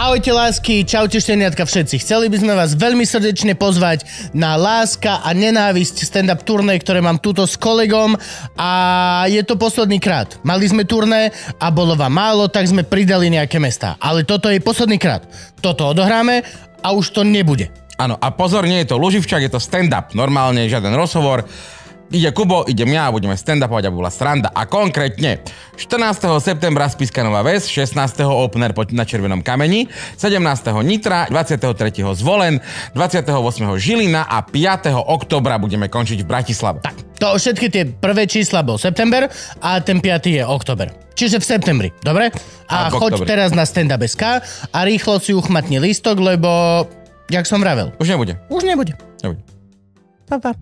Ahojte lásky, čaute šteniatka všetci. Chceli by sme vás veľmi srdečne pozvať na Láska a nenávisť stand-up turné, ktoré mám tuto s kolegom a je to posledný krát. Mali sme turné a bolo vám málo, tak sme pridali nejaké mesta. Ale toto je posledný krát. Toto odohráme a už to nebude. Áno, a pozor, nie je to Luživčak, je to stand-up. Normálne žiaden rozhovor Ide Kubo, idem ja, budeme stand-up aby bola sranda. A konkrétne, 14. septembra Spiska Nová Ves, 16. opener na Červenom kameni, 17. Nitra, 23. Zvolen, 28. Žilina a 5. oktobra budeme končiť v Bratislave. Tak, to všetky tie prvé čísla bol september a ten 5. je oktober. Čiže v septembri, dobre? A, a choď oktobri. teraz na stand-up SK a rýchlo si uchmatni lístok, lebo, jak som vravel. Už nebude. Už nebude. Nebude. Pa, pa.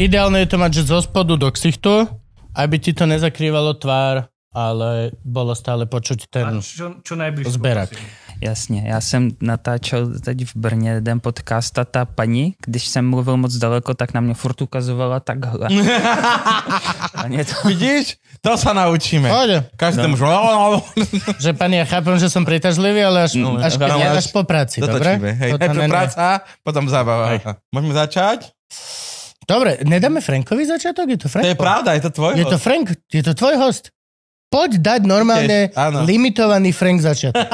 Ideálne je to mať že zo spodu do ksichtu, aby ti to nezakrývalo tvár, ale bylo stále počuť ten čo, čo zberak. Jasně, já jsem natáčel teď v Brně jeden podcast a ta paní, když jsem mluvil moc daleko, tak na mě furt ukazovala takhle. to... Vidíš? To se naučíme. Pojde. Každému. No. že paní, já chápem, že jsem přitažlivý, ale až, no, až, no, až, no, až po práci, dobře? Hej, to práca, potom zábava. Můžeme začať? Dobre, nedáme Frankovi začiatok? Je to Frank? To je pravda, je to tvoj Je host. to Frank, je to tvoj host. Poď dať normálne Tiež, limitovaný Frank začiatok.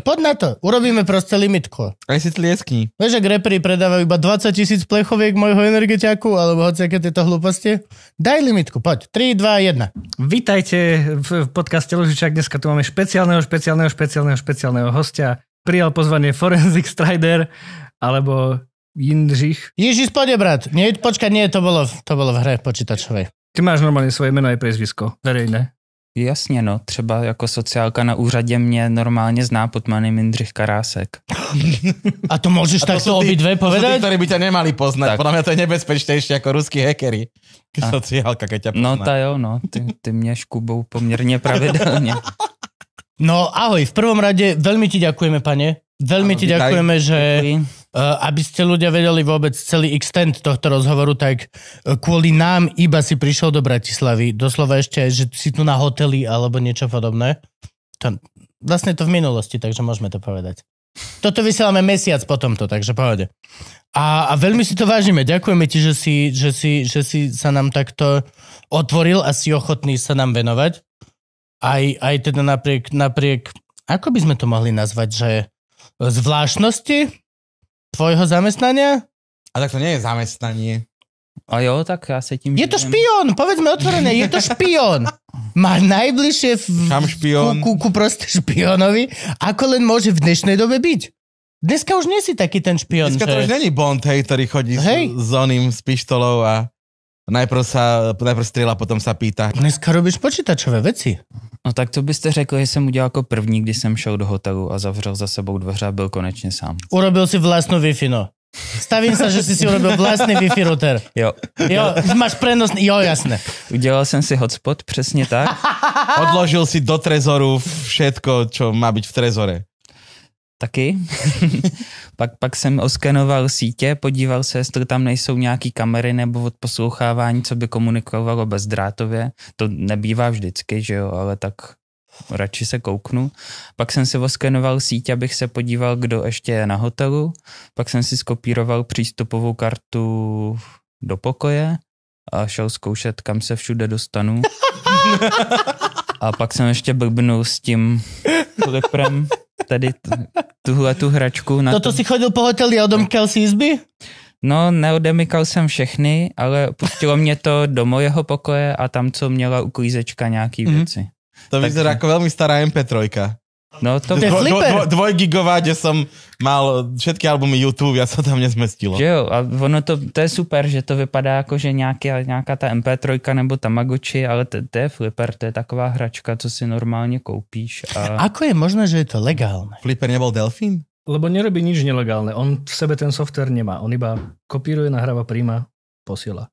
Poď na to, urobíme proste limitko. Aj si tlieskni. Vieš, ak reperi predávajú iba 20 tisíc plechoviek mojho energetiaku, alebo aké tieto hlúposti, daj limitku, poď. 3, 2, 1. Vítajte v podcaste Ložičák. Dneska tu máme špeciálneho, špeciálneho, špeciálneho, špeciálneho hostia. Prijal pozvanie Forensic Strider, alebo Jindřich. Ježíš brat, Nie, počkaj, nie, to bolo, to bolo v hre počítačovej. Ty máš normálne svoje meno aj prezvisko, verejné. Jasně, no. Třeba jako sociálka na úřadě mě normálně zná pod jménem Jindřich Karásek. A to můžeš takto to obě dvě povedat? Ty, který by tě nemali poznat. Tak. Podle mě to je nebezpečnější jako ruský hackery. A. Sociálka, keď tě no, pozná. No ta jo, no. Ty, ty mě škubou poměrně pravidelně. No ahoj, v prvom rade veľmi ti ďakujeme, pane. Veľmi ti ďakujeme, že... Děkuji Eh, aby ste ľudia vedeli vôbec celý extent tohto rozhovoru, tak eh, kvôli nám iba si prišiel do Bratislavy. Doslova ešte, že si tu na hoteli alebo niečo podobné. To, vlastne to v minulosti, takže môžeme to povedať. Toto vysielame mesiac po tomto, takže povede. A, a veľmi si to vážime. Ďakujeme ti, že si, že, si, že si sa nám takto otvoril a si ochotný sa nám venovať. Aj, aj teda napriek, napriek, ako by sme to mohli nazvať, že eh, zvláštnosti tvojho zamestnania? A tak to nie je zamestnanie. A jo, tak já se tím... Je to špion, povedzme otvoreně, je to špion. Má najbližšie v... Kam špion? Ku, ku, ku prostě špionovi, ako len může v dnešnej době být. Dneska už nejsi taky ten špion. Dneska že... to už není Bond, hej, který chodí hej. S, s oným, s pištolou a... Najprv, sa, najprv strela, potom sa pýta. Dneska robíš počítačové věci. No tak to byste řekl, že jsem udělal jako první, když jsem šel do hotelu a zavřel za sebou dveře a byl konečně sám. Urobil si vlastnou Wi-Fi, no. Stavím se, že jsi si urobil vlastní Wi-Fi router. Jo. Jo, máš přenos, jo, jasné. Udělal jsem si hotspot, přesně tak. Odložil si do trezoru všetko, co má být v trezore taky. pak, pak jsem oskenoval sítě, podíval se, jestli tam nejsou nějaký kamery nebo odposlouchávání, co by komunikovalo bezdrátově. To nebývá vždycky, že jo, ale tak radši se kouknu. Pak jsem si oskenoval síť, abych se podíval, kdo ještě je na hotelu. Pak jsem si skopíroval přístupovou kartu do pokoje a šel zkoušet, kam se všude dostanu. A pak jsem ještě blbnul s tím kliprem tady t- tuhle tu hračku. Na Toto tom. si chodil po hoteli a odemkal si izby? No, neodemykal jsem všechny, ale pustilo mě to do mojeho pokoje a tam, co měla uklízečka nějaký mm-hmm. věci. To vyzerá Takže... ako stará MP3. No to... Dvo, dvo, dvo, dvojgigová, kde som mal všetky albumy YouTube, ja sa tam nezmestilo. Že jo, a ono to, to je super, že to vypadá jako, že nějaký, nějaká ta MP3 nebo Tamagotchi, ale to, to je Flipper, to je taková hračka, co si normálně koupíš. A... Ako je možné, že je to legálne? Flipper nebol delfín? Lebo nerobí nič nelegálne. On v sebe ten software nemá. On iba kopíruje, nahráva, príjma, posiela.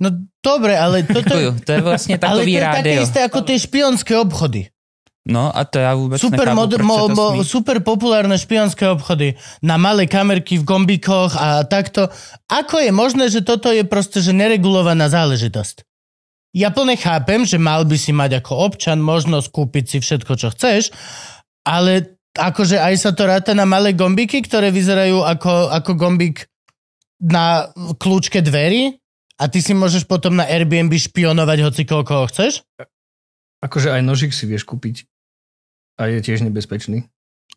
No dobre, ale toto... to je vlastně takový ale to je rádio. také isté ako tie špionské obchody. No a to já vůbec super, nechápu, mod, mo, mo, super populárne špionské obchody na malé kamerky v gombikoch a takto. Ako je možné, že toto je proste že neregulovaná záležitosť? Ja plne chápem, že mal by si mať ako občan možnosť kúpiť si všetko, čo chceš, ale akože aj sa to ráta na malé gombiky, ktoré vyzerajú ako, ako gombik na kľúčke dverí a ty si môžeš potom na Airbnb špionovať hoci koho chceš? Akože aj nožik si vieš kúpiť. A je tiež nebezpečný.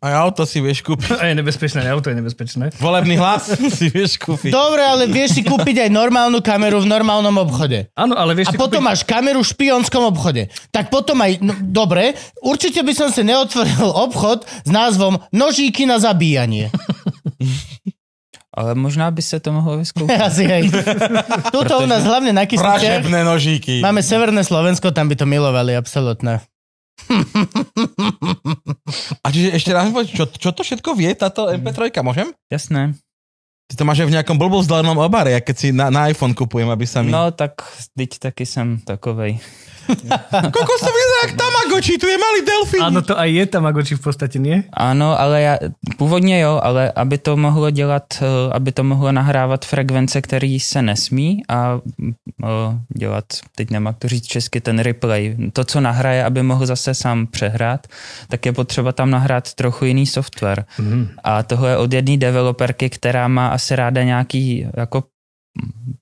Aj auto si vieš kúpiť. a je nebezpečné, aj auto je nebezpečné. Volebný hlas si vieš kúpiť. Dobre, ale vieš si kúpiť aj normálnu kameru v normálnom obchode. Áno, ale vieš A si potom kúpiť... máš kameru v špionskom obchode. Tak potom aj, no, dobre, určite by som si neotvoril obchod s názvom Nožíky na zabíjanie. Ale možná by se to mohlo vyzkoušet. Asi hej. Tuto u nás hlavně na Kisnice. nožíky. Máme Severné Slovensko, tam by to milovali, absolutně. A čiže ještě raz, čo, čo to všetko vie táto MP3, môžem? Jasné. Ty to máš v nejakom blbou obare, jak keď si na, na iPhone kupujem, aby sami... No tak, teď taky jsem takovej. Kokos to vyzerá jak Tamagotchi, tu je malý delfín. Áno, to aj je Tamagoči v podstatě, nie? Ano, ale já, původně jo, ale aby to mohlo dělat, eh, aby to mohlo nahrávat frekvence, který se nesmí a eh, dělat, teď nemám to říct česky, ten replay. To, co nahraje, aby mohl zase sám přehrát, tak je potřeba tam nahrát trochu jiný software. Mm. A tohle je od jedné developerky, která má asi ráda nějaký jako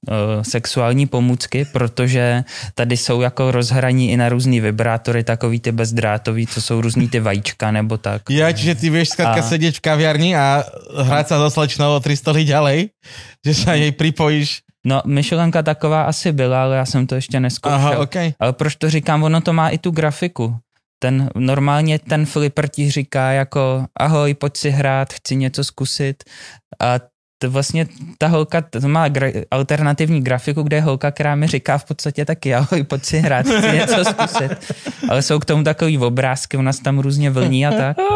Eh, sexuální pomůcky, protože tady jsou jako rozhraní i na různý vibrátory, takový ty bezdrátový, co jsou různý ty vajíčka nebo tak. Já, že ty víš, zkrátka a... sedět v kaviarni a hrát se za slečnou o 300 lidí ďalej, že se jej připojíš. No, myšlenka taková asi byla, ale já jsem to ještě neskoušel. Aha, okay. Ale proč to říkám, ono to má i tu grafiku ten, normálně ten flipper ti říká jako ahoj, pojď si hrát, chci něco zkusit a to vlastně ta holka to má gra- alternativní grafiku, kde je holka, která mi říká v podstatě taky ahoj, pojď si hrát, chci něco zkusit. Ale jsou k tomu takový obrázky, u nás tam různě vlní a tak.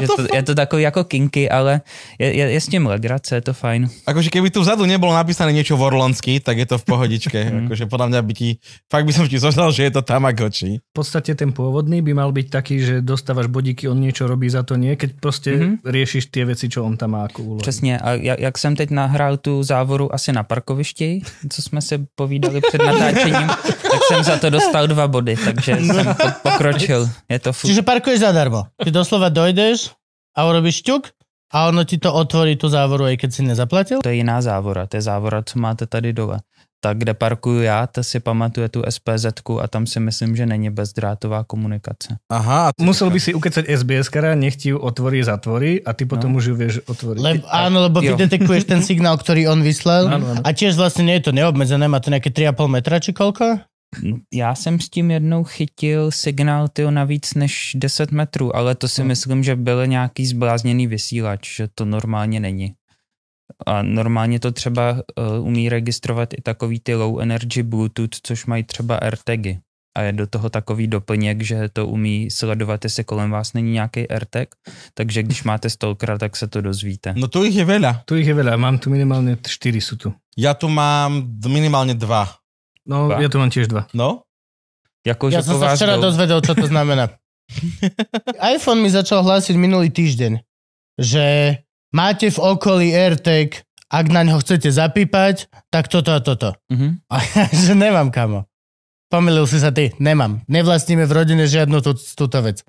Je to, je to takový jako kinky, ale je, je, je s tím legrace, je to fajn. Akože keby tu vzadu nebylo napísané něco vorlonsky, tak je to v pohodičke. Mhm. akože podle mě by ti, fakt by som ti zoznal, že je to tamagoči. V podstatě ten původný by mal být taký, že dostáváš bodíky, on něco robí za to, nie? Keď prostě mm-hmm. řešíš ty věci, čo on tam má jako úlohy. Přesně, a jak, jak jsem teď nahrál tu závoru asi na parkovišti, co jsme si povídali před natáčením, tak jsem za to dostal dva body, takže no. jsem pokročil. Je to furt. Čiže parkuješ zadarmo. Ty doslova dojdeš a urobíš ťuk a ono ti to otvorí tu závoru, i keď si nezaplatil? To je jiná závora, to je závora, co máte tady dole tak kde parkuju já, ta si pamatuje tu spz a tam si myslím, že není bezdrátová komunikace. Aha, a musel by si ukecať SBS, která nech ti ju otvorí, zatvorí a ty potom no. už ju vieš otvoriť. Le, áno, lebo ty jo. detekuješ ten signál, který on vyslal ano, ano. a tiež vlastně nie je to neobmedzené, má to nejaké 3,5 metra či koľko? No, já jsem s tím jednou chytil signál tyho navíc než 10 metrů, ale to si no. myslím, že byl nějaký zblázněný vysílač, že to normálně není. A normálně to třeba uh, umí registrovat i takový ty low energy Bluetooth, což mají třeba AirTagy. A je do toho takový doplněk, že to umí sledovat, jestli kolem vás není nějaký AirTag, takže když máte stalkera, tak se to dozvíte. No to jich je vela. To jich je vela, mám tu minimálně čtyři jsou tu. Já tu mám minimálně dva. No, dva. já tu mám těž dva. No? Jako, já jsem se včera dozvedel, co to znamená. iPhone mi začal hlásit minulý týždeň, že máte v okolí AirTag, ak na ňo chcete zapípať, tak toto a toto. Mm-hmm. A ja, že nemám, kamo. Pomýlil si sa ty, nemám. Nevlastníme v rodine žiadnu tú, túto vec.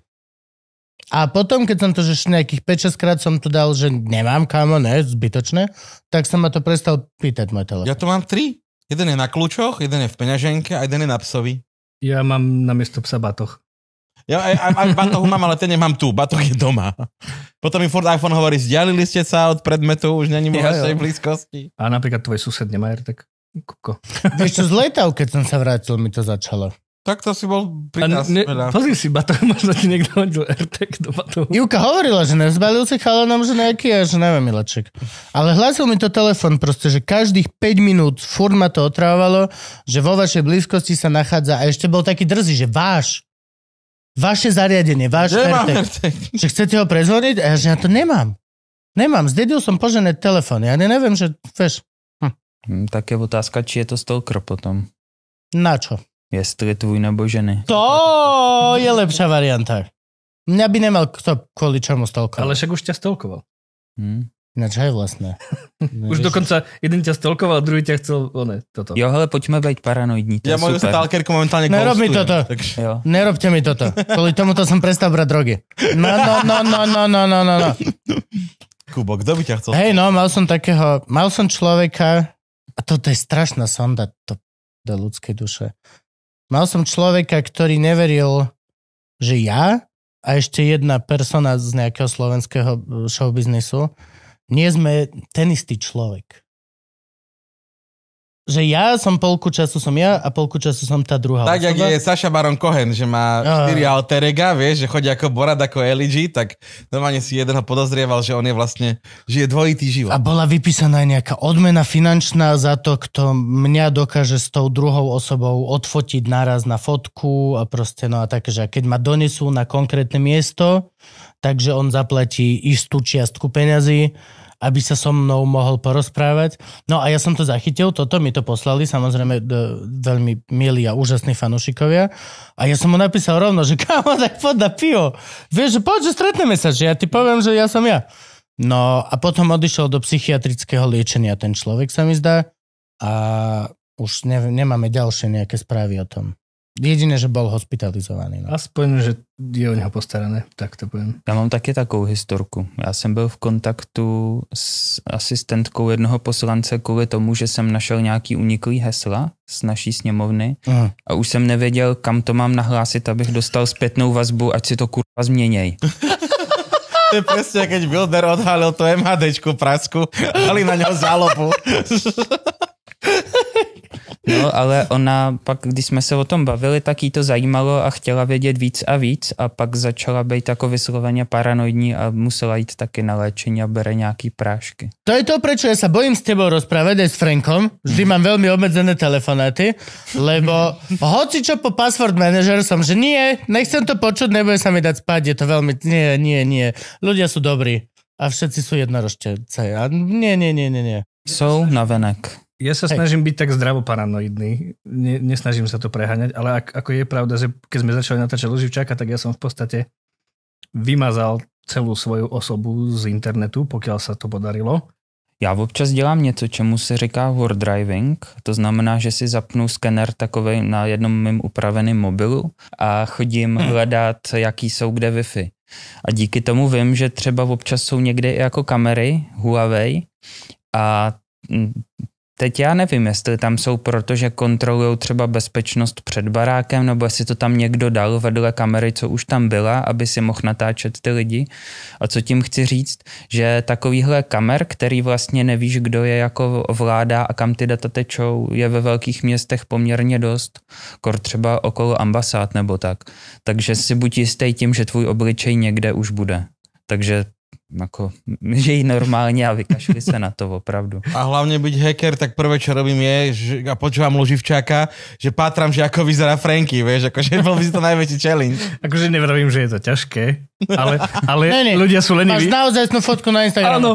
A potom, keď som to, že nejakých 5-6 krát som to dal, že nemám, kamo, ne, zbytočné, tak som ma to prestal pýtať môj telefon. Ja to mám tri. Jeden je na kľúčoch, jeden je v peňaženke a jeden je na psovi. Já mám na miesto psa batoh. Ja aj, aj, aj batoh mám, ale ten nemám tu, batoh je doma. Potom mi Ford iPhone hovorí, zdialili ste sa od predmetu, už není vo vašej blízkosti. A napríklad tvoj sused nemá tak Kuko. Vieš čo, letav, keď som sa vrátil, mi to začalo. Tak to si bol pri nás ne, Pozri si, batoh, možno ti niekto hodil AirTag do batohu. Juka hovorila, že nezbalil si chalanom, že nejaký, je, že neviem, Milaček. Ale hlásil mi to telefon proste, že každých 5 minút furt ma to otrávalo, že vo vašej blízkosti sa nachádza, a ešte bol taký drzý, že váš vaše zariadenie, váš Nemám AirTag. Že chcete ho prezvoniť? A ja, že ja to nemám. Nemám, zdedil som požené telefóny. Ja neviem, že vieš. Hm. hm. Tak je otázka, či je to stalker potom. Na čo? Jestli tvůj nebo ženy. To je lepšia varianta. Mňa by nemal kto kvôli čomu stalkovať. Ale však už ťa stalkoval. Hm. Ináč hej vlastné. Už dokonce jeden ťa stolkoval, druhý ťa chcel, one, toto. Jo, hele, poďme být paranoidní. To Já moju stalkerku momentálně Nerob mi toto. Takže... Nerobte mi toto. Kvôli tomuto som prestal brať drogy. No, no, no, no, no, no, no, no. no. Kubo, kdo by tě chcel? Hej, no, mal som takého, mal som človeka. a toto je strašná sonda to, do ľudskej duše. Mal som človeka, ktorý neveril, že ja, a ještě jedna persona z nejakého slovenského eh, showbiznisu, nie sme ten istý človek. Že ja som polku času som ja a polku času som tá druhá Tak, osoba. jak je Saša Baron Cohen, že má štyri uh. alterega, vieš, že chodí ako borad ako LG, e tak normálne si jeden ho podozrieval, že on je vlastne, je dvojitý život. A bola vypísaná aj nejaká odmena finančná za to, kto mňa dokáže s tou druhou osobou odfotiť naraz na fotku a proste, no a také, že keď ma donesú na konkrétne miesto, takže on zaplatí istú čiastku peňazí, aby sa so mnou mohol porozprávať. No a ja som to zachytil, toto mi to poslali, samozrejme e, veľmi milí a úžasní fanúšikovia. A ja som mu napísal rovno, že kámo, tak poď na pivo. Vieš, že poď, že stretneme sa, že ja ti poviem, že ja som ja. No a potom odišiel do psychiatrického liečenia ten človek, sa mi zdá. A už ne, nemáme ďalšie nejaké správy o tom. Jediné, že bol hospitalizovaný. No. Aspoň, že je o něho postarané, tak to poviem. Já mám také takovou historku. Já jsem byl v kontaktu s asistentkou jednoho poslance kvôli tomu, že jsem našel nějaký uniklý hesla z naší sněmovny uh. a už jsem nevedel, kam to mám nahlásit, abych dostal spätnú vazbu, ať si to kurva změněj. to je presne, keď Builder odhalil to MHDčku prasku, dali na něho zálopu. No, ale ona pak, když jsme se o tom bavili, tak jí to zajímalo a chtěla vědět víc a víc a pak začala být jako vysloveně paranoidní a musela jít taky na léčení a bere nějaký prášky. To je to, proč já se bojím s tebou rozprávat s Frankom. Vždy mám velmi obmedzené telefonáty, lebo hoci čo po password manager jsem, že nie, nechcem to počuť, nebude se mi dát spát, je to velmi, nie, nie, nie. Ľudia jsou dobrí a všetci jsou jednorožce. A nie, nie, nie, nie, nie. Jsou navenek. Ja sa Hej. snažím byť tak zdravo paranoidný, ne, nesnažím sa to preháňať, ale ak, ako je pravda, že keď sme začali natáčať Loživčáka, tak ja som v podstate vymazal celou svoju osobu z internetu, pokud se to podarilo. Já občas dělám něco, čemu se říká word driving, to znamená, že si zapnu skener takový na jednom mým upraveném mobilu a chodím hmm. hledat, jaký jsou kde Wi-Fi. A díky tomu vím, že třeba občas jsou někde i jako kamery Huawei a mm, Teď já nevím, jestli tam jsou proto, že kontrolují třeba bezpečnost před barákem, nebo jestli to tam někdo dal vedle kamery, co už tam byla, aby si mohl natáčet ty lidi. A co tím chci říct, že takovýhle kamer, který vlastně nevíš, kdo je jako vláda a kam ty data tečou, je ve velkých městech poměrně dost, kor třeba okolo ambasád nebo tak. Takže si buď jistý tím, že tvůj obličej někde už bude. Takže jako, žijí normálně a vykašli se na to opravdu. A hlavně byť hacker, tak prvé, co robím je, že, a počívám loživčáka, že pátrám, že jako vyzerá Franky, jako, že byl by to největší challenge. Akože nevravím, že je to ťažké, ale, ale ne, ne. ľudia jsou leniví. Máš naozaj fotku na Instagramu. Ano.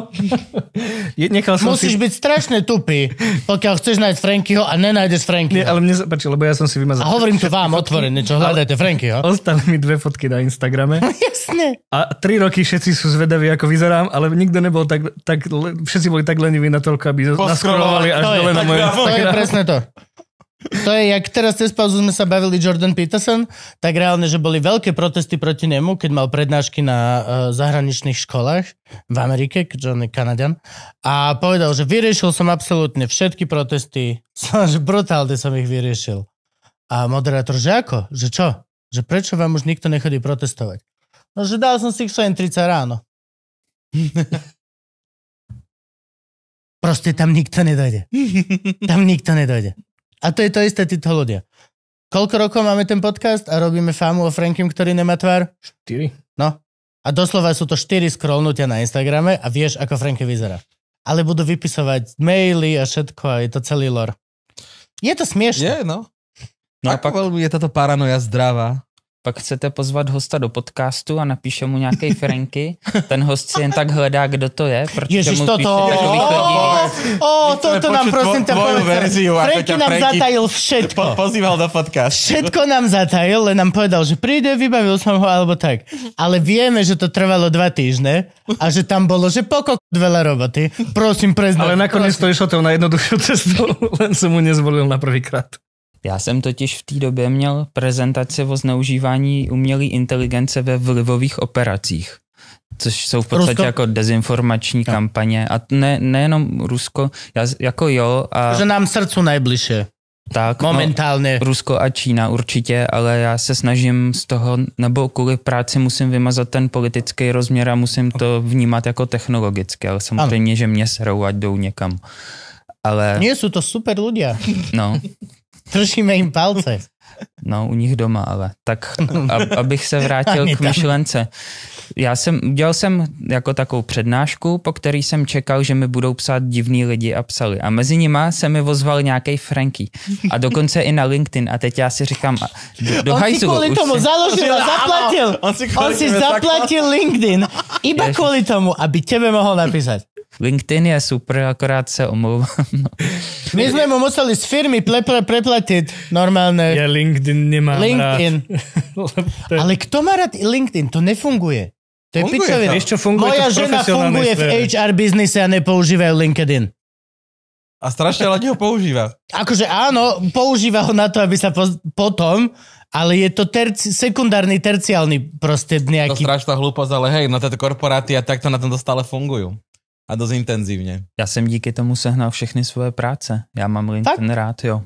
Nechal som Musíš si... být strašně tupý, pokud chceš najít Frankyho a nenajdeš Frankyho. Ne, ale mne sa páči, lebo já jsem si vymazal. A hovorím to vám otvorene, čo hledajte Frankyho. Ostali mi dve fotky na Instagrame. Jasně. A tri roky všetci sú zvedaví, ako vyzerám, ale nikto nebol tak, tak všetci boli tak leniví na toľko, aby naskrolovali až dole na moje. To je presne to. To je, jak teraz cez pauzu sme sa bavili Jordan Peterson, tak reálne, že boli veľké protesty proti nemu, keď mal prednášky na uh, zahraničných školách v Amerike, keďže on je Kanadian. A povedal, že vyriešil som absolútne všetky protesty, že brutálne som ich vyriešil. A moderátor, že ako? Že čo? Že prečo vám už nikto nechodí protestovať? No, že dal som si ich 30 ráno. Proste tam nikto nedojde. Tam nikto nedojde. A to je to isté, títo ľudia. Koľko rokov máme ten podcast a robíme famu o Frankim, ktorý nemá tvár? 4. No. A doslova sú to 4 scrollnutia na Instagrame a vieš, ako Franky vyzerá. Ale budú vypisovať maily a všetko a je to celý lor. Je to smiešne. Je, no. no a pak... je táto paranoja zdravá? pak chcete pozvat hosta do podcastu a napíše mu nějaký Franky. Ten host si jen tak hledá, kdo to je, protože Ježiš, mu toto, o, o, to to nám prosím tě verziu, Franky nám zatajil všetko. Pozýval do podcastu. Všetko nám zatajil, len nám povedal, že príde, vybavil som ho, alebo tak. Ale vieme, že to trvalo dva týždne a že tam bolo, že pokok veľa roboty. Prosím, prezident. Ale nakonec to išlo na najjednoduchšou cestu, len som mu nezvolil na prvýkrát. Já jsem totiž v té době měl prezentaci o zneužívání umělé inteligence ve vlivových operacích což jsou v podstatě Rusko. jako dezinformační no. kampaně. A ne, nejenom Rusko, já, jako jo. A... Že nám srdcu nejbližší. Tak, no, momentálně. No, Rusko a Čína určitě, ale já se snažím z toho, nebo kvůli práci musím vymazat ten politický rozměr a musím to vnímat jako technologicky, ale samozřejmě, ano. že mě srou, ať jdou někam. Ale... Nie, jsou to super lidé. No. Držíme jim palce. No, u nich doma, ale. Tak, ab, abych se vrátil k myšlence. Já jsem, udělal jsem jako takovou přednášku, po který jsem čekal, že mi budou psát divní lidi a psali. A mezi nima se mi vozval nějaký Franky. A dokonce i na LinkedIn. A teď já si říkám, do, do On si kvůli tomu si... založil a zaplatil. On si, On si zaplatil LinkedIn. Iba Ježi. kvůli tomu, aby tebe mohl napísat. LinkedIn je super, akorát se omlouvám. No. My jsme mu museli z firmy pleple preplatit normálně. Já LinkedIn nemám LinkedIn. rád. Ale kdo má rád LinkedIn? To nefunguje. To je funguje to. Víš, čo funguje Moja žena funguje v HR biznise a nepoužívá LinkedIn. A strašně ľudí ho používá. Akože áno, používá ho na to, aby se potom, ale je to terci, sekundárny, terciálny proste nejaký... To strašná hlúposť, ale hej, na no této korporáty a takto na tomto stále fungujú a dost intenzivně. Já jsem díky tomu sehnal všechny svoje práce. Já mám LinkedIn tak. rád, jo.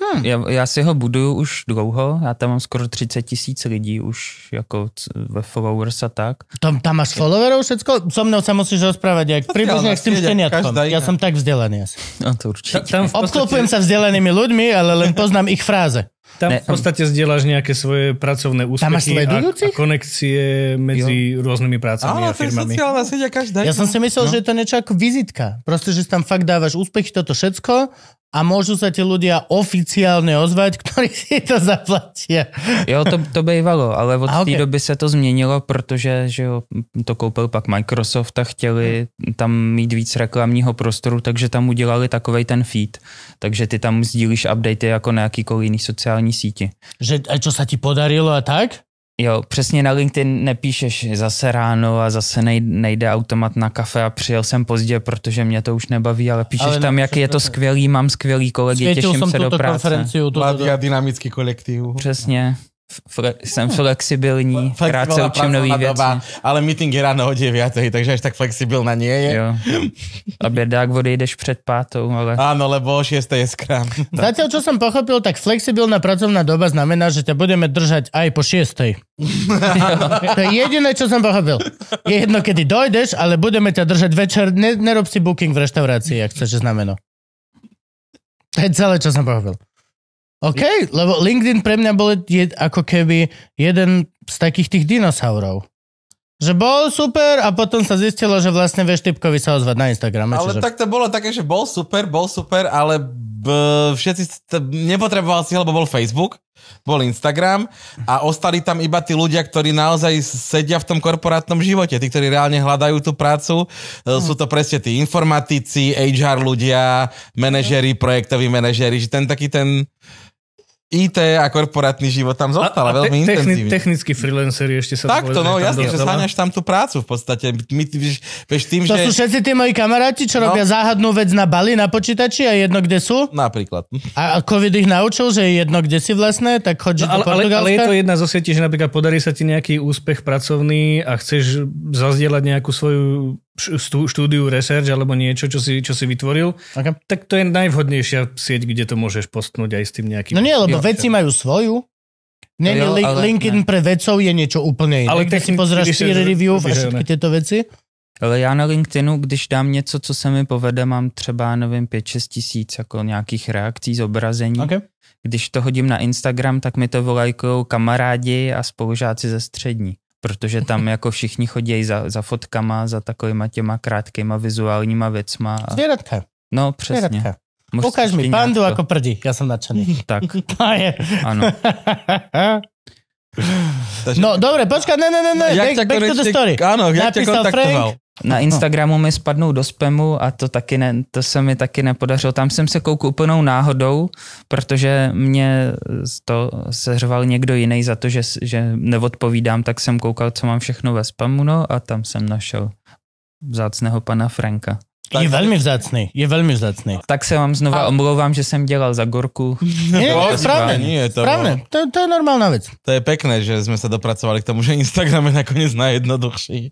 Hmm. Já, já si ho buduju už dlouho, já tam mám skoro 30 tisíc lidí už jako ve followers a tak. Tam, tam máš followerů všecko? So mnou se musíš rozprávat, jak no, přibližně no, s tím šteniatkom. Já jsem tak vzdělaný asi. No to určitě. Tam podstatě... Obklopujem se vzdělanými lidmi, ale len poznám ich fráze. Tam ne, v podstatě sděláš nějaké svoje pracovné úspěchy a, a konekcie mezi jo. různými prácami a, a firmami. je sieť každý. Já jsem no. si myslel, no. že to je něco jako vizitka. Prostě, že tam fakt dáváš úspěchy, toto všecko a môžu sa ti ľudia oficiálne ozvať, ktorí si to zaplatia. Jo, to, to bývalo, ale od okay. té doby se to změnilo, protože že jo, to koupil pak Microsoft a chtěli tam mít víc reklamního prostoru, takže tam udělali takovej ten feed. Takže ty tam sdílíš updaty jako na jakýkoliv jiný sociální síti. Že, a čo sa ti podarilo a tak? Jo, přesně na LinkedIn nepíšeš zase ráno a zase nejde automat na kafe a přijel jsem pozdě, protože mě to už nebaví, ale píšeš ale tam, jak je to skvělý, mám skvělý kolegy, Světil těším jsem se do práce. Konferenci, to... dynamický kolektiv. Přesně. Hmm. Fle- jsem flexibilní, krátce se učím nový věci. Doba, ale meeting je ráno o 9, takže až tak flexibilná nie je. Jo. A bědák odejdeš před pátou, ale... Áno, lebo o 6 je skrám. Zatiaľ, čo som pochopil, tak flexibilná pracovná doba znamená, že ťa budeme držať aj po 6. to je jediné, čo som pochopil. Je jedno, kedy dojdeš, ale budeme ťa držať večer. Ne, nerob si booking v reštaurácii, ak chceš znamená. To je celé, čo som pochopil. OK, lebo LinkedIn pre mňa bol jed, ako keby jeden z takých tých dinosaurov. Že bol super a potom sa zistilo, že vlastne vieš typkovi sa ozvať na Instagrame. Ale čiže... tak to bolo také, že bol super, bol super, ale b, všetci, t- nepotreboval si, lebo bol Facebook, bol Instagram a ostali tam iba tí ľudia, ktorí naozaj sedia v tom korporátnom živote, tí, ktorí reálne hľadajú tú prácu. E, hm. Sú to presne tí informatici, HR ľudia, manažeri, projektoví manažeri, že ten taký ten IT a korporátny život tam zostal a, a veľmi te, intenzívny. Technickí freelancer ešte sa Tak to, no jasne, že zháňaš tam tú prácu v podstate. My, my, vieš tým, to že... sú všetci tí moji kamaráti, čo no. robia záhadnú vec na bali na počítači a jedno kde sú. Napríklad. A a COVID ich naučil, že jedno kde si vlastne, tak chodíš no, ale, do Portugalska. Ale, ale je to jedna zo sietí, že napríklad podarí sa ti nejaký úspech pracovný a chceš zazdieľať nejakú svoju štúdiu, research alebo niečo, čo si, čo si vytvoril, okay. tak to je najvhodnejšia sieť, kde to môžeš postnúť aj s tým nejakým... No nie, lebo jo, veci majú svoju. Nie, jo, li- ale, LinkedIn ne. pre vedcov je niečo úplne iné. Ale keď si pozráš peer review a všetky tieto veci. Ale já na LinkedInu, když dám něco, co se mi povede, mám třeba, nevím, 5-6 tisíc jako nějakých reakcí, zobrazení. Okay. Když to hodím na Instagram, tak mi to volají jako kamarádi a spolužáci ze střední protože tam jako všichni chodí za, za fotkama, za takovýma těma krátkýma vizuálníma věcma. A... Zvěratka. No, přesně. Zvěratka. Možná Ukaž mi pandu jako prdí, já jsem nadšený. Tak. To je. Ano. No, Takže... No dobré, počkat, ne, ne, ne, ne, back, jako back to the story. Ano, jak tě kontaktoval? Jako Frank, na no. Instagramu mi spadnou do spamu a to taky ne, to se mi taky nepodařilo. Tam jsem se koukl úplnou náhodou, protože mě to seřval někdo jiný za to, že, že neodpovídám, tak jsem koukal, co mám všechno ve spamu, no a tam jsem našel vzácného pana Franka. Tak. Je velmi vzácný, je velmi vzácný. Tak se vám znova a... omlouvám, že jsem dělal za gorku. Je, to je správne, nie, to, správne. To, to je normálna vec. To je pekné, že jsme se dopracovali k tomu, že Instagram je nakonec najjednoduchší.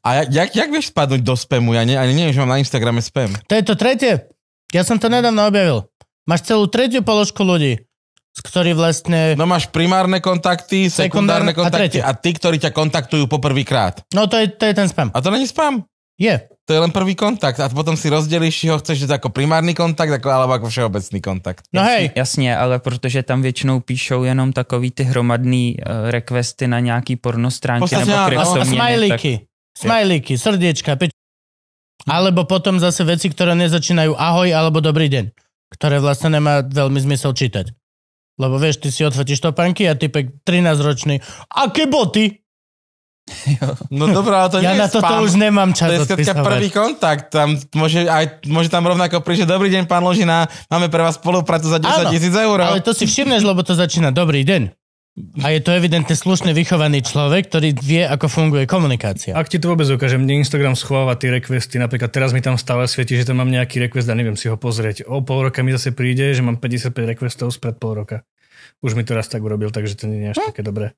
A jak, jak vieš spadnúť do spamu? Ja ne, ani neviem, že mám na Instagrame spam. To je to tretie. Ja som to nedávno objavil. Máš celú tretiu položku ľudí, z ktorých vlastne... No máš primárne kontakty, sekundárne, sekundárne kontakty a, tretie. a tí, ktorí ťa kontaktujú poprvýkrát. No to je, to je ten spam. A to není spam? Je. To je len prvý kontakt a potom si rozdělíš, či ho chceš dať ako primárny kontakt, jako, alebo ako všeobecný kontakt. No hej. Jasně, ale protože tam většinou píšou jenom takový ty hromadný uh, requesty na nějaký pornostránky nebo kryptoměny. A smajlíky. Tak smajlíky, srdiečka, peč... Alebo potom zase veci, ktoré nezačínajú ahoj alebo dobrý deň, ktoré vlastne nemá veľmi zmysel čítať. Lebo vieš, ty si odfotíš topánky a typek 13-ročný, aké boty? No dobrá, to Já na to, už nemám čas To je skladka prvý kontakt, tam může, aj, tam rovnako přišet, dobrý den, pán Ložina, máme pre vás spoluprácu za 10 tisíc eur. ale to si všimneš, lebo to začína dobrý den. A je to evidentne slušně vychovaný človek, ktorý vie, ako funguje komunikácia. Ak ti to vôbec ukáže, mne Instagram schováva tie requesty, napríklad teraz mi tam stále svieti, že tam mám nejaký request a neviem si ho pozrieť. O pol roka mi zase príde, že mám 55 requestov spred pol roka. Už mi to raz tak urobil, takže to nie je až hm. také dobré.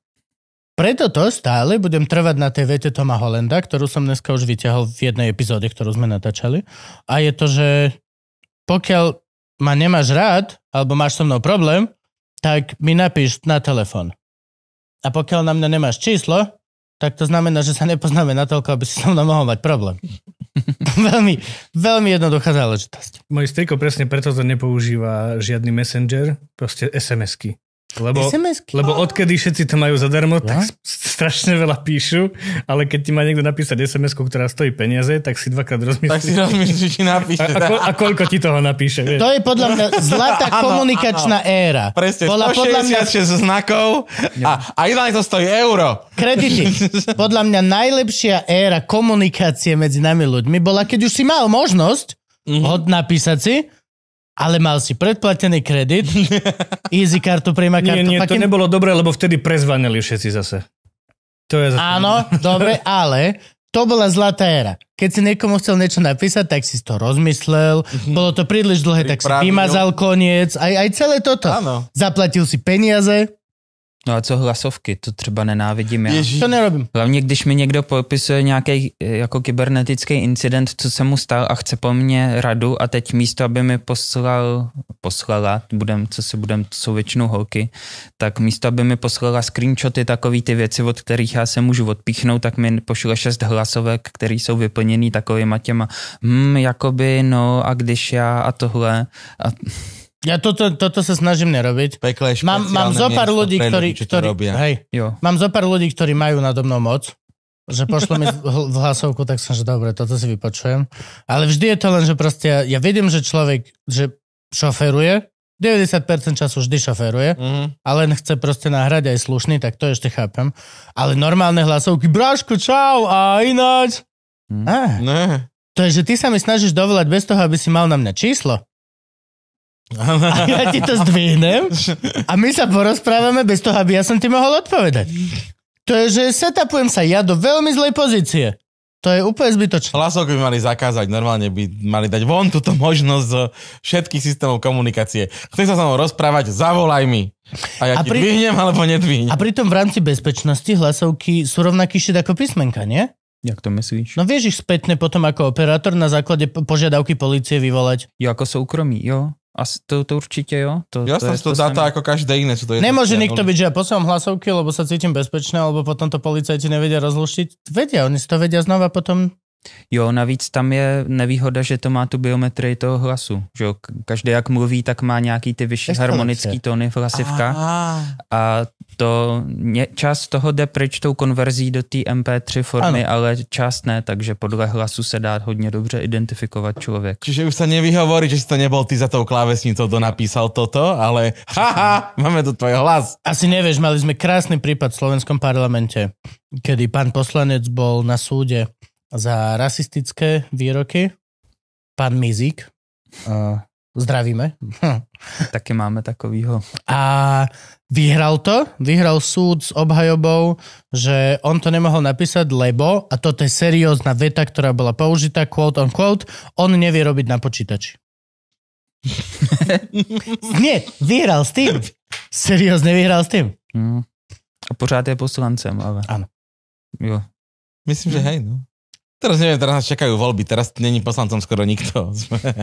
Preto to stále budem trvať na tej vete Toma Holenda, ktorú som dneska už vyťahol v jednej epizóde, ktorú sme natáčali. A je to, že pokiaľ ma nemáš rád, alebo máš so mnou problém, tak mi napíš na telefon. A pokiaľ na mňa nemáš číslo, tak to znamená, že sa nepoznáme natoľko, aby si so mnou mohol mať problém. veľmi, veľmi jednoduchá záležitosť. Môj striko presne preto to nepoužíva žiadny messenger, proste SMS-ky. Lebo, lebo odkedy všetci to majú zadarmo, ja? tak strašne veľa píšu, ale keď ti má niekto napísať sms ktorá stojí peniaze, tak si dvakrát rozmyslíš. Tak si rozmyslíš, či napíše. A, a, ko, a koľko ti toho napíše? Vieš? To je podľa mňa zlatá komunikačná éra. Presne, podľa, podľa mňa... znakov a, a inak to stojí euro. Kredity. Podľa mňa najlepšia éra komunikácie medzi nami ľuďmi bola, keď už si mal možnosť mm-hmm. hod napísať si, ale mal si predplatený kredit, easy kartu, prima kartu. Nie, nie, to nebolo dobré, lebo vtedy prezvanili všetci zase. To je zase. Áno, dobre, ale to bola zlatá éra. Keď si niekomu chcel niečo napísať, tak si to rozmyslel, mm-hmm. bolo to príliš dlhé, Pripravil. tak si vymazal koniec, aj, aj celé toto. Áno. Zaplatil si peniaze, No a co hlasovky, to třeba nenávidím já. Ježí. To nerobím. Hlavně, když mi někdo popisuje nějaký eh, jako kybernetický incident, co se mu stal a chce po mně radu a teď místo, aby mi poslal, poslala, budem, co si budem, to jsou většinou holky, tak místo, aby mi poslala screenshoty, takový ty věci, od kterých já se můžu odpíchnout, tak mi pošle šest hlasovek, které jsou vyplněný takovýma těma, hm, jakoby, no a když já a tohle. A Ja toto, toto sa snažím nerobiť. Pekle mám, mám zo pár ľudí, ktorí, ľudí, ktorí, robia. Hej, jo. mám zo pár ľudí, ktorí majú nado mnou moc, že pošlo mi v hlasovku, tak som, že dobre, toto si vypočujem. Ale vždy je to len, že proste ja, ja vidím, že človek, že šoferuje, 90% času vždy šoferuje, mm-hmm. ale chce proste nahrať aj slušný, tak to ešte chápem. Ale normálne hlasovky, brášku, čau, a ináč. Mm. Ah, ne. To je, že ty sa mi snažíš dovolať bez toho, aby si mal na mňa číslo. A ja ti to zdvihnem a my sa porozprávame bez toho, aby ja som ti mohol odpovedať. To je, že setupujem sa ja do veľmi zlej pozície. To je úplne zbytočné. Hlasovky by mali zakázať, normálne by mali dať von túto možnosť z všetkých systémov komunikácie. Chci sa s mnou rozprávať, zavolaj mi. A ja a pri... ti dvihnem alebo nedvihnem. A pritom v rámci bezpečnosti hlasovky sú rovnaký šit ako písmenka, nie? Jak to myslíš? No vieš ich spätne potom ako operátor na základe požiadavky policie vyvolať. Jo, ako soukromí, jo. Asi to, to určite jo. To, ja to som to dáta ako každé iné, čo to je. Nemôže nikto byť, že ja posielam hlasovky, lebo sa cítim bezpečné, alebo potom to policajti nevedia rozluštiť. Vedia, oni si to vedia znova potom Jo, navíc tam je nevýhoda, že to má tu biometrii toho hlasu. Že každý, jak mluví, tak má nějaký ty vyšší Ještě harmonický tóny v hlasivka. A to ně, část toho jde pryč tou konverzí do té MP3 formy, ano. ale část ne, takže podle hlasu se dá hodně dobře identifikovat člověk. Čiže už se nevyhovorí, že jsi to nebyl ty za tou klávesnicou, to napísal toto, ale haha, máme tu tvoj hlas. Asi nevíš, mali jsme krásný případ v slovenskom parlamente, kedy pan poslanec byl na súde za rasistické výroky. Pan Mizik. Uh, zdravíme. Taky máme takovýho. A vyhral to, vyhral súd s obhajobou, že on to nemohol napísať, lebo, a toto je seriózna veta, ktorá bola použitá, quote on quote, on nevie robiť na počítači. Nie, vyhral s tým. Seriózne vyhral s tým. Hmm. A pořád je poslancem, ale. Ano. Jo. Myslím, že hej, no. Teraz neviem, teraz nás čakajú voľby, teraz není poslancom skoro nikto.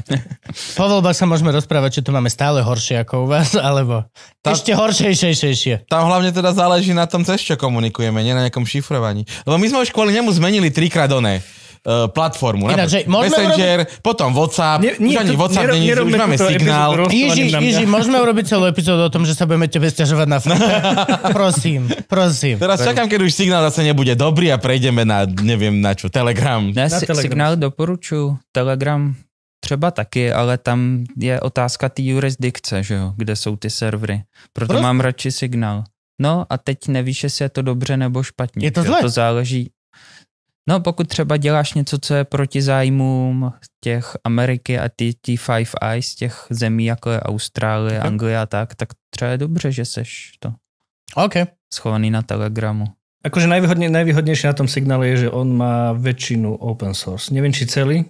po voľbách sa môžeme rozprávať, či to máme stále horšie ako u vás, alebo tá, ešte horšejšejšie. Tam hlavne teda záleží na tom, cez čo komunikujeme, nie na nejakom šifrovaní. Lebo my sme už kvôli nemu zmenili trikrát oné. Eh, platformu. Ináč, Messenger, urobiť... potom WhatsApp, ne, nie, už ani to, WhatsApp nerob, není, už máme signál. Ježi, Ježi, môžeme urobiť celú epizódu o tom, že sa budeme tebe stiažovať na fakt. prosím, prosím. Teraz čakám, keď už signál zase nebude dobrý a prejdeme na, neviem na čo, Telegram. Ja na si, Telegram. signál doporučujú Telegram Třeba taky, ale tam je otázka té jurisdikce, že jo, kde jsou ty servery. Proto Prost? mám radši signál. No a teď nevíš, jestli je to dobře nebo špatně. Je to zle. To záleží. No pokud třeba děláš něco, co je proti zájmům těch Ameriky a ty, ty Five Eyes, těch zemí jako je Austrálie, okay. Anglie a tak, tak třeba je dobře, že seš to okay. schovaný na Telegramu. Akože najvýhodne, najvýhodnejšie na tom signále je, že on má väčšinu open source. Nevím, či celý.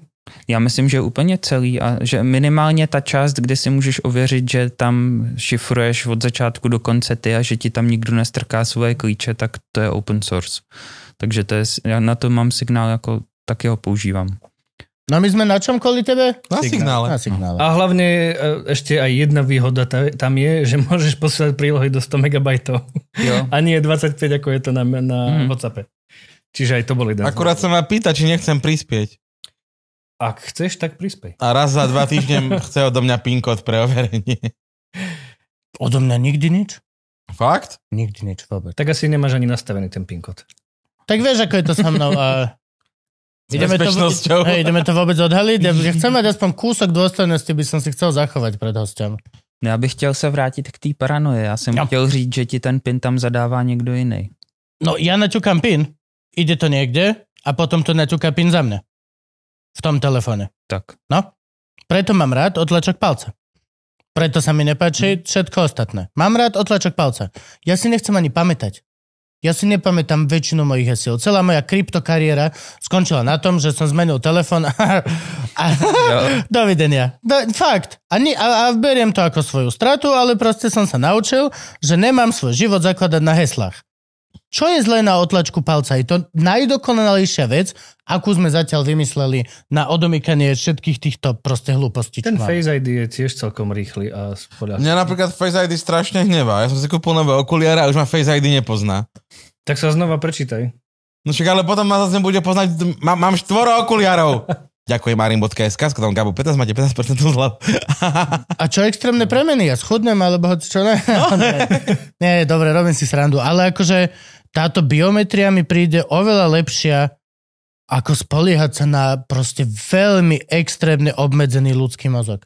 Já myslím, že úplně celý a že minimálně ta část, kde si můžeš ověřit, že tam šifruješ od začátku do konce ty a že ti tam nikdo nestrká svoje klíče, tak to je open source. Takže to je, já na to mám signál, jako taky ho používám. No my sme na čom kvôli tebe? Na signále. Na signále. A hlavne ešte aj jedna výhoda tam je, že môžeš posielať prílohy do 100 MB. Jo. A nie 25, ako je to na, na mm. WhatsAppe. Čiže aj to boli dáta. Akurát sa ma pýta, či nechcem prispieť. Ak chceš, tak prispej. A raz za dva týždne chce odo mňa PIN kód pre overenie. Odo mňa nikdy nič? Fakt? Nikdy nič vôbec. Tak asi nemáš ani nastavený ten PIN kód. Tak vieš, ako je to so mnou. A... ideme, to, hej, ideme to vôbec odhaliť. Ja, chcem mať aspoň kúsok dôstojnosti, by som si chcel zachovať pred hostem. No, já bych chtěl se vrátit k té paranoje. Já jsem jo. chtěl říct, že ti ten pin tam zadává někdo jiný. No, já naťukám pin, jde to někde a potom to naťuká pin za mne. V tom telefone. Tak. No, preto mám rád otlačok palca. Preto sa mi nepáči mhm. všetko ostatné. Mám rád otlačok palca. Ja si nechcem ani pamätať. Ja si nepamätám väčšinu mojich hesiel. Celá moja kryptokariéra skončila na tom, že som zmenil telefon a, a dovidenia. Do, fakt. A, ni, a, a beriem to ako svoju stratu, ale proste som sa naučil, že nemám svoj život zakladať na heslách. Čo je zlé na otlačku palca? Je to najdokonalejšia vec, akú sme zatiaľ vymysleli na odomykanie všetkých týchto proste hlúpostí. Ten Face ID je tiež celkom rýchly a spoľahlivý. Mňa napríklad Face ID strašne hnevá. Ja som si kúpil nové okuliare a už ma Face ID nepozná. Tak sa znova prečítaj. No však ale potom ma zase nebude poznať, má, mám štvoro okuliarov. Ďakujem marim.sk, skodom Gabu 15, máte 15% zľavu. A čo extrémne premeny? Ja schudnem, alebo čo ne? No. nie, dobre, robím si srandu. Ale akože táto biometria mi príde oveľa lepšia, ako spoliehať sa na proste veľmi extrémne obmedzený ľudský mozog,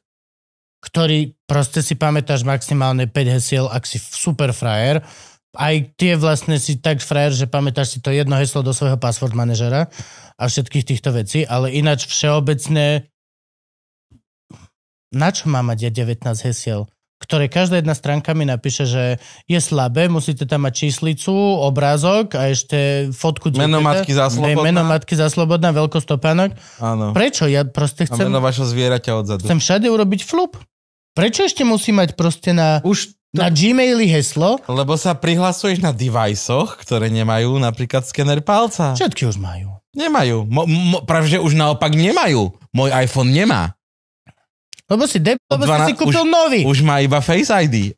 ktorý proste si pamätáš maximálne 5 hesiel, ak si super frajer. Aj tie vlastne si tak frajer, že pamätáš si to jedno heslo do svojho password manažera a všetkých týchto vecí, ale ináč všeobecne na čo má mať ja 19 hesiel? ktoré každá jedna stránka mi napíše, že je slabé, musíte tam mať číslicu, obrázok a ešte fotku dieťaťa. Meno matky za slobodná. Meno matky za slobodná, veľkosť topánok. Áno. Prečo? Ja proste chcem... A meno vašho zvieraťa odzadu. Chcem všade urobiť flup. Prečo ešte musí mať proste na... Už to... Na Gmaili heslo? Lebo sa prihlasuješ na deviceoch, ktoré nemajú napríklad skener palca. Všetky už majú. Nemajú. Mo, mo, pravže už naopak nemajú. Môj iPhone nemá. Lebo si debil, lebo 12, si si kúpil už, nový. Už má iba Face ID.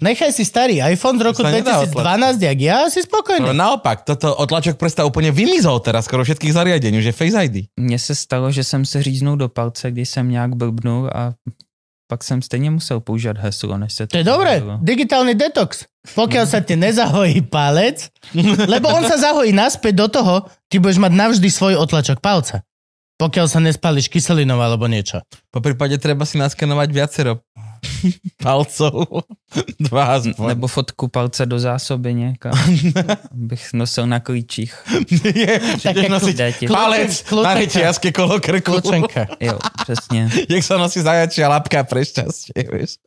Nechaj si starý iPhone z roku 2012, jak ja, si spokojný. No, naopak, toto otlačok prsta úplne vymizol teraz skoro všetkých zariadení, že Face ID. Mne se stalo, že jsem se říznul do palce, když jsem nějak blbnul a pak jsem stejně musel používat heslo, než se to... To je dobré, digitální detox. Pokud se ti nezahojí palec, lebo on se zahojí naspäť do toho, ty budeš mít navždy svůj otlačok palca. Pokiaľ sa nespáliš kyselinou alebo niečo. Po prípade treba si naskenovať viacero palcov. Dva aspoň. Nebo fotku palce do zásoby někam. Bych nosil na klíčích. Je, tak jako nosit děti. palec na řetězky kolo krku. Klučenka. Jo, přesně. Jak se nosí zajačia a lapka pre šťastie, vieš.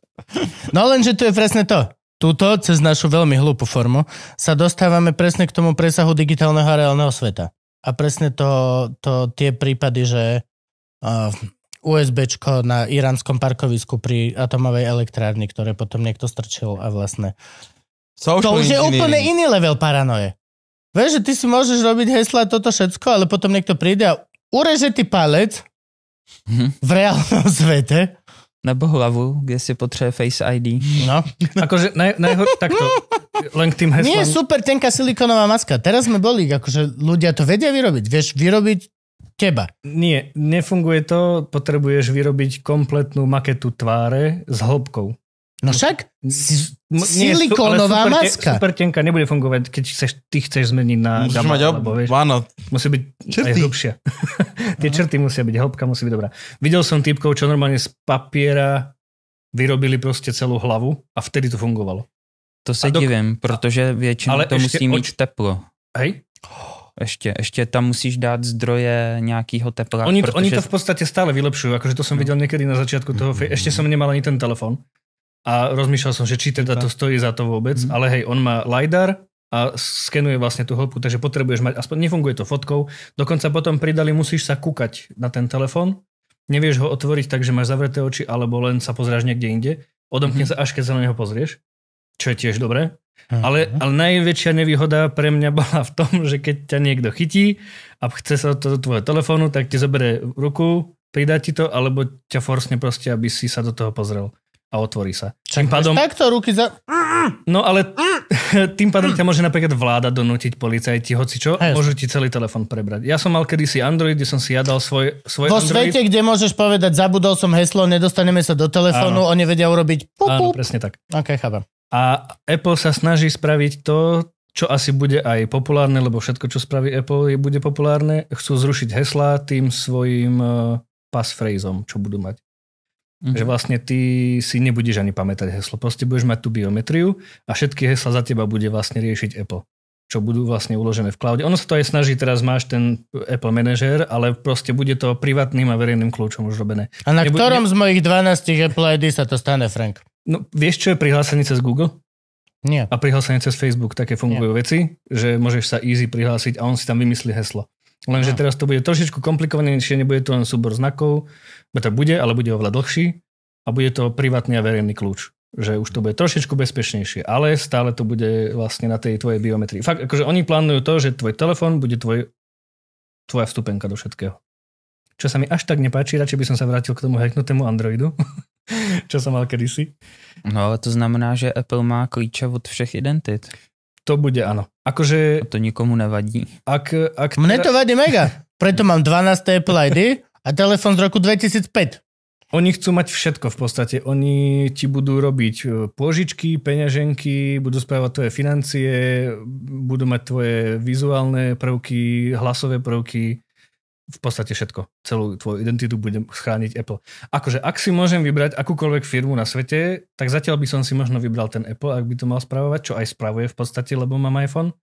No lenže tu je presne to. Tuto, cez našu veľmi hlúpu formu, sa dostávame presne k tomu presahu digitálneho a reálneho sveta a presne to, to tie prípady, že uh, USBčko na iránskom parkovisku pri atomovej elektrárni, ktoré potom niekto strčil a vlastne... Social to už je úplne iný level paranoje. Vieš, že ty si môžeš robiť hesla toto všetko, ale potom niekto príde a ureže ti palec mm-hmm. v reálnom svete nebo hlavu, kde si potřebuje Face ID. No, akože naj, najhor, takto, len k tým heslám. Nie super tenká silikonová maska. Teraz sme boli, akože ľudia to vedia vyrobiť. Vieš vyrobiť teba. Nie, nefunguje to. Potrebuješ vyrobiť kompletnú maketu tváre s hĺbkou. No však, silikónová silikonová super, maska. Super tenká nebude fungovať, keď chceš, ty chceš zmeniť na Musíš gamma, mať ob... lebo, vieš, áno. musí byť čerty. aj hlubšia. Tie črty musia byť, hĺbka musí byť dobrá. Videl som typkov, čo normálne z papiera vyrobili prostě celou hlavu a vtedy to fungovalo. To se dok... divím, protože většinou Ale to musí mít oč... teplo. Hej? Ještě, ještě tam musíš dát zdroje nějakého tepla. Oni, protože... oni to v podstatě stále vylepšují, jakože to jsem no. viděl někdy na začátku toho, mm-hmm. ještě jsem nemal ani ten telefon, a rozmýšľal som, že či teda to stojí za to vôbec, mm ale hej, on má LiDAR a skenuje vlastne tú hĺbku, takže potrebuješ mať, aspoň nefunguje to fotkou, dokonca potom pridali, musíš sa kúkať na ten telefon, nevieš ho otvoriť tak, že máš zavreté oči, alebo len sa pozráš niekde inde, odomkne mm sa až keď sa na neho pozrieš, čo je tiež dobré. mm Ale, ale najväčšia nevýhoda pre mňa bola v tom, že keď ťa niekto chytí a chce sa to do tvojho telefónu, tak ti zoberie ruku, pridá ti to, alebo ťa forsne proste, aby si sa do toho pozrel a otvorí sa. Tým tak pádom... Takto ruky za... No ale tým pádom ťa môže napríklad vláda donútiť policajti, hoci čo, Hej. môžu ti celý telefon prebrať. Ja som mal kedysi Android, kde som si jadal svoj, svoj Vo Android. svete, kde môžeš povedať, zabudol som heslo, nedostaneme sa do telefónu, oni vedia urobiť... Pup, Áno, presne tak. Ok, chápem. A Apple sa snaží spraviť to, čo asi bude aj populárne, lebo všetko, čo spraví Apple, je bude populárne. Chcú zrušiť heslá tým svojim eh, passphrasem, čo budú mať. Mm-hmm. Že vlastne ty si nebudeš ani pamätať heslo. Proste budeš mať tú biometriu a všetky hesla za teba bude vlastne riešiť Apple čo budú vlastne uložené v cloude. Ono sa to aj snaží, teraz máš ten Apple Manager, ale proste bude to privátnym a verejným kľúčom už robené. A na Nebu- ktorom ne... z mojich 12 Apple ID sa to stane, Frank? No, vieš, čo je prihlásenie cez Google? Nie. A prihlásenie cez Facebook, také fungujú Nie. veci, že môžeš sa easy prihlásiť a on si tam vymyslí heslo. Lenže no. teraz to bude trošičku komplikovanejšie, nebude to len súbor znakov, meter no bude, ale bude oveľa dlhší a bude to privátny a verejný kľúč že už to bude trošičku bezpečnejšie, ale stále to bude vlastne na tej tvojej biometrii. Fakt, akože oni plánujú to, že tvoj telefon bude tvoj, tvoja vstupenka do všetkého. Čo sa mi až tak nepáči, radšej by som sa vrátil k tomu hacknutému Androidu, čo som mal kedysi. No ale to znamená, že Apple má klíče od všech identit. To bude ano. Akože... A to nikomu nevadí. Ak, ak... Mne to vadí mega. Preto mám 12 Apple ID a telefon z roku 2005. Oni chcú mať všetko v podstate. Oni ti budú robiť e, pôžičky, peňaženky, budú spravovať tvoje financie, budú mať tvoje vizuálne prvky, hlasové prvky, v podstate všetko. Celú tvoju identitu budem chrániť Apple. Akože ak si môžem vybrať akúkoľvek firmu na svete, tak zatiaľ by som si možno vybral ten Apple, ak by to mal spravovať, čo aj spravuje v podstate, lebo mám iPhone.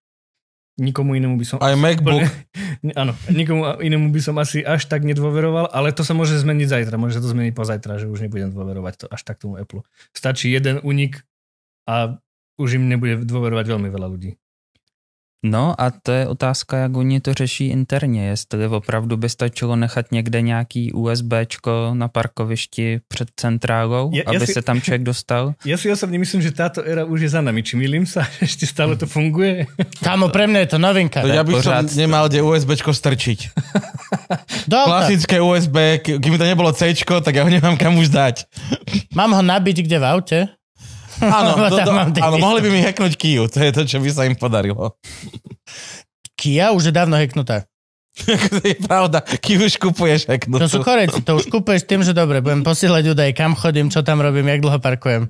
Nikomu inému by som... Aj MacBook. Úplne, áno, nikomu inému by som asi až tak nedôveroval, ale to sa môže zmeniť zajtra, môže sa to zmeniť pozajtra, že už nebudem dôverovať to až tak tomu Apple. Stačí jeden unik a už im nebude dôverovať veľmi veľa ľudí. No a to je otázka, jak oni to řeší interně, jestli opravdu by stačilo nechat někde nějaký USBčko na parkovišti před centrálou, ja, aby ja si, se tam člověk dostal. Já ja si osobně myslím, že tato era už je za nami. Či milím se, ještě stále to funguje? Kámo, pro mě je to novinka. To já bych pořád... nemal kde USBčko strčit. Klasické USB, kdyby to nebylo Cčko, tak já ho nemám kam už dát. Mám ho nabít kde v autě? Áno, do, do, áno mohli by mi hacknúť Kiu, to je to, čo by sa im podarilo. Kia už je dávno hacknutá. to je pravda, Kia už kupuješ hacknutú. To sú koreci, to už kupuješ tým, že dobre, budem posielať údaje, kam chodím, čo tam robím, jak dlho parkujem.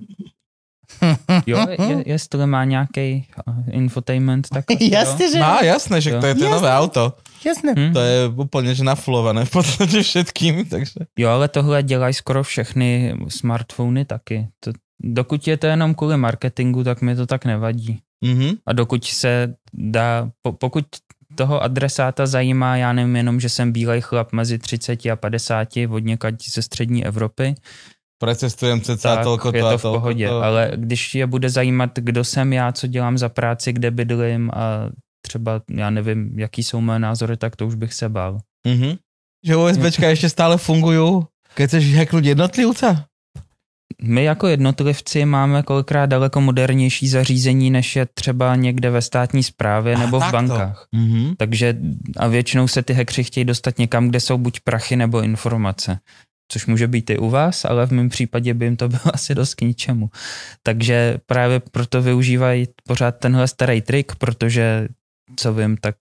Jo, je, jestli má nějaký eh, infotainment, tak... jasně, že... Má, jasné, že jo. to je to jasné. nové auto. Jasné. Hm? To je úplně že nafulované v podstatě všetkým, takže... Jo, ale tohle dělají skoro všechny smartfony taky. To, Dokud je to jenom kvůli marketingu, tak mi to tak nevadí. Mm-hmm. A dokud se dá, po, pokud toho adresáta zajímá, já nevím jenom, že jsem bílej chlap mezi 30 a 50 od někať ze střední Evropy, Precestujem se celá tolko, je to v pohodě, to... ale když je bude zajímat, kdo jsem já, co dělám za práci, kde bydlím a třeba, já nevím, jaký jsou moje názory, tak to už bych se bál. Mm-hmm. Že USBčka ještě stále fungují. Chceš heknout jednotlivce? my jako jednotlivci máme kolikrát daleko modernější zařízení, než je třeba někde ve státní správě a, nebo v bankách. To. Mm-hmm. Takže a většinou se ty hekři chtějí dostat někam, kde jsou buď prachy nebo informace. Což může být i u vás, ale v mém případě by jim to bylo asi dost k ničemu. Takže právě proto využívají pořád tenhle starý trik, protože co vím, tak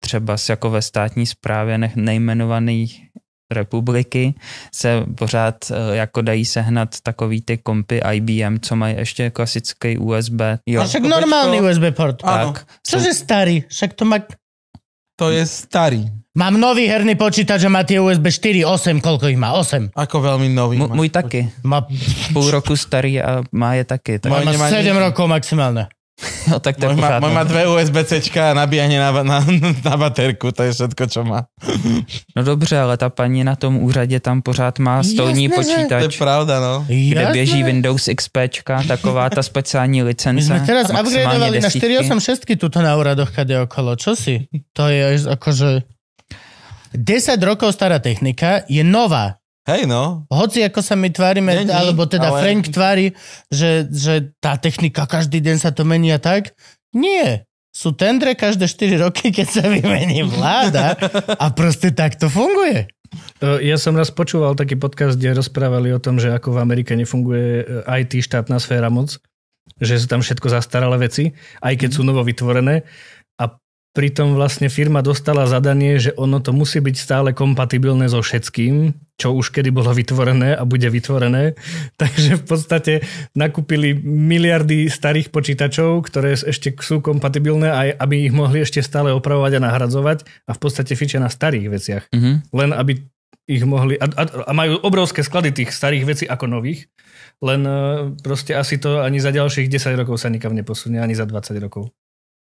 třeba jako ve státní správě nejmenovaný republiky se pořád eh, jako dají sehnat takový ty kompy IBM, co mají ještě klasický USB. Jo, však kopečko. Jako normální USB port. Tak, ano. je starý? Však to má... To je starý. Mám nový herný počítač a má tie USB 4, 8, koľko ich má? 8. Ako veľmi nový. M- môj taky. Má... Půl roku starý a má je taky. Tak... má 7 rokov maximálne. No tak to má, môj má dve USB-Cčka a nabíjanie na, na, na baterku, to je všetko, čo má. No dobře, ale ta paní na tom úřadě tam pořád má stolní Jasne, počítač. To je pravda, no. Kde běží Windows XP, taková ta speciální licence. My jsme teraz upgradeovali na 486 tuto na úradoch, kde okolo. Čo si? To je jakože 10 rokov stará technika je nová. Hej no. Hoci ako sa my tvárime, Není, alebo teda ale... Frank tvári, že, že tá technika, každý den sa to mení a tak. Nie. Sú tendre každé 4 roky, keď sa vymení vláda a proste tak to funguje. Ja som raz počúval taký podcast, kde rozprávali o tom, že ako v Amerike nefunguje e, IT štátna sféra moc, že sú tam všetko zastaralé veci, aj keď sú novo vytvorené. A Pritom vlastne firma dostala zadanie, že ono to musí byť stále kompatibilné so všetkým, čo už kedy bolo vytvorené a bude vytvorené. Takže v podstate nakúpili miliardy starých počítačov, ktoré ešte sú kompatibilné, aj aby ich mohli ešte stále opravovať a nahradzovať a v podstate fičia na starých veciach. Mm-hmm. Len aby ich mohli, a, a, a majú obrovské sklady tých starých vecí ako nových, len e, proste asi to ani za ďalších 10 rokov sa nikam neposunie, ani za 20 rokov.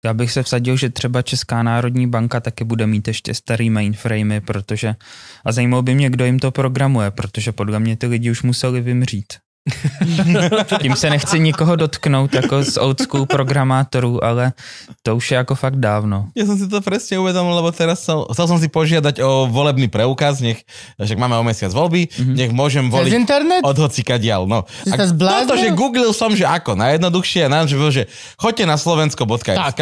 Já bych se vsadil, že třeba Česká národní banka taky bude mít ještě starý mainframey, protože a zajímalo by mě, kdo jim to programuje, protože podle mě ty lidi už museli vymřít. Tím se nechci nikoho dotknout jako z old school programátorů, ale to už je jako fakt dávno. Já jsem si to přesně uvědomil, lebo teraz chcel, chcel jsem si požiadať o volebný preukaz, nech, že máme o mesiac volby, mm -hmm. nech můžem volit internet? od hocika dial. No. A to, no, že googlil jsem, že ako, najjednoduchšie je nám, že, bylo, že choďte na slovensko.sk,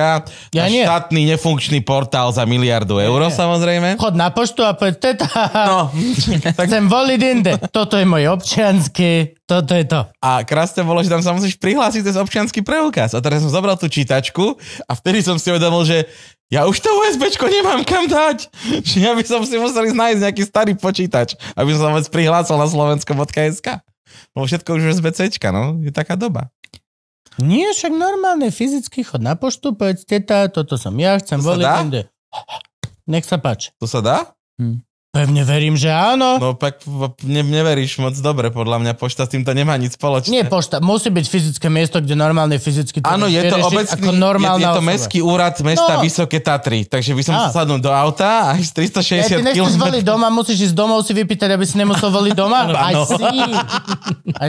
ja nie. štátny nefunkčný portál za miliardu euro, nie. samozrejme. Chod na poštu a pojď teta. No. tak... Chcem volit inde. Toto je moje občanské, to, to je to. A krásne bolo, že tam sa musíš prihlásiť cez občianský preukaz. A teraz som zobral tú čítačku a vtedy som si uvedomil, že ja už to USBčko nemám kam dať. Že ja by som si musel nájsť nejaký starý počítač, aby som sa vôbec prihlásil na slovensko.sk. Lebo všetko už USBCčka, no. Je taká doba. Nie, však normálne, fyzicky chod na poštu, povedz teta, toto som ja, chcem to voliť. Nech sa páči. To sa dá? Hm. Pevne verím, že áno. No pak ne, neveríš moc dobre, podľa mňa pošta s týmto nemá nič spoločné. Nie pošta, musí byť fyzické miesto, kde normálne fyzicky to Áno, je to obecný, je, je, to mestský úrad mesta no. Vysoké Tatry, takže by som sa do auta a z 360 km. Ja, ty nechceš voliť doma, musíš ísť domov si vypýtať, aby si nemusel voliť doma? I see.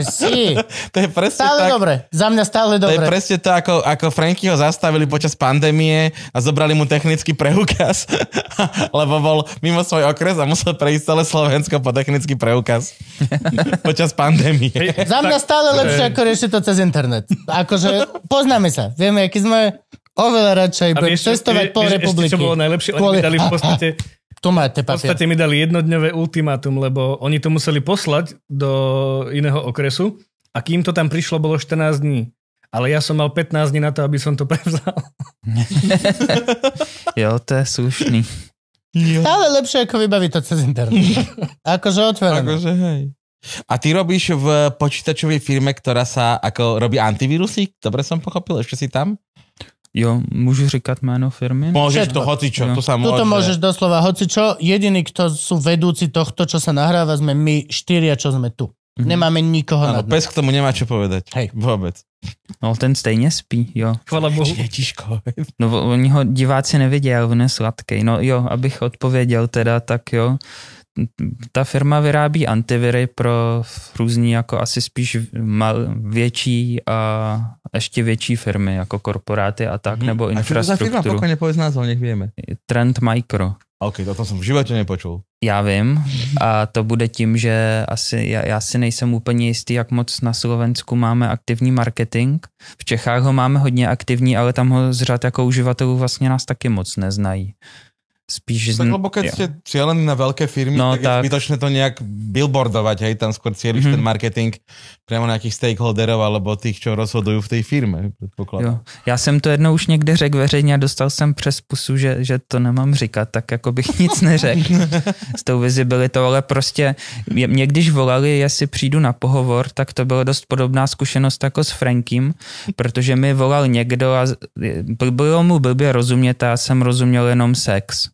I see. To je presne stále tak, dobre, za mňa stále dobre. To je presne to, ako, ako Franky ho zastavili počas pandémie a zobrali mu technický preukaz, lebo bol mimo svoj okres a musel prejsť celé Slovensko po technický preukaz počas pandémie. Za mňa stále lepšie, ako riešiť to cez internet. Akože poznáme sa, vieme, aký sme oveľa radšej cestovať po republiky. Ešte, čo bolo najlepšie, Kvôli... dali v podstate tu máte papier. V podstate mi dali jednodňové ultimátum, lebo oni to museli poslať do iného okresu a kým to tam prišlo, bolo 14 dní. Ale ja som mal 15 dní na to, aby som to prevzal. jo, to je slušný. Jo. Ale lepšie ako vybaviť to cez internet. akože otvorené. Akože hej. A ty robíš v počítačovej firme, ktorá sa ako robí antivírusy? Dobre som pochopil, ešte si tam? Jo, můžu říkat jméno firmy? Můžeš to hocičo, jo. to sa môže. Tuto môžeš doslova hocičo. Jediný, kto sú vedúci tohto, čo sa nahráva, sme my štyria, čo sme tu. Mm-hmm. Nemáme nikoho Áno, pes k tomu nemá čo povedať. Hej. Vôbec. No, ten stejně spí, jo. Chvala bohu. Dětiško. No, no, oni ho diváci nevidí, ale on je sladký. No jo, abych odpověděl teda, tak jo. Ta firma vyrábí antiviry pro různý, jako asi spíš mal, větší a ještě větší firmy, jako korporáty a tak, hmm. nebo infrastrukturu. A co to za firma, pokud nepověz o nich víme. Trend Micro. OK, to, to jsem v životě nepočul. Já vím a to bude tím, že asi, já, já si nejsem úplně jistý, jak moc na Slovensku máme aktivní marketing. V Čechách ho máme hodně aktivní, ale tam ho z řad jako uživatelů vlastně nás taky moc neznají spíš... Tak lebo keď jo. ste cieľení na veľké firmy, no, tak, tak, je zbytočné to nejak billboardovať, hej, tam skôr cieľiš mm-hmm. ten marketing priamo na nejakých stakeholderov alebo tých, čo rozhodujú v tej firme, předpokládám. Já jsem to jednou už někde řekl veřejně a dostal jsem přes pusu, že, že to nemám říkat, tak jako bych nic neřekl s tou to ale prostě mě když volali, jestli přijdu na pohovor, tak to byla dost podobná zkušenost jako s Frankiem, protože mi volal někdo a bylo mu blbě rozumět a já jsem rozuměl jenom sex.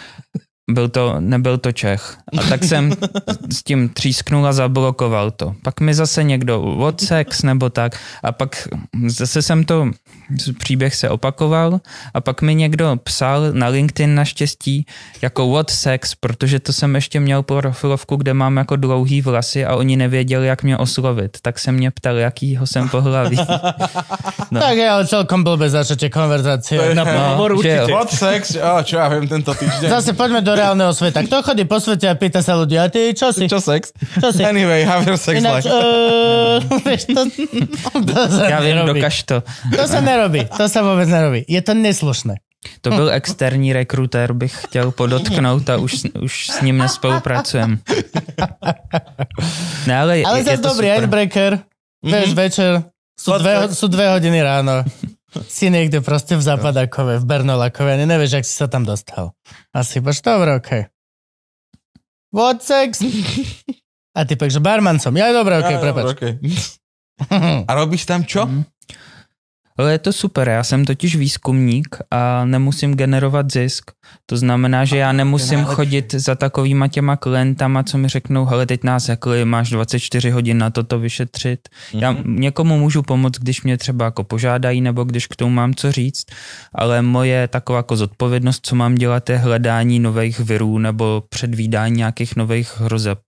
Byl to, nebyl to Čech. A tak jsem s tím třísknul a zablokoval to. Pak mi zase někdo sex nebo tak. A pak zase jsem to, příběh se opakoval a pak mi někdo psal na LinkedIn naštěstí jako what sex, protože to jsem ještě měl profilovku, kde mám jako dlouhý vlasy a oni nevěděli, jak mě oslovit. Tak se mě ptal, jakýho jsem pohlaví. No. Tak je ale celkom byl začátě konverzace. Na no, no, What sex? oh čo já vím, tento týden. Zase pojďme do reálneho sveta. Kto chodí po svete a pýta sa ľudí, a ty čo si? Čo sex? Čo si? Anyway, have your sex Ináč, life. Uh, to, to sa ja viem, dokáž to. To sa nerobí, to sa vôbec nerobí. Je to neslušné. To byl externí rekrutér, bych chtěl podotknout a už, už s ním nespolupracujem. Ne, ale, ale je, je to dobrý, super. Breaker, mm-hmm. večer, jsou dvě hodiny ráno si niekde prostě v Zapadakove, v Bernolakove, ne, nevíš, jak si sa tam dostal. Asi si ibaš, dobre, okej. What sex? A ty pak, že barman som. Ja, dobre, okej, okay, prepač. Okay. A robíš tam čo? Mm. Ale je to super, já jsem totiž výzkumník a nemusím generovat zisk. To znamená, že já nemusím chodit za takovýma těma klientama, co mi řeknou, hele, teď nás jakli, máš 24 hodin na toto vyšetřit. Já mhm. někomu můžu pomoct, když mě třeba jako požádají, nebo když k tomu mám co říct, ale moje taková jako zodpovědnost, co mám dělat, je hledání nových virů nebo předvídání nějakých nových hrozeb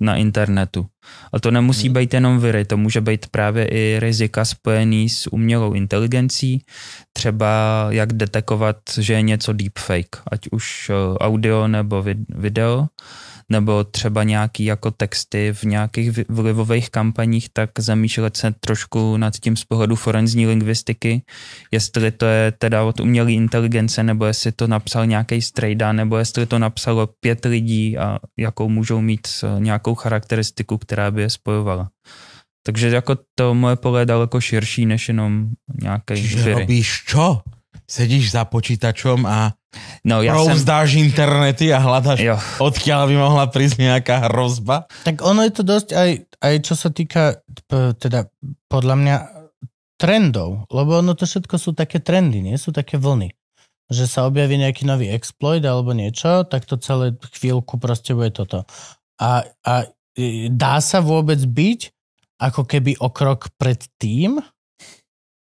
na internetu. A to nemusí hmm. být jenom viry, to může být právě i rizika spojený s umělou inteligencí, třeba jak detekovat, že je něco deepfake, ať už eh, audio nebo video, nebo třeba nějaký jako texty v nějakých vlivových kampaních, tak zamýšlet se trošku nad tím z pohledu forenzní lingvistiky, jestli to je teda od umělé inteligence, nebo jestli to napsal nějaký strejda, nebo jestli to napsalo pět lidí a jakou můžou mít nějakou charakteristiku, která která by je spojovala. Takže jako to moje pole je daleko širší než jenom nějaké Čiže robíš čo? Sedíš za počítačem a No, já Rouzdáš jsem... internety a hledáš. odkiaľ by mohla prísť nějaká hrozba? Tak ono je to dost, aj, aj čo se týká teda podle mě trendov, lebo ono to všetko jsou také trendy, nie? Sú také vlny. Že sa objaví nejaký nový exploit alebo niečo, tak to celé chvíľku prostě bude toto. A, a E, dá sa vôbec byť ako keby o krok pred tým?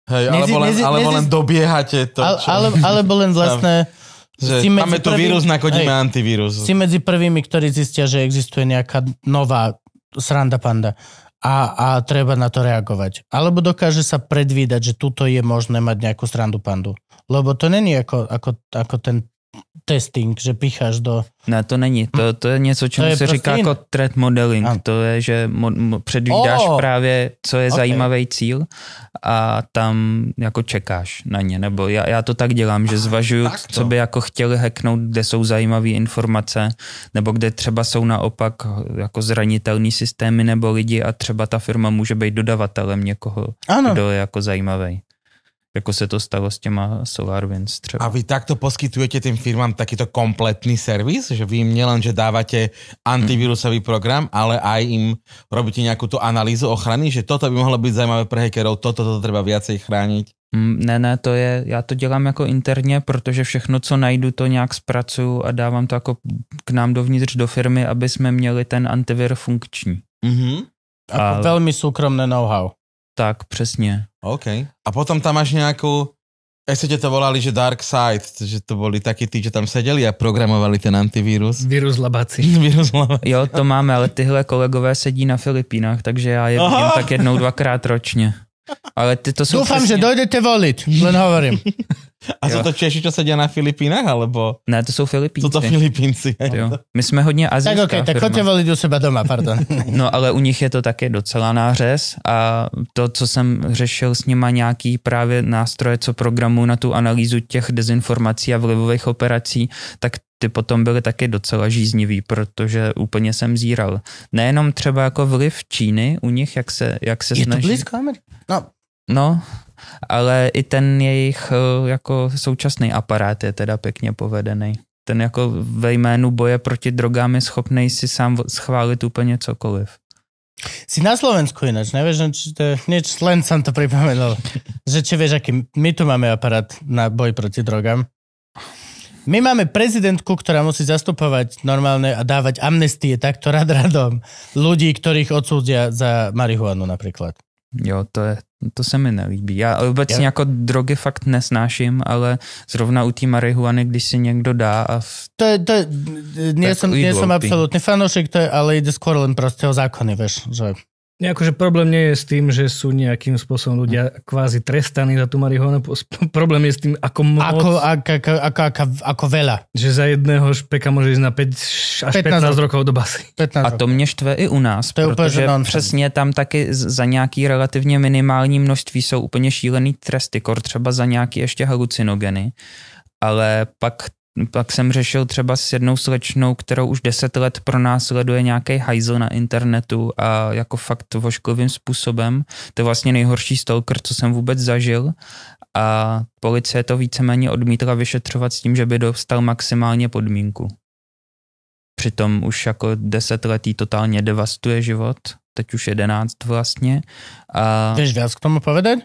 Hej, alebo len, nezi, alebo nezi, len dobiehate to. Ale, ale, alebo len vlastne... Že si máme tu vírus, nakodíme hej, antivírus. Si medzi prvými, ktorí zistia, že existuje nejaká nová sranda panda a, a treba na to reagovať. Alebo dokáže sa predvídať, že tuto je možné mať nejakú srandu pandu. Lebo to není ako, ako, ako ten testing, že pícháš do... Ne, to není. To, to je něco, čemu se prostě říká in... jako threat modeling. Ano. To je, že mo- mo- předvídáš oh, právě, co je okay. zajímavý cíl a tam jako čekáš na ně. Nebo já, já to tak dělám, že ah, zvažuju, co by jako chtěli hacknout, kde jsou zajímavé informace, nebo kde třeba jsou naopak jako zranitelné systémy nebo lidi a třeba ta firma může být dodavatelem někoho, ano. kdo je jako zajímavý jako se to stalo s těma SolarWinds třeba. A vy takto poskytujete tým firmám takýto kompletný servis, že vy jim nielen, že dáváte antivírusový hmm. program, ale aj jim robíte nějakou tu analýzu ochrany, že toto by mohlo být zajímavé pro hackerov, toto to třeba viacej chránit. Mm, ne, ne, to je, já to dělám jako interně, protože všechno, co najdu, to nějak zpracuju a dávám to jako k nám dovnitř do firmy, aby jsme měli ten antivir funkční. Mm-hmm. A, jako a velmi soukromné know-how. Tak, přesně. OK. A potom tam máš nějakou, jak se tě to volali, že Dark Side, že to byli taky ty, že tam seděli a programovali ten antivírus. Virus labací. Virus labací. Jo, to máme, ale tyhle kolegové sedí na Filipínách, takže já je vidím tak jednou, dvakrát ročně. Ale ty to sú Dúfam, presne... že dojdete volit, len hovorím. A jsou to Češi, co se na Filipínách, alebo? Ne, to jsou Filipínci. To to Filipínci. Jo. My jsme hodně azijská Tak ok, tak chodte volit u sebe doma, pardon. no ale u nich je to také docela nářez a to, co jsem řešil s nima nějaký právě nástroje, co programu na tu analýzu těch dezinformací a vlivových operací, tak ty potom byly taky docela žíznivý, protože úplně jsem zíral. Nejenom třeba jako vliv Číny u nich, jak se, jak se je snaží. Je to blízko Ameriky. No. no, ale i ten jejich eh, jako současný aparát je teda pěkně povedený. Ten jako ve jménu boje proti drogám je schopný si sám schválit úplně cokoliv. Si na Slovensku jinak? Nevíš, no, či to je, nič, len to připomenul? že či víš, jaký my tu máme aparát na boj proti drogám. My máme prezidentku, ktorá musí zastupovať normálne a dávať amnestie takto rad radom ľudí, ktorých odsúdia za marihuanu napríklad. Jo, to, je, to se mi nelíbí. Já obecně jako drogy fakt nesnáším, ale zrovna u té marihuany, když si někdo dá a... V... To je, to je, nie, som, nie som absolútny to je, ale jde skoro len prostě o zákony, veš, že... Akože problém nie je s tým, že sú nejakým spôsobom ľudia kvázi trestaní za tú marihuanu. Problém je s tým, ako moc... Ako, ako, ako, ako, ako, ako veľa. Že za jedného špeka môže ísť na 5 až 15, 15 rokov do basy. 15 A to mne štve i u nás, to pretože je presne tam také za nejaký relatívne minimální množství sú úplne šílený tresty, kor třeba za nejaké ešte halucinogeny ale pak pak jsem řešil třeba s jednou slečnou, kterou už deset let pro nás sleduje nějaký hajzl na internetu a jako fakt vošklivým způsobem. To je vlastně nejhorší stalker, co jsem vůbec zažil a policie to víceméně odmítla vyšetřovat s tím, že by dostal maximálně podmínku. Přitom už jako deset desetiletí totálně devastuje život, teď už jedenáct vlastně. A... Jdeš víc k tomu povedať?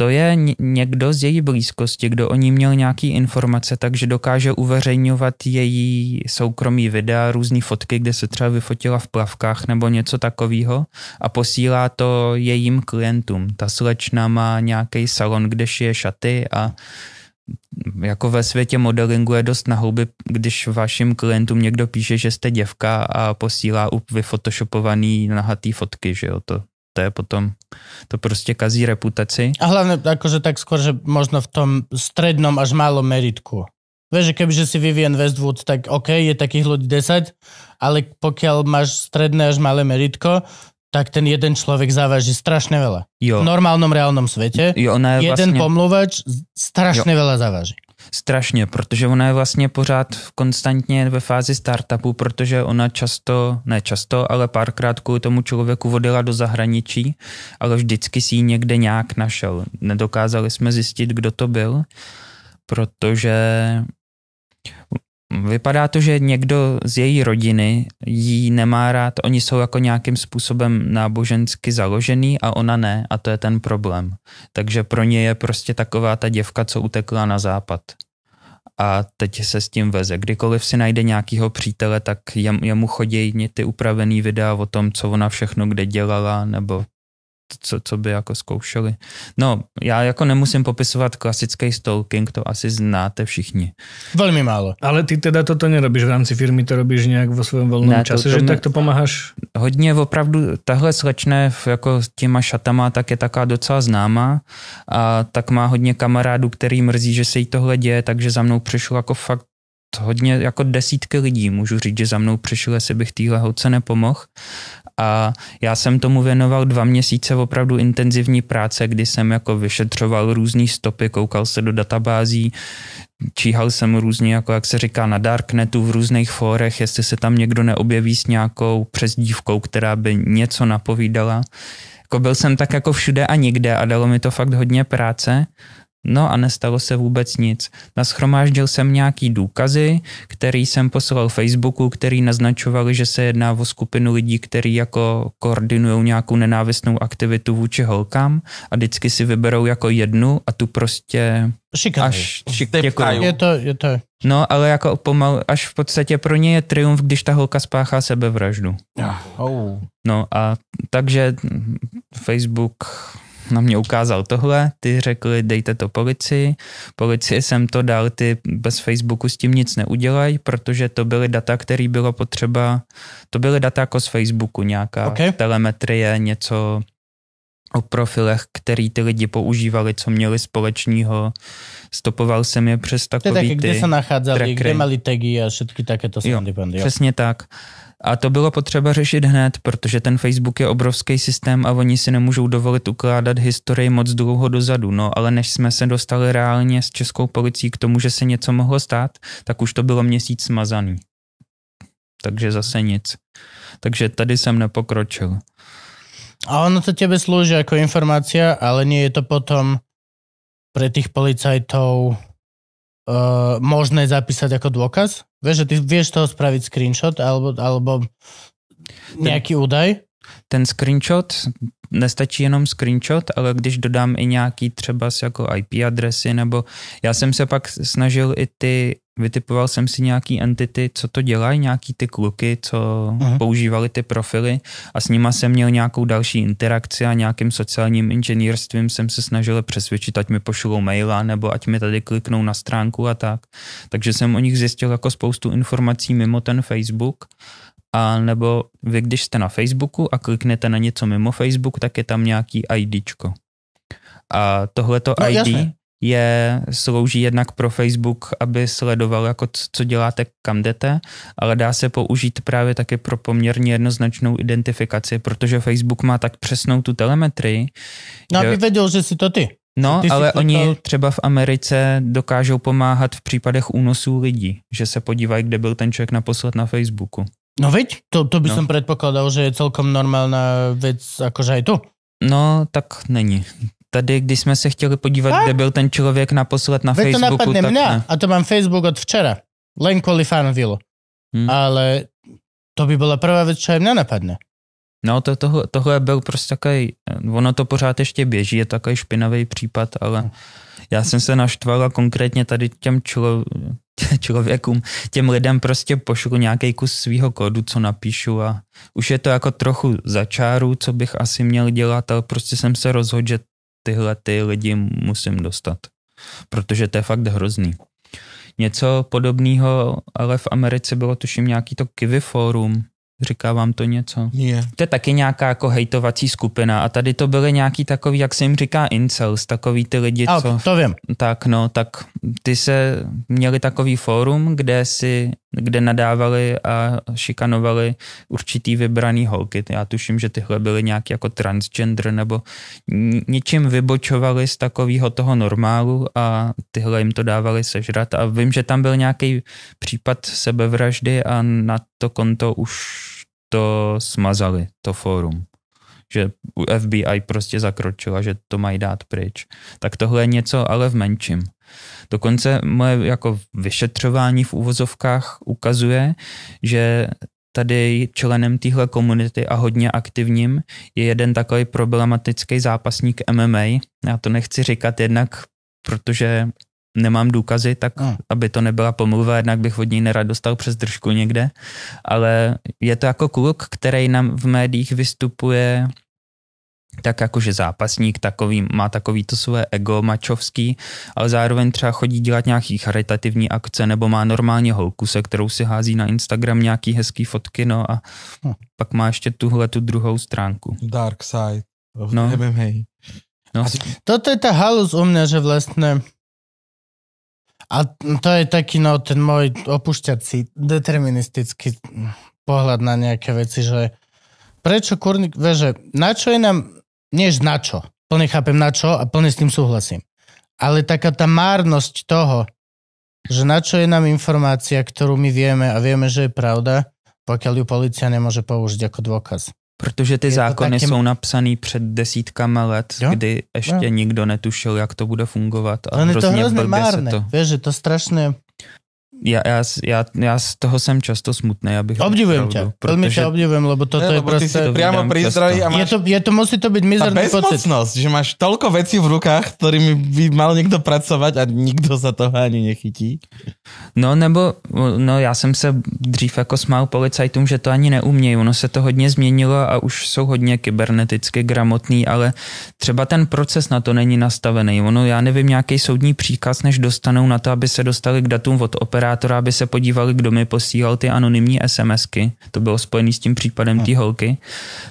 to je někdo z její blízkosti, kdo o ní měl nějaký informace, takže dokáže uveřejňovat její soukromý videa, různé fotky, kde se třeba vyfotila v plavkách nebo něco takového a posílá to jejím klientům. Ta slečna má nějaký salon, kde šije šaty a jako ve světě modelingu je dost na když vašim klientům někdo píše, že jste děvka a posílá vyfotoshopovaný nahatý fotky, že jo, to to je potom, to prostě kazí reputaci. A hlavně jakože tak skoro že možno v tom strednom až málo meritku. víš že kebyže si Vivian Westwood, tak OK, je takých lidí 10, ale pokud máš stredné až malé meritko, tak ten jeden člověk závaží strašně veľa. Jo. V normálnom, reálnom světě. jo, ona je jeden vlastně... pomluvač strašně jo. závaží. Strašně, protože ona je vlastně pořád konstantně ve fázi startupu, protože ona často, ne často, ale párkrát kvůli tomu člověku vodila do zahraničí, ale vždycky si ji někde nějak našel. Nedokázali jsme zjistit, kdo to byl, protože Vypadá to, že někdo z její rodiny jí nemá rád, oni jsou jako nějakým způsobem nábožensky založený a ona ne a to je ten problém. Takže pro ně je prostě taková ta děvka, co utekla na západ. A teď se s tím veze. Kdykoliv si najde nějakýho přítele, tak jemu chodí ty upravený videa o tom, co ona všechno kde dělala, nebo co, co by jako zkoušeli. No, já jako nemusím popisovat klasický stalking, to asi znáte všichni. Velmi málo. Ale ty teda toto nerobíš v rámci firmy, to robíš nějak vo svém volném ne, čase, to, to že mě... tak to pomáháš? Hodně opravdu, tahle slečné jako s těma šatama, tak je taká docela známá a tak má hodně kamarádů, který mrzí, že se jí tohle děje, takže za mnou přišlo jako fakt hodně jako desítky lidí, můžu říct, že za mnou přišli, jestli bych téhle holce nepomohl a já jsem tomu věnoval dva měsíce opravdu intenzivní práce, kdy jsem jako vyšetřoval různé stopy, koukal se do databází, číhal jsem různě, jako jak se říká, na darknetu, v různých fórech, jestli se tam někdo neobjeví s nějakou přezdívkou, která by něco napovídala. Jako byl jsem tak jako všude a nikde a dalo mi to fakt hodně práce. No a nestalo se vůbec nic. Naschromáždil jsem nějaký důkazy, který jsem poslal Facebooku, který naznačoval, že se jedná o skupinu lidí, který jako koordinují nějakou nenávistnou aktivitu vůči holkám a vždycky si vyberou jako jednu a tu prostě Šikanují. Až je to, je to. No, ale jako pomal, až v podstatě pro ně je triumf, když ta holka spáchá sebevraždu. Oh. No a takže Facebook na mě ukázal tohle, ty řekli dejte to policii, policii jsem to dal, ty bez Facebooku s tím nic neudělají, protože to byly data, které bylo potřeba, to byly data jako z Facebooku, nějaká okay. telemetrie, něco o profilech, který ty lidi používali, co měli společného. Stopoval jsem je přes takový tak, ty... Kde se nacházeli, kde mali tagy a všetky také to jo, Přesně tak. Uh, a to bylo potřeba řešit hned, protože ten Facebook je obrovský systém a oni si nemůžou dovolit ukládat historii moc dlouho dozadu. No ale než jsme se dostali reálně s českou policií k tomu, že se něco mohlo stát, tak už to bylo měsíc smazaný. Takže zase nic. Takže tady jsem nepokročil. A ono to těbe slouží jako informace, ale nie je to potom pro těch policajtů uh, eh, možné zapísať ako dôkaz? Vieš, že ty vieš toho spraviť screenshot alebo, alebo nějaký ten, údaj? Ten screenshot, nestačí jenom screenshot, ale když dodám i nějaký třeba jako IP adresy, nebo já jsem se pak snažil i ty vytipoval jsem si nějaký entity, co to dělají, nějaký ty kluky, co uh-huh. používali ty profily a s nima jsem měl nějakou další interakci a nějakým sociálním inženýrstvím jsem se snažil přesvědčit, ať mi pošlou maila nebo ať mi tady kliknou na stránku a tak. Takže jsem o nich zjistil jako spoustu informací mimo ten Facebook a nebo vy, když jste na Facebooku a kliknete na něco mimo Facebook, tak je tam nějaký IDčko. A tohleto no, ID jasně je, slouží jednak pro Facebook, aby sledoval, jako co děláte, kam jdete, ale dá se použít právě taky pro poměrně jednoznačnou identifikaci, protože Facebook má tak přesnou tu telemetrii. No, aby že... věděl, že jsi to ty. No, ty ale oni to... třeba v Americe dokážou pomáhat v případech únosů lidí, že se podívají, kde byl ten člověk naposled na Facebooku. No veď, to, to by no. som predpokladal, že je celkom normálna vec akože aj tu. No, tak není. Tady, když jsme se chtěli podívat, a? kde byl ten člověk naposled na Vy Facebooku, to napadne tak mě, ne. a to mám Facebook od včera. kvůli fanovilu. Hmm. Ale to by byla prvá věc, co mě napadne. No, to, toho tohle byl prostě takový, ono to pořád ještě běží, je takový špinavý případ, ale já jsem se naštvala konkrétně tady těm člo, člověkům, těm lidem prostě pošlu nějaký kus svého kódu, co napíšu a už je to jako trochu začáru, co bych asi měl dělat, ale prostě jsem se rozhodl, že tyhle ty lidi musím dostat. Protože to je fakt hrozný. Něco podobného, ale v Americe bylo tuším nějaký to Kiwi Forum, Říká vám to něco? Yeah. To je taky nějaká jako hejtovací skupina a tady to byly nějaký takový, jak se jim říká incels, takový ty lidi, a, co... to vím. Tak no, tak ty se měli takový fórum, kde si kde nadávali a šikanovali určitý vybraný holky. Já tuším, že tyhle byly nějak jako transgender nebo něčím vybočovali z takového toho normálu a tyhle jim to dávali sežrat a vím, že tam byl nějaký případ sebevraždy a na to konto už to smazali, to fórum že FBI prostě zakročila, že to mají dát pryč. Tak tohle je něco ale v menším. Dokonce moje jako vyšetřování v úvozovkách ukazuje, že tady členem téhle komunity a hodně aktivním je jeden takový problematický zápasník MMA. Já to nechci říkat jednak, protože nemám důkazy, tak no. aby to nebyla pomluva, jednak bych od ní nerad dostal přes držku někde, ale je to jako kluk, který nám v médiích vystupuje tak jakože zápasník takový, má takový to své ego mačovský, ale zároveň třeba chodí dělat nějaký charitativní akce nebo má normálně holku, se kterou si hází na Instagram nějaký hezký fotky, no a no. pak má ještě tuhle tu druhou stránku. Dark side of no. MMA. No. To, je ta halus u mě, že vlastně a to je taký, no, ten môj opušťací, deterministický pohľad na nejaké veci, že prečo kurník, veže. na čo je nám, než na čo, plne chápem na čo a plne s tým súhlasím. Ale taká tá márnosť toho, že na čo je nám informácia, ktorú my vieme a vieme, že je pravda, pokiaľ ju policia nemôže použiť ako dôkaz. Protože ty je zákony těm... jsou napsané před desítkami let, jo? kdy ještě jo. nikdo netušil, jak to bude fungovat. A Ale je to hrozně márne. To... Víš, že to strašné já, já, já, já z toho jsem často smutný, abych... Obdivujem tě, velmi tě obdivujem, lebo toto je prostě. prostě... To pri a máš... Je to, je to, musí to být mizerný pocit. že máš tolko věcí v rukách, kterými by mal někdo pracovat a nikdo za toho ani nechytí. No nebo, no já jsem se dřív jako smál policajtům, že to ani neumějí, ono se to hodně změnilo a už jsou hodně kyberneticky gramotný, ale třeba ten proces na to není nastavený. Ono, já nevím, nějaký soudní příkaz, než dostanou na to, aby se dostali k datům od opera operátora, aby se podívali, kdo mi posílal ty anonymní SMSky. To bylo spojené s tím případem hm. té holky.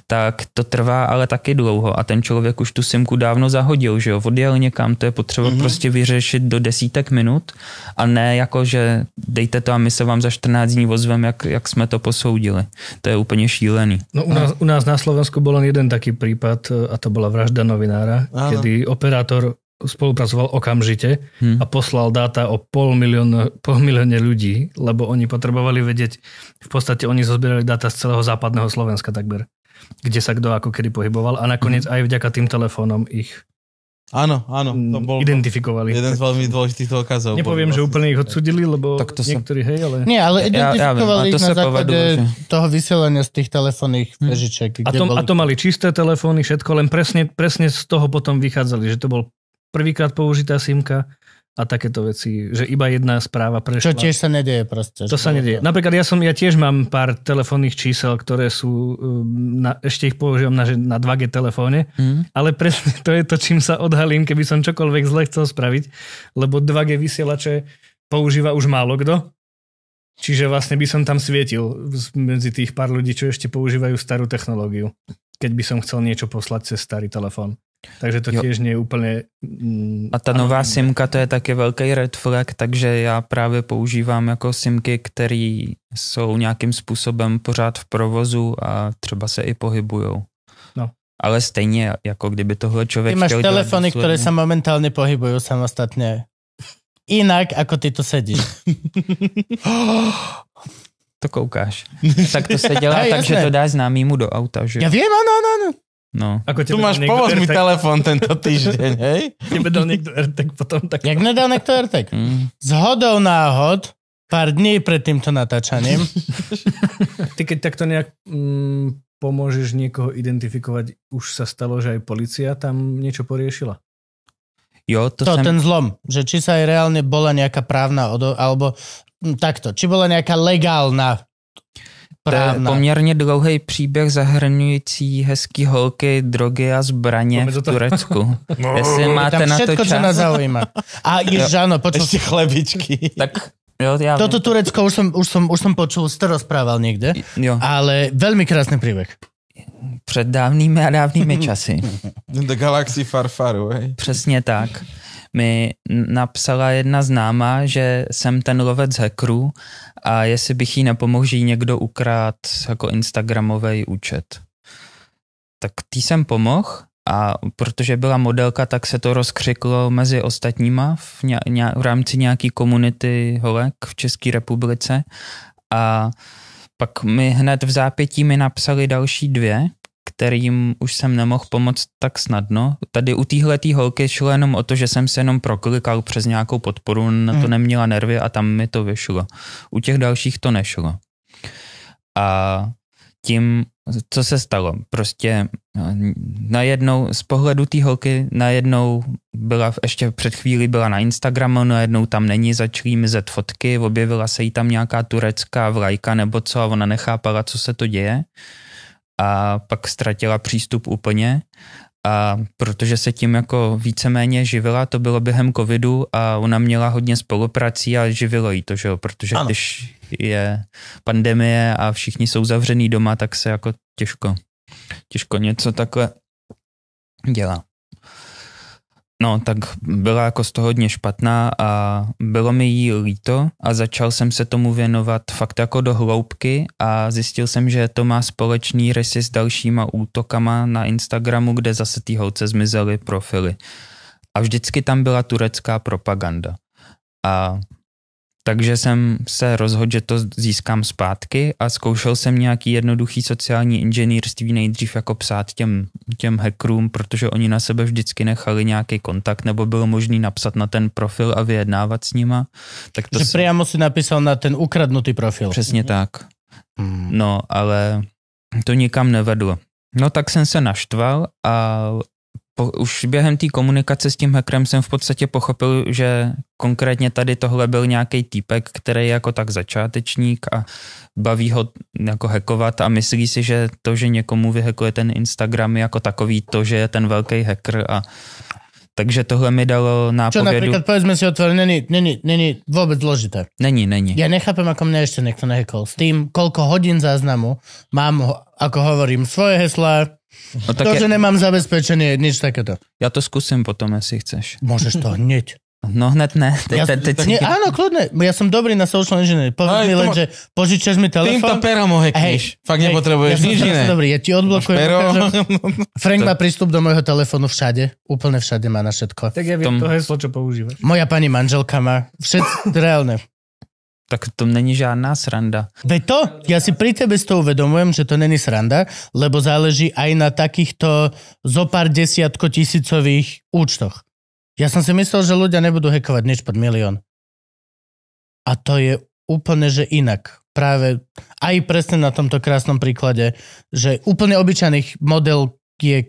Tak to trvá ale taky dlouho a ten člověk už tu simku dávno zahodil, že jo, odjel někam, to je potřeba mm-hmm. prostě vyřešit do desítek minut a ne jako, že dejte to a my se vám za 14 dní ozveme, jak, jak jsme to posoudili. To je úplně šílený. No u nás, u nás na Slovensku byl jeden taký případ eh, a to byla vražda novinára, Aha. operátor spolupracoval okamžite hmm. a poslal dáta o pol, milión, pol milióne ľudí, lebo oni potrebovali vedieť, v podstate oni zozbierali dáta z celého západného Slovenska takber, kde sa kto ako kedy pohyboval a nakoniec hmm. aj vďaka tým telefónom ich Áno, áno, to bol identifikovali. jeden z veľmi dôležitých dôkazov. Nepoviem, že úplne ich odsudili, lebo tak to niektorí, hej, ale... Nie, ale identifikovali ja, ja viem, ich to na základe toho vysielania z tých telefónnych hmm. vežiček. A to, boli... a to mali čisté telefóny, všetko, len presne, presne z toho potom vychádzali, že to bol prvýkrát použitá simka a takéto veci, že iba jedna správa prešla. Čo tiež sa nedieje proste. To sa nedieje. Napríklad ja, som, ja tiež mám pár telefónnych čísel, ktoré sú, um, na, ešte ich používam na, na 2G telefóne, mm. ale presne to je to, čím sa odhalím, keby som čokoľvek zle chcel spraviť, lebo 2G vysielače používa už málo kdo. Čiže vlastne by som tam svietil medzi tých pár ľudí, čo ešte používajú starú technológiu, keď by som chcel niečo poslať cez starý telefón. Takže to těž není úplně... Mm, a ta ano, nová simka to je taky velký red flag, takže já právě používám jako simky, které jsou nějakým způsobem pořád v provozu a třeba se i pohybujou. No. Ale stejně, jako kdyby tohle člověk Ty máš chtěl telefony, dělat které se momentálně pohybují samostatně. Jinak, ako ty to sedíš. to koukáš. Tak to se dělá, takže to dá známýmu do auta, že? Já vím, ano, ano, ano. No. Ako tu máš povoz mi telefon tento týždeň, hej? Tebe dal niekto AirTag potom tak. Jak nedal niekto AirTag? Mm. Z hodou náhod, pár dní pred týmto natáčaním. Ty keď takto nejak mm, pomôžeš niekoho identifikovať, už sa stalo, že aj policia tam niečo poriešila? Jo, to, to sem... ten zlom, že či sa aj reálne bola nejaká právna, odo, alebo mm, takto, či bola nejaká legálna Právná. To je poměrně dlouhý příběh zahrnující hezký holky, drogy a zbraně v Turecku. no. Jestli máte Tam na to čas. co nás zaujíma. A Jiržano, počul si chlebičky. Tak Jo, já Toto Turecko už jsem už, jsem už jsem počul, jste rozprával někde, jo. ale velmi krásný příběh. Před dávnými a dávnými časy. The Galaxy Farfaru, hej? Přesně tak mi napsala jedna známá, že jsem ten lovec hackerů a jestli bych jí nepomohl, že jí někdo ukrát jako Instagramový účet. Tak tý jsem pomohl a protože byla modelka, tak se to rozkřiklo mezi ostatníma v, ně, ně, v rámci nějaký komunity holek v České republice a pak mi hned v zápětí mi napsali další dvě kterým už jsem nemohl pomoct tak snadno. Tady u téhle holky šlo jenom o to, že jsem se jenom proklikal přes nějakou podporu, na to hmm. neměla nervy a tam mi to vyšlo. U těch dalších to nešlo. A tím, co se stalo. Prostě no, najednou z pohledu té holky, najednou byla, ještě před chvílí byla na Instagramu, najednou tam není, začaly mizet fotky, objevila se jí tam nějaká turecká vlajka nebo co a ona nechápala, co se to děje a pak ztratila přístup úplně a protože se tím jako víceméně živila, to bylo během covidu a ona měla hodně spoluprací a živilo jí to, že jo, protože ano. když je pandemie a všichni jsou zavřený doma, tak se jako těžko, těžko něco takhle dělá. No, tak byla jako z toho hodně špatná a bylo mi jí líto a začal jsem se tomu věnovat fakt jako do hloubky a zjistil jsem, že to má společný rysy s dalšíma útokama na Instagramu, kde zase ty holce zmizely profily. A vždycky tam byla turecká propaganda. A takže jsem se rozhodl, že to získám zpátky a zkoušel jsem nějaký jednoduchý sociální inženýrství nejdřív jako psát těm, těm hackerům, protože oni na sebe vždycky nechali nějaký kontakt nebo bylo možné napsat na ten profil a vyjednávat s nima. Tak to že si... přímo si napsal na ten ukradnutý profil. Přesně mhm. tak. Hmm. No, ale to nikam nevedlo. No tak jsem se naštval a po, už během té komunikace s tím hackerem jsem v podstatě pochopil, že konkrétně tady tohle byl nějaký týpek, který je jako tak začátečník a baví ho jako hackovat a myslí si, že to, že někomu vyhekuje ten Instagram je jako takový to, že je ten velký hacker a takže tohle mi dalo nápovědu. Čo například, povedzme si otvorene, není, není, není vůbec zložité. Není, není. Já nechápem, ako mne ještě někdo nehekol. S tým, koľko hodin záznamu mám, ako hovorím, svoje hesla, no, to, je... že nemám zabezpečené, nič takéto. Já to zkusím potom, jestli chceš. Můžeš to hněď. No hned ne. Te, ja, te, te, nie, áno, kľudne. Ja som dobrý na social engineering. Povedz mi len, že požičaš mi telefón. Týmto perom ho hekneš. Fakt nepotrebuješ nič iné. Dobrý, ja ti odblokujem. Frank má prístup do môjho telefónu všade. Úplne všade má na všetko. Tak ja viem to heslo, čo používaš. Moja pani manželka má. Všetko, reálne. Tak to není žádná sranda. Veď to, ja si pri tebe z toho uvedomujem, že to není sranda, lebo záleží aj na takýchto pár desiatko tisícových účtoch. Ja som si myslel, že ľudia nebudú hekovať nič pod milión. A to je úplne, že inak. Práve aj presne na tomto krásnom príklade, že úplne obyčajných model je...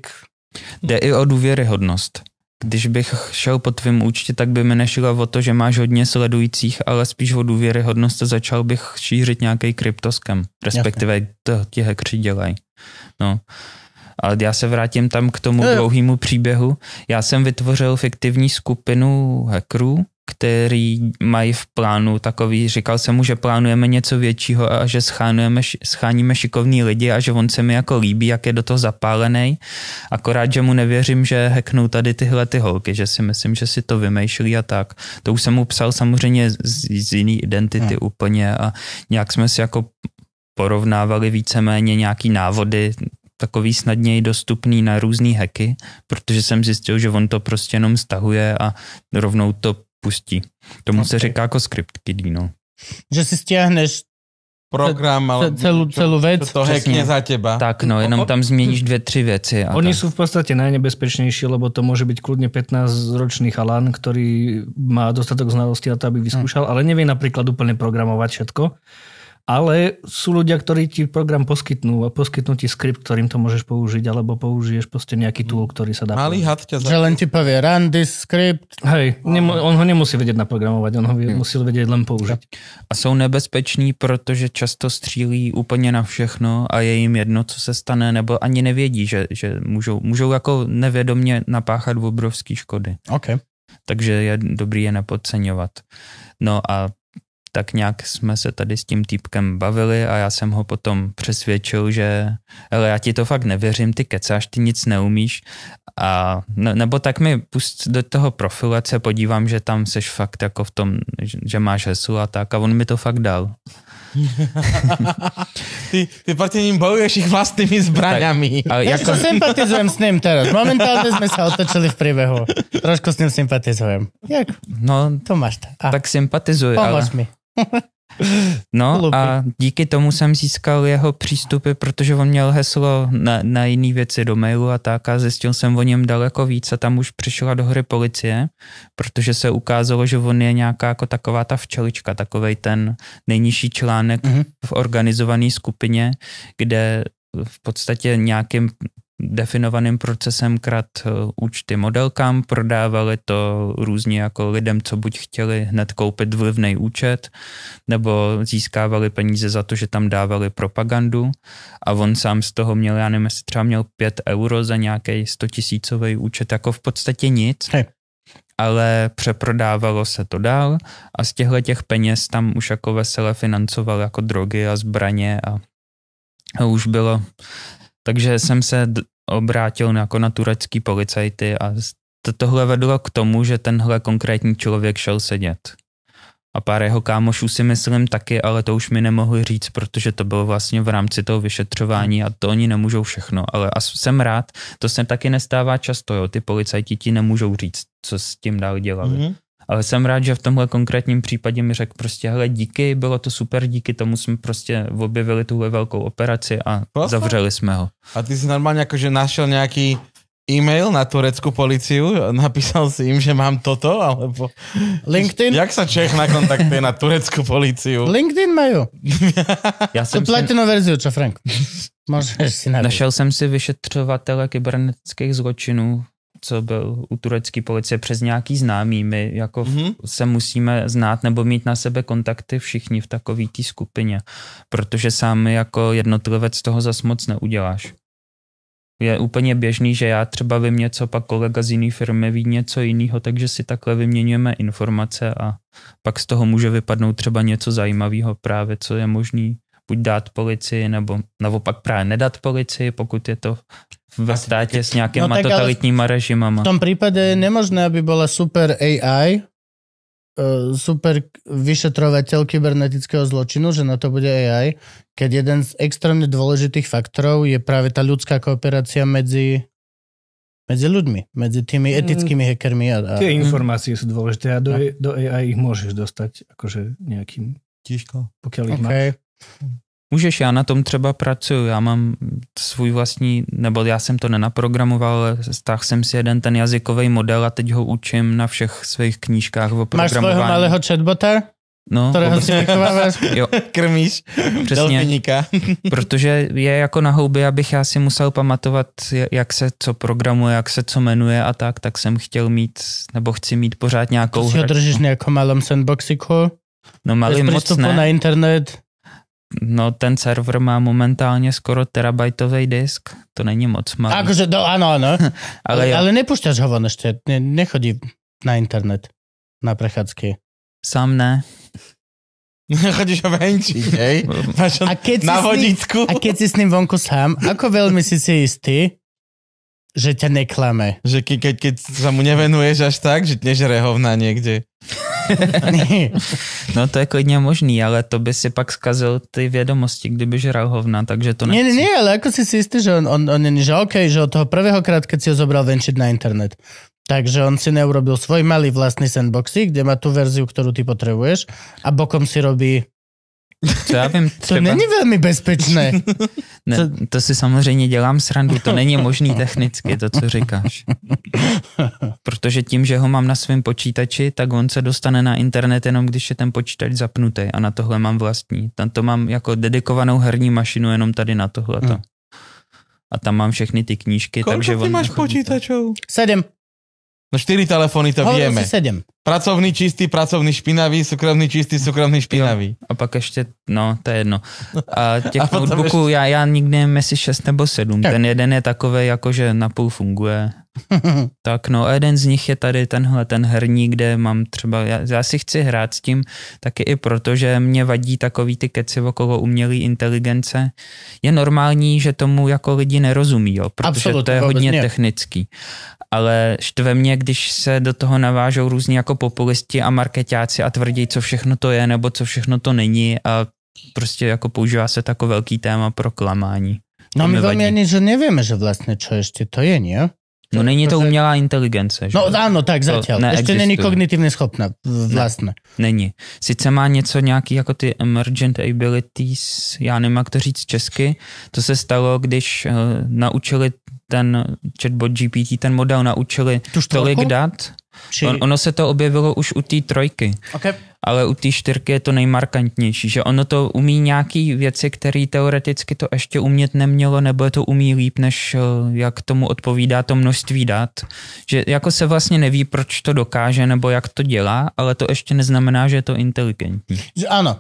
Jde i o důvěryhodnost. Když bych šel po tvém účtě, tak by mi nešlo o to, že máš hodně sledujících, ale spíš o důvěryhodnost a začal bych šířit nějaký kryptoskem, respektive Jasne. to ti hekři dělají. No. Ale já se vrátím tam k tomu no, dlouhému příběhu. Já jsem vytvořil fiktivní skupinu hackerů, který mají v plánu takový, říkal jsem mu, že plánujeme něco většího a že schánujeme, scháníme šikovní lidi a že on se mi jako líbí, jak je do toho zapálený. Akorát, že mu nevěřím, že hacknou tady tyhle ty holky, že si myslím, že si to vymýšlí a tak. To už jsem mu psal samozřejmě z, z jiný identity no. úplně a nějak jsme si jako porovnávali víceméně nějaký návody, takový snadněji dostupný na různé hacky, protože jsem zjistil, že on to prostě jenom stahuje a rovnou to pustí. Tomu okay. se říká jako script no. Že si stěhneš program, ale celou, celou věc. To hekne za teba. Tak no, jenom tam změníš dvě, tři věci. A Oni tak. jsou v podstatě nejnebezpečnější, lebo to může být kludně 15-ročný chalan, který má dostatek znalostí na to, aby vyskúšal, hmm. ale neví například úplně programovat všetko ale sú ľudia, ktorí ti program poskytnú a poskytnú ti skript, ktorým to môžeš použiť, alebo použiješ prostě nejaký tool, mm. ktorý sa dá Malý had ťa za... Že len ti povie run this script. Hej, on ho nemusí vedieť naprogramovať, on ho hmm. musí vedieť len použiť. A jsou nebezpeční, protože často střílí úplně na všechno a je jim jedno, co se stane, nebo ani nevědí, že, že můžou, můžou jako nevědomně napáchat obrovské škody. Okay. Takže je dobrý je nepodceňovať. No a tak nějak jsme se tady s tím týpkem bavili a já jsem ho potom přesvědčil, že ale já ti to fakt nevěřím, ty kecáš, ty nic neumíš a ne, nebo tak mi pust do toho profilu, ať se podívám, že tam seš fakt jako v tom, že máš hesu a tak a on mi to fakt dal. ty, ty proti ním bojuješ jich vlastnými zbraňami. Já jako- se jako... sympatizujem s ním teraz. Momentálně jsme se otočili v příběhu. Trošku s ním sympatizujem. Jak? No, to máš tak. Tak sympatizuj, Pomož ale... mi. No a díky tomu jsem získal jeho přístupy, protože on měl heslo na, na jiné věci do mailu a tak a zjistil jsem o něm daleko víc a tam už přišla do hry policie, protože se ukázalo, že on je nějaká jako taková ta včelička, takovej ten nejnižší článek mm-hmm. v organizované skupině, kde v podstatě nějakým definovaným procesem krat eh, účty modelkám, prodávali to různě jako lidem, co buď chtěli hned koupit vlivný účet, nebo získávali peníze za to, že tam dávali propagandu a on sám z toho měl, já nevím, jestli třeba měl 5 euro za nějaký 100 tisícový účet, jako v podstatě nic. Hey ale přeprodávalo se to dál a z těchto těch peněz tam už jako vesele financoval jako drogy a zbraně a, a už bylo takže jsem se obrátil jako na turecký policajty a tohle vedlo k tomu, že tenhle konkrétní člověk šel sedět. A pár jeho kámošů si myslím taky, ale to už mi nemohli říct, protože to bylo vlastně v rámci toho vyšetřování a to oni nemůžou všechno. Ale a jsem rád, to se taky nestává často, jo. ty policajti ti nemůžou říct, co s tím dál dělali. Mm-hmm. Ale jsem rád, že v tomhle konkrétním případě mi řekl prostě, hele, díky, bylo to super, díky tomu jsme prostě objevili tuhle velkou operaci a Pofa? zavřeli jsme ho. A ty jsi normálně jakože našel nějaký e-mail na tureckou policiu, napísal si jim, že mám toto, alebo... LinkedIn? Jak se Čech nakontaktuje na tureckou policiu? LinkedIn mají. Já jsem to platí si... verziu, čo Frank? Můžeš si Našel jsem si vyšetřovatele kybernetických zločinů co byl u turecké policie přes nějaký známý. My jako mm-hmm. se musíme znát nebo mít na sebe kontakty všichni v takové té skupině, protože sám jako jednotlivec toho zas moc neuděláš. Je úplně běžný, že já třeba vím něco, pak kolega z jiné firmy ví něco jiného, takže si takhle vyměňujeme informace a pak z toho může vypadnout třeba něco zajímavého právě, co je možný buď dát policii, nebo naopak právě nedat policii, pokud je to ve státě s nějakýma no, totalitníma režimama. V tom případě je nemožné, aby byla super AI, eh, super vyšetrovatel kybernetického zločinu, že na to bude AI, keď jeden z extrémně důležitých faktorů je právě ta lidská kooperace mezi medzi ľuďmi, medzi tými mm. etickými mm. hackermi. A, a... Tie informácie sú dôležité a do, no. do AI ich môžeš dostať akože nejakým... Tížko. Pokiaľ ich okay. máš. Můžeš, já na tom třeba pracuji, já mám svůj vlastní, nebo já jsem to nenaprogramoval, ale stáhl jsem si jeden ten jazykový model a teď ho učím na všech svých knížkách o programování. Máš svého malého chatbota? No, kterého si jo. krmíš Přesně, protože je jako na houby, abych já si musel pamatovat, jak se co programuje, jak se co jmenuje a tak, tak jsem chtěl mít, nebo chci mít pořád nějakou... Ty si ho držíš no. nějakou malém sandboxiku? No malý moc ne. na internet? No ten server má momentálně skoro terabajtový disk, to není moc malý. Takže, no, ano, ano. ale, ale, ale nepúšťaš ho von ještě, ne, nechodí na internet, na prechádzky. Sám ne. Chodíš ho venčiť, hej? No. a keď na vodítku. A keď si s ním vonku sám, ako veľmi si si istý, že ťa neklame? Že ke, keď, keď sa mu nevenuješ až tak, že nežere hovna niekde. no to je klidně možný, ale to by si pak zkazil ty vědomosti, kdyby žral hovna, takže to nechci. Ne, ne, ale jako si si jistý, že on, on, on je, že OK, že od toho prvého krát, keď si ho zobral venčit na internet. Takže on si neurobil svoj malý vlastný sandboxy, kde má tu verziu, kterou ty potřebuješ, a bokom si robí co já vím, třeba... To není velmi bezpečné. ne, to... to si samozřejmě dělám srandu, to není možný technicky, to, co říkáš. Protože tím, že ho mám na svém počítači, tak on se dostane na internet jenom, když je ten počítač zapnutý a na tohle mám vlastní. Tam to mám jako dedikovanou herní mašinu jenom tady na tohle. Hmm. A tam mám všechny ty knížky. Kolik takže ty on máš počítačů? Sedm. No štyri telefóny to Hovoril vieme. Si sedem. Pracovný čistý, pracovný špinavý, súkromný čistý, súkromný špinavý. A pak ještě, no, to je jedno. A těch a notebooků, ještě... já, já nikdy nevím, jestli 6 nebo 7. Tak. Ten jeden je takový, jakože napůl funguje tak no a jeden z nich je tady tenhle, ten herní, kde mám třeba, já, já si chci hrát s tím taky i proto, že mě vadí takový ty keci okolo umělé inteligence. Je normální, že tomu jako lidi nerozumí, jo, protože Absolut, to je hodně mě. technický. Ale štve mě, když se do toho navážou různí jako populisti a marketáci a tvrdí, co všechno to je nebo co všechno to není a prostě jako používá se takový jako velký téma pro klamání. No my vám ani, že nevíme, že vlastně čo ještě to je, nie? No není to umělá inteligence. Že? No ano, tak zatím. Ještě není kognitivně schopná vlastně. Ne, není. Sice má něco nějaký jako ty emergent abilities, já nevím jak to říct česky, to se stalo, když uh, naučili ten chatbot GPT, ten model naučili tolik dat. On, ono se to objevilo už u té trojky. Okay ale u té čtyřky je to nejmarkantnější, že ono to umí nějaký věci, které teoreticky to ještě umět nemělo, nebo je to umí líp, než eh, jak tomu odpovídá to množství dat. Že jako se vlastně neví, proč to dokáže, nebo jak to dělá, ale to ještě neznamená, že je to inteligentní. Ano,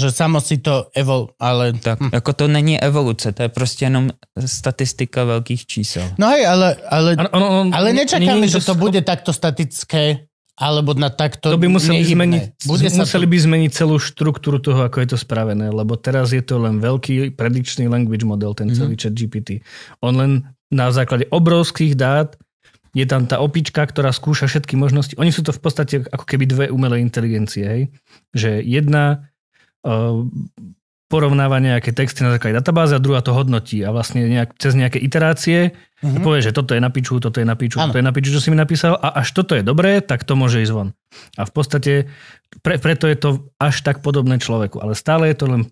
že samo si to evol, ale... Tak, hm. jako to není evoluce, to je prostě jenom statistika velkých čísel. No hej, ale, ale, ano, ano, ale nečekáme, že to bude takto statické alebo na takto To by museli, nehybné. zmeniť, Bude museli to... by zmeniť celú štruktúru toho, ako je to spravené, lebo teraz je to len veľký predičný language model, ten celý mm-hmm. chat GPT. On len na základe obrovských dát je tam tá opička, ktorá skúša všetky možnosti. Oni sú to v podstate ako keby dve umelé inteligencie. Hej? Že jedna uh, porovnáva nejaké texty na základe databázy a druhá to hodnotí a vlastne nejak, cez nejaké iterácie mm-hmm. povie, že toto je na piču, toto je na piču, toto je na piču, čo si mi napísal a až toto je dobré, tak to môže ísť von. A v podstate pre, preto je to až tak podobné človeku, ale stále je to len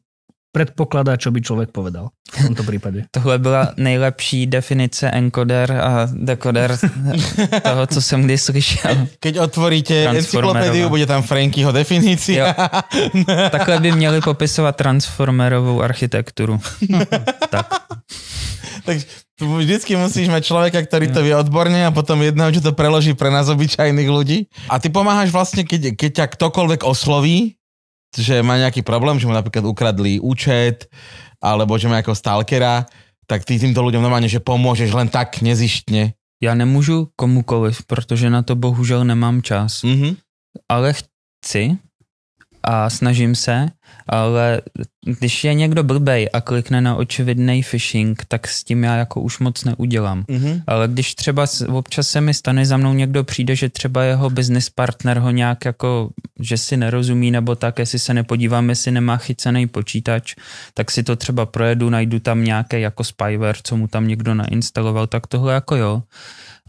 predpokladá, čo by člověk povedal v tomto případě. Tohle byla nejlepší definice encoder a dekoder toho, co jsem kdy slyšel. Keď otvoríte encyklopedii, bude tam Frankyho definice. Takhle by měli popisovat transformerovou architekturu. tak. Takže vždycky musíš mať člověka, který to ví odborně a potom jednoho, čo to preloží pre nás obyčajných ľudí. A ty pomáháš vlastně, keď, keď ťa ktokoľvek osloví, že má nějaký problém, že mu například ukradli účet, alebo že má jako stalkera, tak ty týmto lidem normálně, že pomůžeš len tak nezištně. Já nemůžu komukoliv, protože na to bohužel nemám čas. Mm-hmm. Ale chci, a snažím se, ale když je někdo blbej a klikne na očividný phishing, tak s tím já jako už moc neudělám. Mm-hmm. Ale když třeba občas se mi stane, za mnou někdo přijde, že třeba jeho business partner ho nějak jako, že si nerozumí nebo tak, jestli se nepodívám, jestli nemá chycený počítač, tak si to třeba projedu, najdu tam nějaké jako spyware, co mu tam někdo nainstaloval, tak tohle jako jo.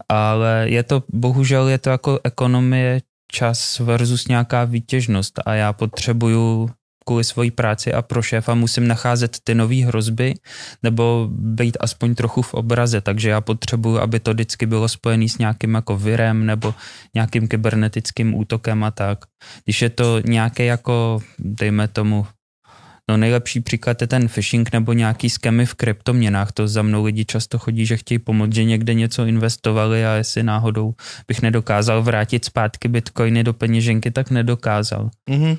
Ale je to, bohužel je to jako ekonomie čas versus nějaká výtěžnost a já potřebuju kvůli svojí práci a pro šéfa musím nacházet ty nové hrozby nebo být aspoň trochu v obraze, takže já potřebuju, aby to vždycky bylo spojené s nějakým jako virem nebo nějakým kybernetickým útokem a tak. Když je to nějaké jako, dejme tomu, No nejlepší příklad je ten phishing nebo nějaký skemy v kryptoměnách. To za mnou lidi často chodí, že chtějí pomoct, že někde něco investovali a jestli náhodou bych nedokázal vrátit zpátky bitcoiny do peněženky, tak nedokázal. Mm-hmm.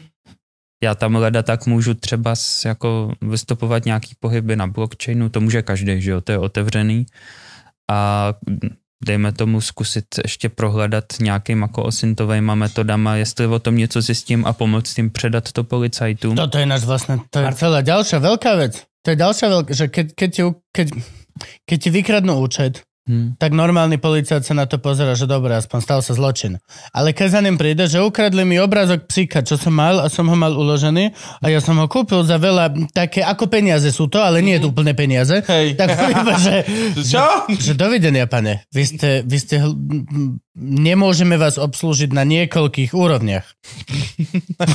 Já tam leda tak můžu třeba jako vystupovat nějaký pohyby na blockchainu, to může každý, že jo, to je otevřený. A dejme tomu zkusit ještě prohledat nějakým jako osintovejma metodama, jestli o tom něco zjistím a pomoct tím předat to policajtům. To je náš vlastně, to je celá další velká věc. To je další velká, že keď, keď, keď, keď ti vykradnou účet, Hmm. Tak normálny policajt sa na to pozera, že dobre, aspoň stal sa zločin. Ale keď za ním príde, že ukradli mi obrázok psíka, čo som mal a som ho mal uložený a ja som ho kúpil za veľa, také ako peniaze sú to, ale nie je to mhm. úplne peniaze. Hej. Tak príba, že, čo? Že, že dovidenia, pane. Vy ste, vy ste nemôžeme vás obslúžiť na niekoľkých úrovniach.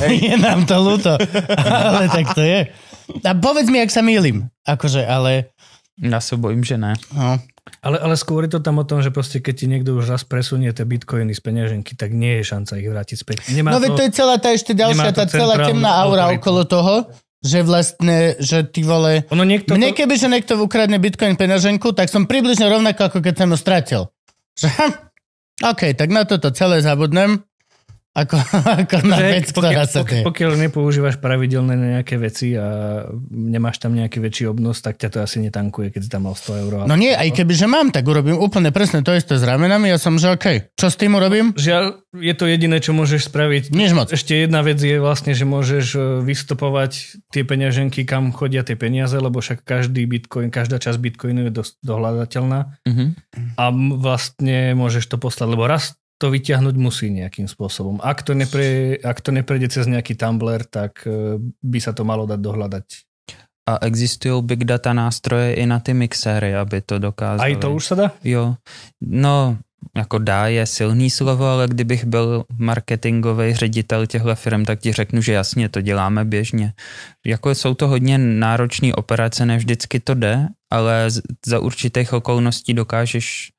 Hej. je nám to ľúto, ale tak to je. A povedz mi, ak sa mýlim. Akože, ale... Já se bojím, že ne. No. Ale, ale skôr je to tam o tom, že proste keď ti niekto už raz presunie tie bitcoiny z peňaženky, tak nie je šanca ich vrátiť späť. Nemá no to, to je celá tá ešte ďalšia, tá celá temná aura autoritu. okolo toho, že vlastne, že ty vole... Ono niekto... Mne keby, že niekto ukradne bitcoin peňaženku, tak som približne rovnako, ako keď som ho strátil. Že, hm, OK, tak na toto celé zabudnem. Ako, ako na že, vec, pokiaľ, pokiaľ, pokiaľ nepoužívaš pravidelné nejaké veci a nemáš tam nejaký väčší obnos, tak ťa to asi netankuje, keď si tam mal 100 eur. No nie, aj keby, že mám, tak urobím úplne presne to isté s ramenami. Ja som, že OK, čo s tým urobím? Žiaľ, je to jediné, čo môžeš spraviť. Nič moc. Ešte jedna vec je vlastne, že môžeš e, vystopovať tie peňaženky, kam chodia tie peniaze, lebo však každý bitcoin, každá časť bitcoinu je dosť dohľadateľná. Mm-hmm. A vlastne môžeš to poslať, lebo raz to vyťahnuť musí nejakým spôsobom. Ak to, nepre, ak to neprejde cez nejaký Tumblr, tak eh, by sa to malo dať dohľadať. A existují big data nástroje i na ty mixéry, aby to dokázali. A i to už se dá? Jo. No, jako dá je silný slovo, ale kdybych byl marketingový ředitel těchto firm, tak ti řeknu, že jasně, to děláme běžně. Jako jsou to hodně náročné operace, ne vždycky to jde, ale za určitých okolností dokážeš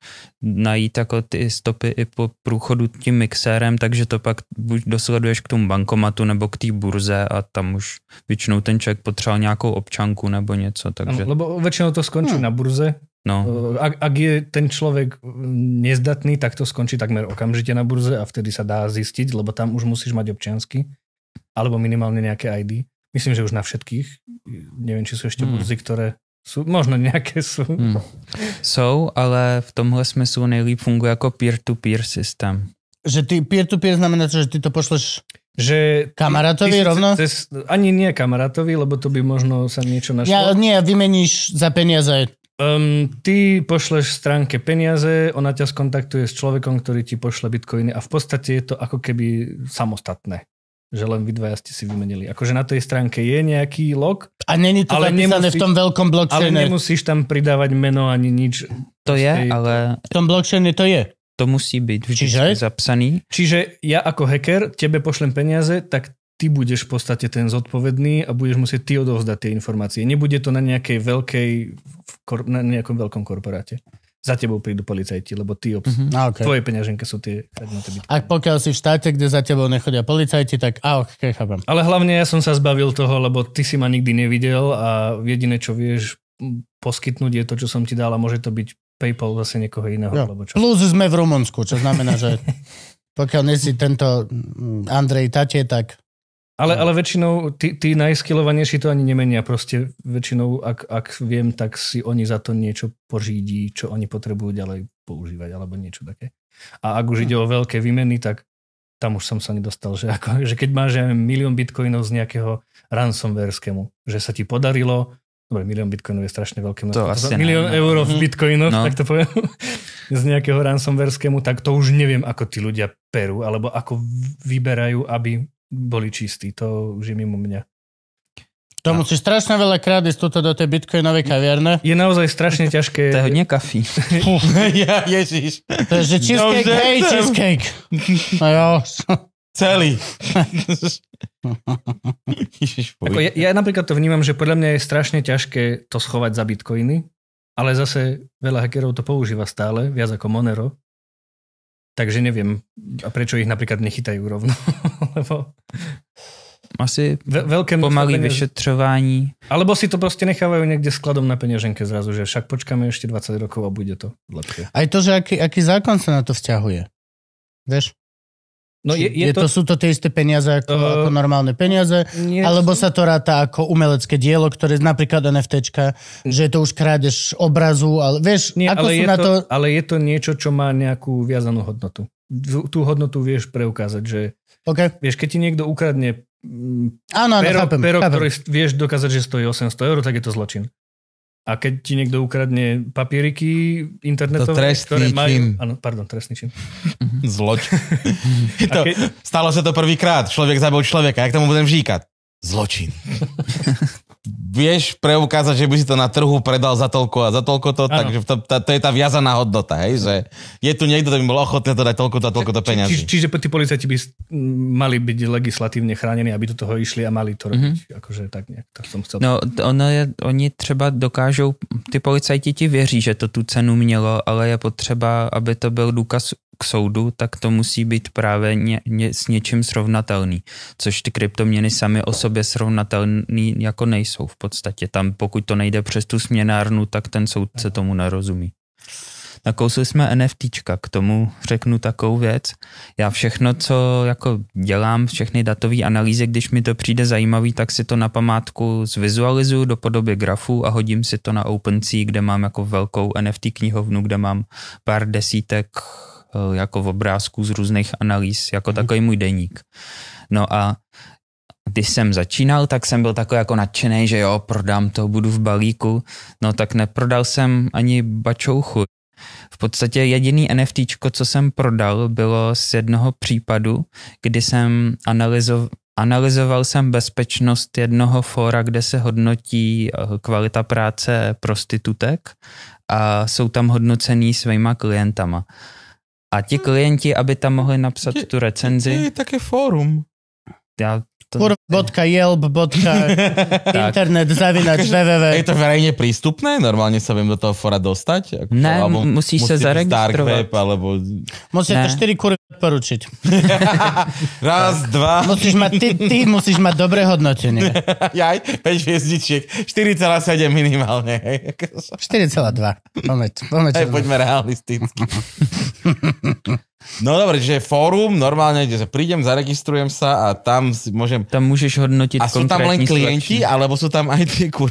najít jako ty stopy i po průchodu tím mixérem, takže to pak buď dosleduješ k tomu bankomatu nebo k té burze a tam už většinou ten člověk potřeboval nějakou občanku nebo něco. Takže... No, lebo většinou to skončí hmm. na burze, No. Eh, ak, ak je ten človek mm, nezdatný, tak to skončí takmer okamžite na burze a vtedy sa dá zistiť, lebo tam už musíš mať občiansky alebo minimálne nejaké ID. Myslím, že už na všetkých. Neviem, či sú ešte hmm. burzy, ktoré sú, možno nějaké jsou. Hmm. Jsou, ale v tomhle smyslu nejlíp funguje jako peer-to-peer systém. Že ty peer-to-peer znamená to, že ty to pošleš že kamarátovi rovno? Cez, ani nie kamarátovi, lebo to by možno sa niečo našlo. Ja, nie, vymeníš za peniaze Um, ty pošleš stránke peniaze, ona ťa skontaktuje s človekom, ktorý ti pošle bitcoiny a v podstate je to ako keby samostatné že len vy dvaja ste si vymenili. Akože na tej stránke je nejaký log. A není to ale zapísané nemusíš, v tom veľkom blockchaine. Ale nemusíš tam pridávať meno ani nič. To je, tej, prostě- ale... V tom blockchaine to je. To musí byť vždy Čiže? zapsaný. Čiže ja ako hacker tebe pošlem peniaze, tak ty budeš v podstate ten zodpovedný a budeš musieť ty odovzdať tie informácie. Nebude to na nejakej veľkej, na nejakom veľkom korporáte. Za tebou prídu policajti, lebo ty obs- mm-hmm. okay. tvoje peňaženke sú tie A pokiaľ si v štáte, kde za tebou nechodia policajti, tak a ok, chápem. Ale hlavne ja som sa zbavil toho, lebo ty si ma nikdy nevidel a jediné, čo vieš poskytnúť je to, čo som ti dal a môže to byť PayPal zase niekoho iného. Jo. Lebo čo? Plus sme v Rumunsku, čo znamená, že pokiaľ nesi tento mm, Andrej Tate, tak ale, no. ale väčšinou tí, tí najskilovanejší to ani nemenia. Proste väčšinou, ak, ak viem, tak si oni za to niečo pořídí, čo oni potrebujú ďalej používať, alebo niečo také. A ak už ide hm. o veľké výmeny, tak tam už som sa nedostal, že, ako, že keď máš ja milión bitcoinov z nejakého ransomwareskému, že sa ti podarilo, dobre, milión bitcoinov je strašne veľké množstvo, to asi milión ne, no. eur v hm. bitcoinoch, no. tak to poviem, z nejakého ransomwareskému, tak to už neviem, ako tí ľudia perú, alebo ako vyberajú, aby boli čistí, to už je mimo mňa. To musí musíš strašne veľa krát ísť tuto do tej bitcoinovej kaviarne. Je naozaj strašne ťažké. to je hodne kafí. ja, ježiš. To je, že no cheesecake, no, hej, cheesecake. No jo. Celý. Ako ja, ja napríklad to vnímam, že podľa mňa je strašne ťažké to schovať za bitcoiny, ale zase veľa hackerov to používa stále, viac ako Monero. Takže neviem, a prečo ich napríklad nechytajú rovno. Lebo... Asi Ve veľké pomalý peněz... vyšetřování. Alebo si to prostě nechávajú někde skladom na peněženke zrazu, že však počkáme ještě 20 rokov a bude to lepšie. A je to, že aký, aký zákon se na to vzťahuje. Víš? No je, je, je to, to, sú to tie isté peniaze ako, uh, ako normálne peniaze, nie, alebo sa to ráta ako umelecké dielo, ktoré mm. je napríklad NFT, že to už krádeš obrazu, ale vieš, nie, ako ale sú je na to, to... Ale je to niečo, čo má nejakú viazanú hodnotu. Tú hodnotu vieš preukázať, že okay. vieš, keď ti niekto ukradne mm, Áno, áno, pero, chápem, pero chápem. ktorý vieš dokázať, že stojí 800 eur, tak je to zločin. A keď ti niekto ukradne papieriky internetové, to trestný ktoré majú... Čin. Ano, pardon, trestný čin. Zloč. to, keď... Stalo se to prvýkrát, člověk zabil člověka, jak tomu budem říkat? zločin. vieš preukázať, že by si to na trhu predal za toľko a za toľko to, ano. takže to, to, to je tá viazaná hodnota, hej, že je tu niekto, kto by bol ochotný to dať toľko a toľko to peniazy. Či, či, čiže tí policajti by mali byť legislatívne chránení, aby do toho išli a mali to robiť, mm-hmm. akože tak nějak, tak som chcel. No, ono je, oni třeba dokážou, ty policajti ti věří, že to tu cenu mělo, ale je potřeba, aby to byl důkaz k soudu, tak to musí být právě ně, ně, s něčím srovnatelný, což ty kryptoměny sami o sobě srovnatelný jako nejsou v podstatě. Tam pokud to nejde přes tu směnárnu, tak ten soud se tomu nerozumí. Nakousli jsme NFTčka, k tomu řeknu takovou věc. Já všechno, co jako dělám, všechny datové analýzy, když mi to přijde zajímavý, tak si to na památku zvizualizuju do podoby grafu a hodím si to na OpenSea, kde mám jako velkou NFT knihovnu, kde mám pár desítek Eh, jako v obrázku z různých analýz, jako mhm. takový můj deník. No a když jsem začínal, tak jsem byl takový jako nadšený, že jo, prodám to, budu v balíku. No tak neprodal jsem ani bačouchu. V podstatě jediný NFT, co jsem prodal, bylo z jednoho případu, kdy jsem analyzoval, analyzoval jsem bezpečnost jednoho fóra, kde se hodnotí eh, kvalita práce prostitutek a jsou tam hodnocený svýma klientama. A ti hmm. klienti, aby tam mohli napsat je, tu recenzi... Je taky fórum. Já to... Kurv.yelp.internet zavinač www. Je to verejne prístupné? Normálne sa viem do toho fora dostať? Ako, ne, alebo musíš musí sa zaregistrovať. Web, alebo... Musíte 4 kurvy odporučiť. Raz, dva. Musíš mať, ty, ty musíš mať dobré hodnotenie. Jaj, 5 hviezdičiek. 4,7 minimálne. 4,2. Pomeď, pomeď. Hej, poďme realisticky. No dobré, že fórum normálně, kde sa prídem, zaregistrujem se a tam si můžem... Tam můžeš hodnotit. A jsou tam len klienti, sledčí. alebo jsou tam aj ty kur...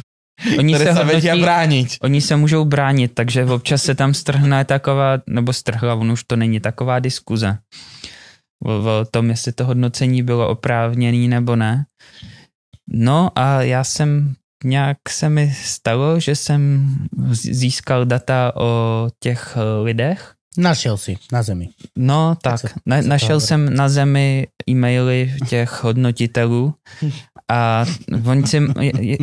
Oni které se, se vedia bránit. Oni se můžou bránit, takže občas se tam strhne taková, nebo strhla, on už to není taková diskuze o, o tom, jestli to hodnocení bylo oprávněné nebo ne. No a já jsem, nějak se mi stalo, že jsem získal data o těch lidech Našel si na zemi. No tak, na, našel jsem na zemi e-maily těch hodnotitelů a on si,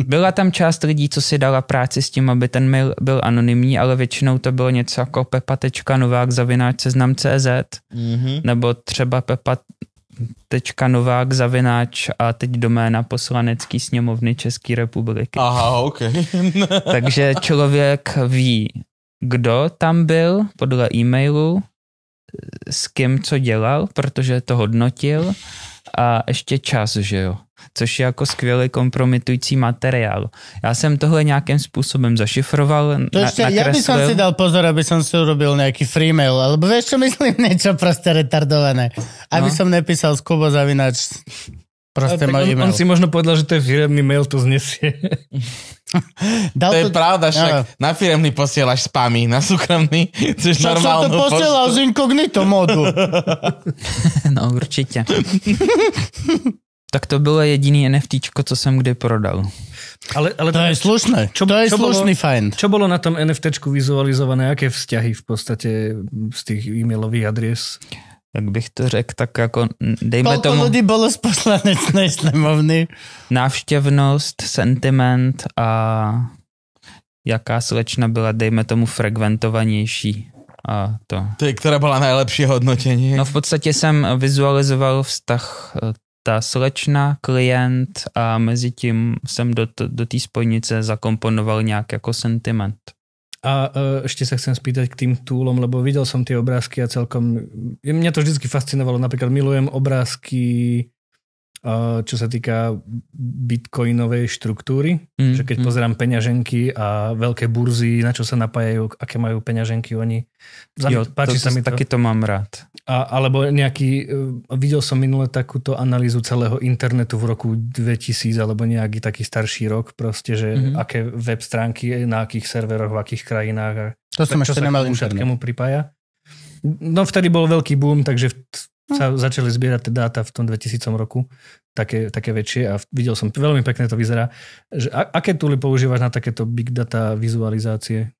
byla tam část lidí, co si dala práci s tím, aby ten mail byl anonymní, ale většinou to bylo něco jako pepatečka novák zavináč mm-hmm. nebo třeba pepa novák zavináč a teď doména poslanecký sněmovny České republiky. Aha, ok. Takže člověk ví, kdo tam byl podle e-mailu, s kým co dělal, protože to hodnotil a ještě čas, že jo. Což je jako skvělý kompromitující materiál. Já jsem tohle nějakým způsobem zašifroval, to ještě, na, nakreslil. Já bych si dal pozor, aby jsem si urobil nějaký free mail, alebo víš, co myslím, něco prostě retardované. Aby no. jsem nepísal skubo zavinač Proste tak on, e-mail. on si možno povedal, že to je firemný mail, to znesie. Dal to, to je pravda, však ja. na firemný posielaš spamy, na súkromný chceš však normálnu som to posielal postu. z inkognito modu. no určitě. tak to bylo jediný NFT, co jsem kdy prodal. Ale, ale to, to je slušné. Čo, to je čo slušný bolo, find. Čo bolo na tom NFT vizualizované? Aké vzťahy v podstate z tých e-mailových adres jak bych to řekl, tak jako dejme Kolko tomu... lidí bylo z poslanecné sněmovny? Návštěvnost, sentiment a jaká slečna byla, dejme tomu, frekventovanější. A to. Ty, která byla nejlepší hodnotení. No v podstatě jsem vizualizoval vztah eh, ta slečna, klient a mezi tím jsem do, do té spojnice zakomponoval nějak jako sentiment. A e, ešte sa chcem spýtať k tým túlom, lebo videl som tie obrázky a celkom... Mňa to vždycky fascinovalo. Napríklad milujem obrázky Eh, čo sa týka bitcoinovej štruktúry, mm, že keď mm. pozerám peňaženky a veľké burzy, na čo sa napájajú, aké majú peňaženky oni. Zami, jo, páči to, sa mi to. Taky to mám rád. A, alebo nejaký, eh, videl som minule takúto analýzu celého internetu v roku 2000 alebo nejaký taký starší rok proste, že mm. aké web stránky, na akých serveroch, v akých krajinách. A to som ešte nemal internet. pripája. No vtedy bol veľký boom, takže sa začali zbierať tie dáta v tom 2000 roku, také, také väčšie a videl som, veľmi pekne to vyzerá. Že, a, aké tooly používaš na takéto big data vizualizácie?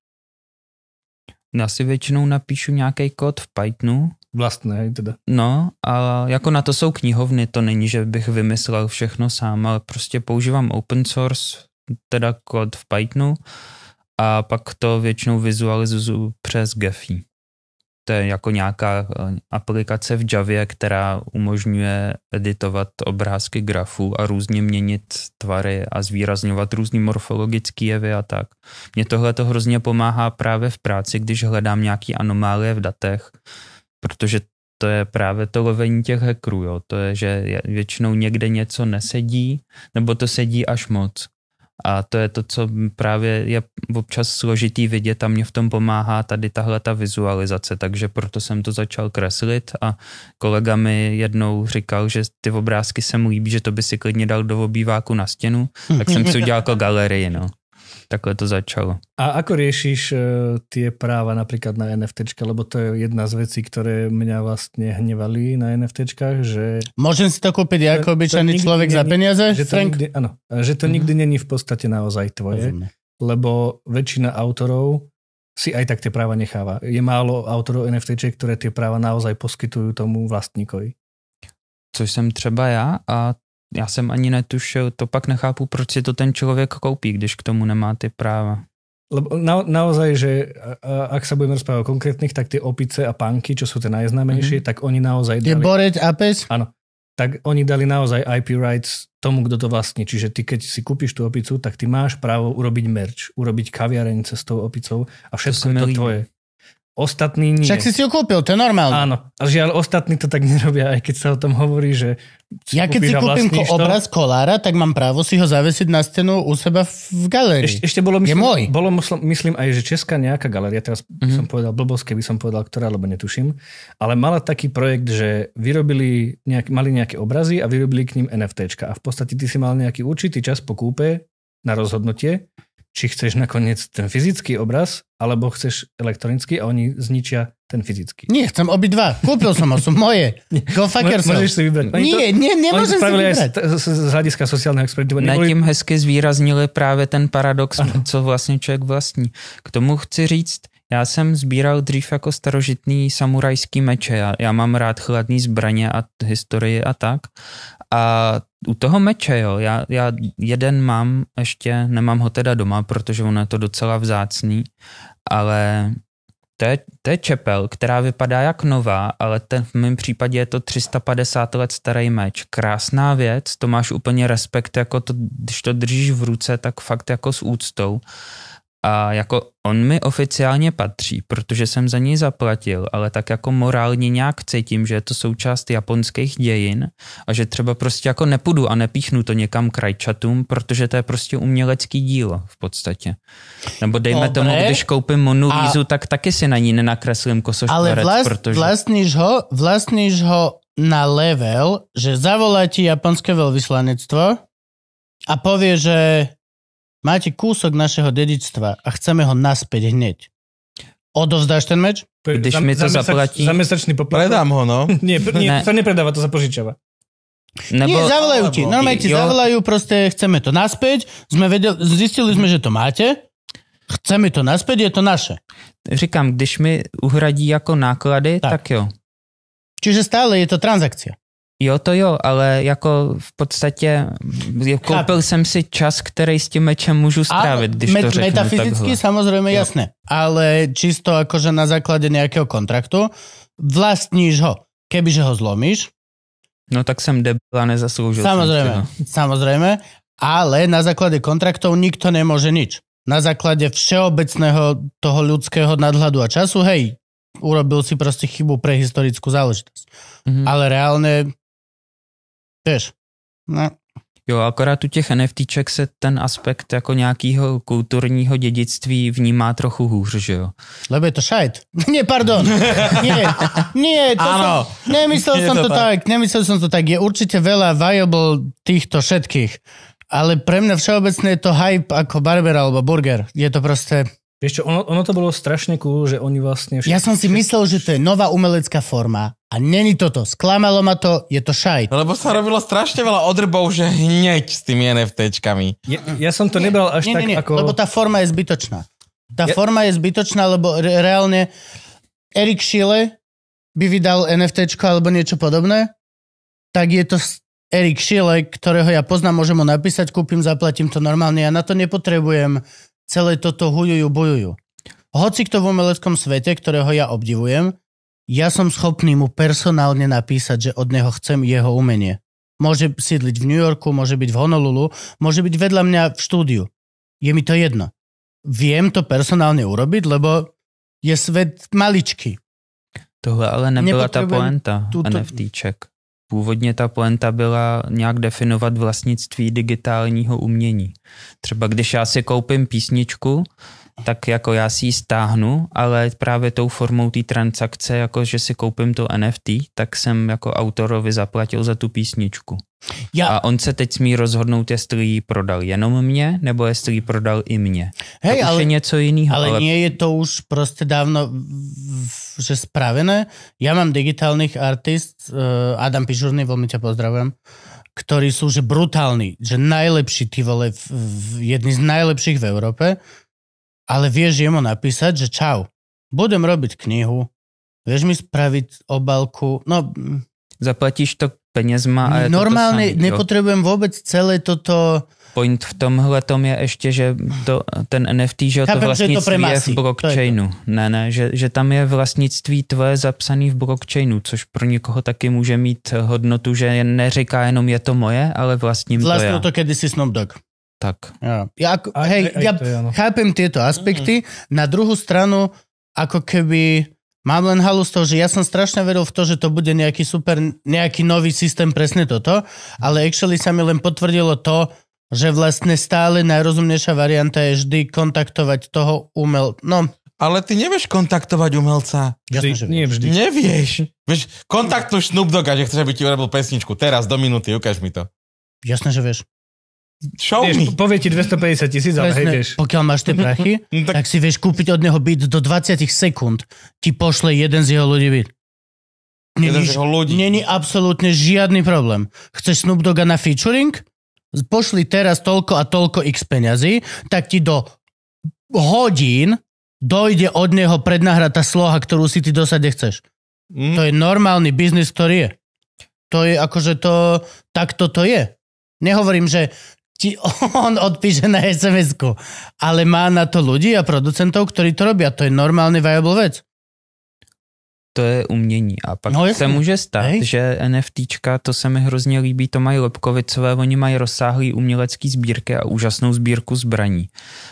Já no, si většinou napíšu nějaký kód v Pythonu. Vlastné teda. No, a jako na to jsou knihovny, to není, že bych vymyslel všechno sám, ale prostě používám open source, teda kód v Pythonu a pak to většinou vizualizuju přes Gephi to je jako nějaká eh, aplikace v Javě, která umožňuje editovat obrázky grafů a různě měnit tvary a zvýrazňovat různý morfologické jevy a tak. Mně tohle to hrozně pomáhá právě v práci, když hledám nějaké anomálie v datech, protože to je právě to lovení těch hackerů, jo. to je, že většinou někde něco nesedí, nebo to sedí až moc. A to je to, co právě je občas složitý vidět a mě v tom pomáhá tady tahle ta vizualizace, takže proto jsem to začal kreslit a kolega mi jednou říkal, že ty obrázky se mu líbí, že to by si klidně dal do obýváku na stěnu, tak jsem si udělal jako galerii, no takhle to začalo. A ako riešiš uh, tie práva napríklad na NFT, lebo to je jedna z vecí, ktoré mňa vlastne hnevali na NFT, že... Môžem si to kúpiť to, ako obyčajný človek není, za peniaze, že to, Nikdy, áno, že to mhm. nikdy mm-hmm. není v podstate naozaj tvoje, Rozumne. lebo väčšina autorov si aj tak tie práva necháva. Je málo autorů NFT, které ty práva naozaj poskytují tomu vlastníkovi. Což jsem třeba já a já jsem ani netušil, to pak nechápu, proč si to ten člověk koupí, když k tomu nemá ty práva. Lebo na, naozaj, že ak sa budeme rozprávať o konkrétnych, tak tie opice a panky, čo sú tie nejznámější, mm-hmm. tak oni naozaj dali... Je boreť a pes? Áno. Tak oni dali naozaj IP rights tomu, kto to vlastní. Čiže ty, keď si kúpiš tú opicu, tak ty máš právo urobiť merch, urobiť kaviareň cez tou opicou a všetko to je to tvoje. Ostatní nie. Však si si ju kúpil, to je normálne. Áno, a žiaľ, ostatní to tak nerobia, aj keď sa o tom hovorí, že Ja keď si kúpim ko obraz kolára, tak mám právo si ho zavesiť na stenu u seba v galerii. Ešte, ešte bolo, myslím, je môj. bolo myslím aj, že Česká nejaká galeria, teraz mm-hmm. by mhm. som povedal blbovské, by som povedal, ktorá, lebo netuším, ale mala taký projekt, že vyrobili nejak, mali nejaké obrazy a vyrobili k ním NFTčka. A v podstate ty si mal nejaký určitý čas po kúpe na rozhodnutie či chceš nakoniec ten fyzický obraz, alebo chceš elektronický a oni zničia ten fyzický. Nie, chcem obidva. Kúpil som ho, sú moje. Go fuck yourself. Môžeš si vybrať. Oni nie, to, nie, nemôžem si vybrať. Z, z hľadiska sociálneho experimentu. neboli... tým hezky zvýraznili právě ten paradox, ano. co vlastně člověk vlastní. K tomu chci říct, já jsem sbíral dřív jako starožitný samurajský meče. Já, já mám rád chladné zbraně a historie a tak. A u toho meče, jo, já, já jeden mám, ještě nemám ho teda doma, protože ono je to docela vzácný, ale to je, to je čepel, která vypadá jak nová, ale ten v mém případě je to 350 let starý meč. Krásná věc, to máš úplně respekt, jako to, když to držíš v ruce, tak fakt jako s úctou a jako on mi oficiálně patří, protože jsem za něj zaplatil, ale tak jako morálně nějak cítím, že je to součást japonských dějin a že třeba prostě jako nepůjdu a nepíchnu to někam krajčatům, protože to je prostě umělecký dílo v podstatě. Nebo dejme Dobre. tomu, když koupím Monu Lízu, tak taky si na ní nenakreslím kosoštvarec. ale vlast, protože... vlastníš ho, vlastníš ho na level, že zavolá ti japonské velvyslanectvo a povie, že máte kúsok našeho dedictva a chceme ho naspäť hneď. Odovzdáš ten meč? Když mi to zaplatí... Za mesačný poplatok? Predám ho, no. nie, nie, to nepredáva, to sa požičiava. Nebo... Nie, zavolajú ti. Normálne ti zavolajú, proste chceme to naspäť. Sme zistili jsme, že to máte. Chceme to naspäť, je to naše. Říkám, když mi uhradí jako náklady, tak, tak jo. Čiže stále je to transakcia. Jo, to jo, ale jako v podstatě koupil jsem si čas, který s tím mečem můžu strávit, když met, to řeknu Metafyzicky takhle. samozřejmě jo. jasné, ale čisto jakože na základě nějakého kontraktu vlastníš ho. Kebyže ho zlomíš. No tak jsem debil a nezasloužil Samozřejmě, samozřejmě, ale na základě kontraktu nikto nemůže nič. Na základě všeobecného toho ľudského nadhladu a času, hej, urobil si prostě chybu pre historickou záležitost. Mm-hmm. Ale reálně Tež. Ne. Jo, akorát u těch NFTček se ten aspekt jako nějakého kulturního dědictví vnímá trochu hůř, že jo? Lebo je to šajt. ne, pardon. Nie, nie, to ano. Som, nemyslel jsem to, to tak, nemyslel jsem to tak. Je určitě veľa viable týchto všetkých. Ale pre mňa všeobecne je to hype jako barber alebo burger. Je to prostě. Vieš čo, ono, ono to bolo strašne cool, že oni vlastne... Všetko, ja som si myslel, že to je nová umelecká forma a není toto. Sklamalo ma to, je to šaj. Lebo sa robilo strašne veľa odrbov, že hneď s tými NFTčkami. Ja, ja som to nebral až nie, tak nie, nie, ako... Lebo tá forma je zbytočná. Tá ja... forma je zbytočná, lebo re- reálne Erik Schiele by vydal NFTčko alebo niečo podobné, tak je to Erik Schiele, ktorého ja poznám, môžem ho napísať, kúpim, zaplatím to normálne. Ja na to nepotrebujem celé toto hujujú, bojujú. Hoci kto v umeleckom svete, ktorého ja obdivujem, ja som schopný mu personálne napísať, že od neho chcem jeho umenie. Môže sídliť v New Yorku, môže byť v Honolulu, môže byť vedľa mňa v štúdiu. Je mi to jedno. Viem to personálne urobiť, lebo je svet maličký. Tohle ale nebyla ta poenta tuto... NFTček. Původně ta poenta byla nějak definovat vlastnictví digitálního umění. Třeba když já si koupím písničku, tak jako já si ji stáhnu, ale právě tou formou té transakce, jako že si koupím to NFT, tak jsem jako autorovi zaplatil za tu písničku. Já. A on se teď smí rozhodnout, jestli ji prodal jenom mě, nebo jestli ji prodal i mě. Hej, to ale, je něco jiného. Ale, ale nie je to už prostě dávno že spravené. Já mám digitálních artist, eh, Adam Pižurný, velmi tě pozdravím, který jsou že brutální, že nejlepší ty vole, v, v, jedni z nejlepších v Evropě, ale vieš mu napísat, že čau, budem robit knihu, vieš mi spravit obalku, no... Zaplatíš to penězma. A je normálně to to nepotřebujeme vůbec celé toto... Point v tomhle tom je ještě, že to, ten NFT, že Chápem, to vlastnictví že to je v blockchainu. To je to. Ne, ne, že, že tam je vlastnictví tvoje zapsané v blockchainu, což pro někoho taky může mít hodnotu, že neříká jenom je to moje, ale vlastním Vlastnil to já. to kedysi Snoop Dogg. Tak. Ja, ja, aj, aj, ja aj chápem tyto aspekty. Mm. Na druhou stranu, jako keby Mám len halu z toho, že ja som strašne veril v to, že to bude nejaký super, nejaký nový systém, presne toto, ale actually sa mi len potvrdilo to, že vlastne stále najrozumnejšia varianta je vždy kontaktovať toho umel... No, ale ty nevieš kontaktovať umelca. Vždy, vždy. Nie vždy. Nevieš. Vieš, kontaktuj Snoop Dogga, že chceš, aby ti urobil pesničku. Teraz, do minúty, ukáž mi to. Jasné, že vieš. Show vieš, me. povie ti 250 tisíc, ale hej, vieš. Pokiaľ máš tie prachy, no tak... tak si vieš kúpiť od neho byt do 20 sekúnd. Ti pošle jeden z jeho ľudí byt. Není, není absolútne žiadny problém. Chceš Snoop Dogga na featuring? Pošli teraz toľko a toľko x peňazí, tak ti do hodín dojde od neho prednahrata sloha, ktorú si ty dosať nechceš. Mm. To je normálny biznis, ktorý je. To je akože to, takto to je. Nehovorím, že ti on odpíše na sms ale má na to ľudí a producentov, ktorí to robia. To je normálny viable vec to je umění. A pak no, se může stát, Hej. že NFTčka, to se mi hrozně líbí, to mají Lobkovicové, oni mají rozsáhlý umělecký sbírky a úžasnou sbírku zbraní.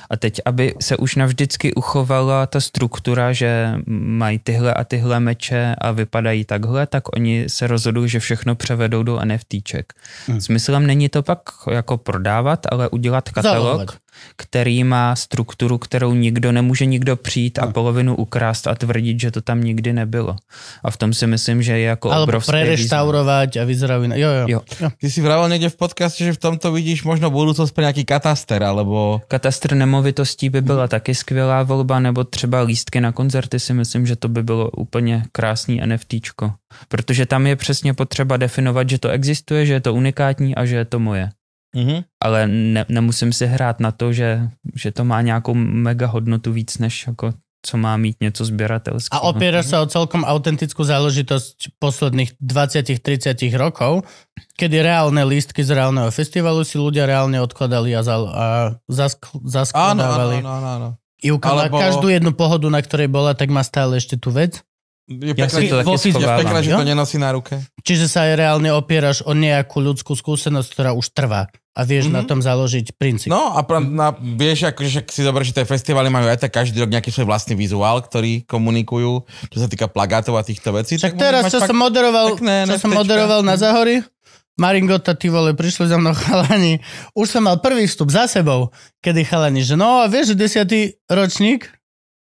A teď, aby se už navždycky uchovala ta struktura, že mají tyhle a tyhle meče a vypadají takhle, tak oni se rozhodují, že všechno převedou do NFTček. Hmm. Smyslem není to pak jako prodávat, ale udělat katalog. Zavolat který má strukturu, kterou nikdo nemůže nikdo přijít a no. polovinu ukrást a tvrdit, že to tam nikdy nebylo. A v tom si myslím, že je jako Alebo obrovský prereštaurovat a vyzeraví. Jo, jo, jo. Ty si vravel někde v podcastu, že v tomto vidíš možno budoucnost pro nějaký kataster, alebo... Katastr nemovitostí by byla hmm. taky skvělá volba, nebo třeba lístky na koncerty si myslím, že to by bylo úplně krásný NFTčko. Protože tam je přesně potřeba definovat, že to existuje, že je to unikátní a že je to moje. Mm-hmm. Ale ne, nemusím si hrát na to, že, že to má nějakou mega hodnotu víc, než jako co má mít něco sběratelského. A opírá se o celkom autentickou záležitost posledních 20-30 rokov, kedy reálné lístky z reálného festivalu si ľudia reálně odkladali a, za, a zask, zaskladávali. Ano, ano, ano, ano. Ivka Alebo... každou jednu pohodu, na které bola, tak má stále ještě tu věc. Je ja pekné, si to že to nenosí na ruke. Čiže sa aj reálne opieraš o nejakú ľudskú skúsenosť, ktorá už trvá a vieš mm-hmm. na mhm. tom založiť princíp. No a pra, na, vieš, že si dobre, že tie festivaly majú aj tak každý rok nejaký svoj vlastný vizuál, ktorý komunikujú, čo sa týka plagátov a týchto vecí. Tak, tak teraz, čo som moderoval, pekné, čo som moderoval na mhm. Zahory, Maringota, ty vole, prišli za mnou chalani. Už som mal prvý vstup za sebou, kedy chalani, že no a vieš, že desiatý ročník?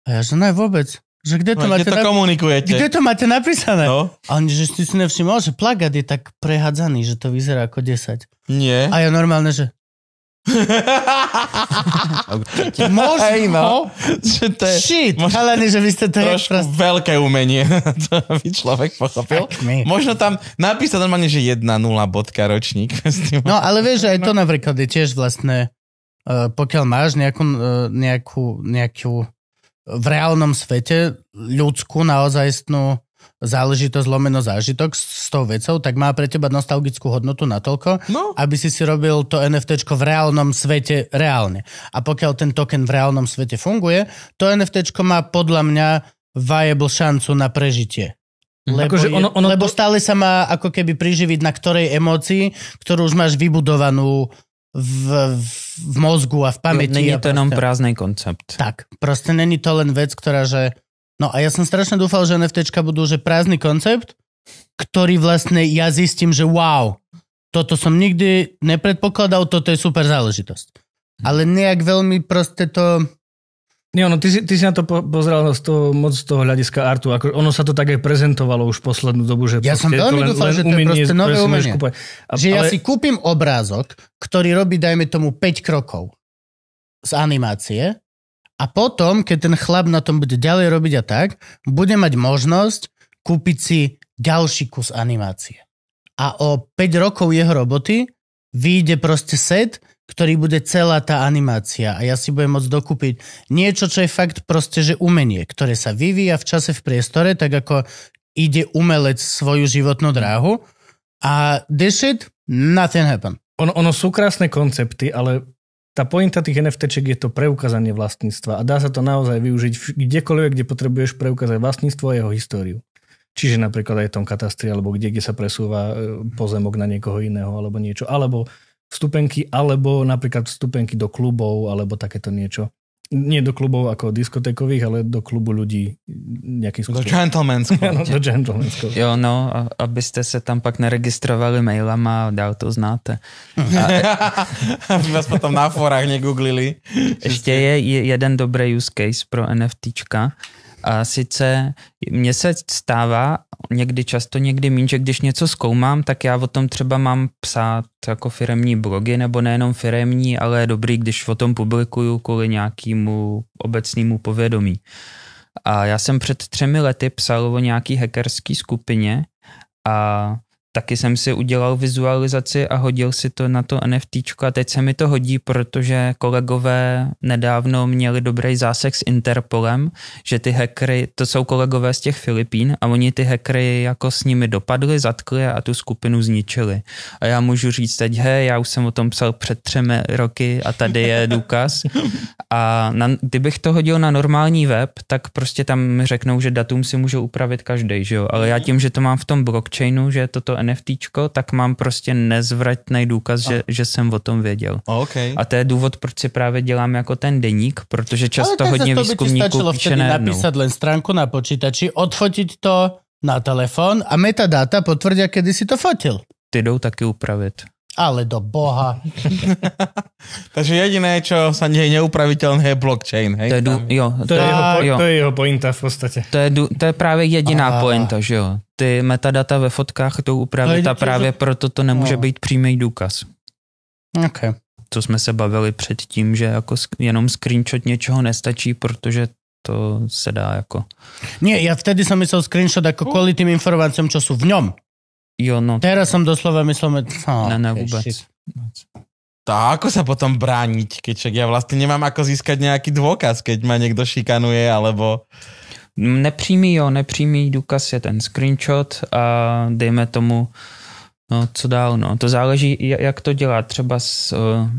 A ja, že ne, vôbec. Že kde to, no, máte, kde to na... komunikujete? Kde to máte napísané? No. A on, že si si nevšimol, že plagát je tak prehádzaný, že to vyzerá ako 10. Nie. A je normálne, že... Možno. hey, no. Že to je, Shit, možno, nie, že vy ste to je prost... veľké umenie, to by človek pochopil. Možno tam napísať normálne, že 1-0 bodka ročník. no, ale vieš, že aj to napríklad je tiež vlastné, uh, pokiaľ máš nejakú, uh, nejakú, nejakú v reálnom svete ľudskú naozajstnú záležitosť lomeno zážitok s tou vecou, tak má pre teba nostalgickú hodnotu natoľko, no. aby si si robil to NFT v reálnom svete reálne. A pokiaľ ten token v reálnom svete funguje, to NFT má podľa mňa viable šancu na prežitie. Mhm. Lebo, akože ono, ono je, lebo stále sa má ako keby priživiť na ktorej emócii, ktorú už máš vybudovanú v, v mozgu a v pamäti. Není to jenom prázdný koncept. Tak, proste není to len vec, ktorá, že... No a ja som strašne dúfal, že NFTčka budú, že prázdny koncept, ktorý vlastne ja zistím, že wow, toto som nikdy nepredpokladal, toto je super záležitosť. Ale nejak veľmi proste to Jo, no ty, si, ty si na to po, pozeral z toho, moc z toho hľadiska artu. Ako, ono sa to tak aj prezentovalo už poslednú dobu. Že ja som veľmi dúfal, že to je proste nové umenie. A, že ale... ja si kúpim obrázok, ktorý robí, dajme tomu, 5 krokov z animácie a potom, keď ten chlap na tom bude ďalej robiť a tak, bude mať možnosť kúpiť si ďalší kus animácie. A o 5 rokov jeho roboty vyjde proste set, ktorý bude celá tá animácia a ja si budem môcť dokúpiť niečo, čo je fakt proste, že umenie, ktoré sa vyvíja v čase, v priestore, tak ako ide umelec svoju životnú dráhu a this shit, nothing happen. On, ono sú krásne koncepty, ale tá pointa tých NFTček je to preukázanie vlastníctva a dá sa to naozaj využiť kdekoľvek, kde potrebuješ preukázať vlastníctvo a jeho históriu. Čiže napríklad aj v tom katastri, alebo kde, kde sa presúva e, pozemok na niekoho iného, alebo niečo. Alebo vstupenky alebo napríklad vstupenky do klubov alebo takéto niečo. Nie do klubov ako diskotekových, ale do klubu ľudí nejakých no, Do gentlemanského. Ano, do Jo, no, aby abyste se tam pak neregistrovali mailama, dál to znáte. A, Aby vás potom na forách negooglili. Ještě je jeden dobrý use case pro NFTčka a sice mně se stává někdy často, někdy méně, že když něco zkoumám, tak já o tom třeba mám psát jako firemní blogy, nebo nejenom firemní, ale je dobrý, když o tom publikuju kvůli nějakému obecnému povědomí. A já jsem před třemi lety psal o nějaký hackerské skupině a taky jsem si udělal vizualizaci a hodil si to na to NFT a teď se mi to hodí, protože kolegové nedávno měli dobrý zásek s Interpolem, že ty hackery, to jsou kolegové z těch Filipín a oni ty hackery jako s nimi dopadli, zatkli a tu skupinu zničili. A já můžu říct teď, hej, já už jsem o tom psal před třemi roky a tady je důkaz. A na, kdybych to hodil na normální web, tak prostě tam mi řeknou, že datum si může upravit každý, že jo? Ale já mhm. tím, že to mám v tom blockchainu, že toto NFT, tak mám prostě nezvratný důkaz, a. že, že jsem o tom věděl. Okay. A to je důvod, proč si právě dělám jako ten deník, protože často hodně výzkumníků píše najednou. napísat len stránku na počítači, odfotit to na telefon a metadata potvrdí, kedy si to fotil. Ty jdou taky upravit. Ale do boha. Takže jediné, čo sa nie je neupraviteľné, je blockchain. Hej? To je, du, jo, to, to, je jeho, jo. to je jeho pointa v podstate. To je, du, to je právě jediná a... pointa, že jo. Ty metadata ve fotkách to upraví a právě to... proto to nemůže no. být přímý důkaz. OK. To jsme se bavili pred tím, že jako jenom screenshot něčeho nestačí, protože to se dá jako... Nie, ja vtedy som myslel screenshot ako kvôli tým informáciám, čo sú v ňom. Jo, no. Teraz som doslova myslel, no, ne, ne, vůbec. To ako sa potom brániť, keď však ja vlastne nemám ako získať nejaký dôkaz, keď ma niekto šikanuje, alebo... Nepřímý, jo, nepřímý důkaz je ten screenshot a dejme tomu, uh, No, co dál? No, to záleží, jak to dělá. Třeba s, uh,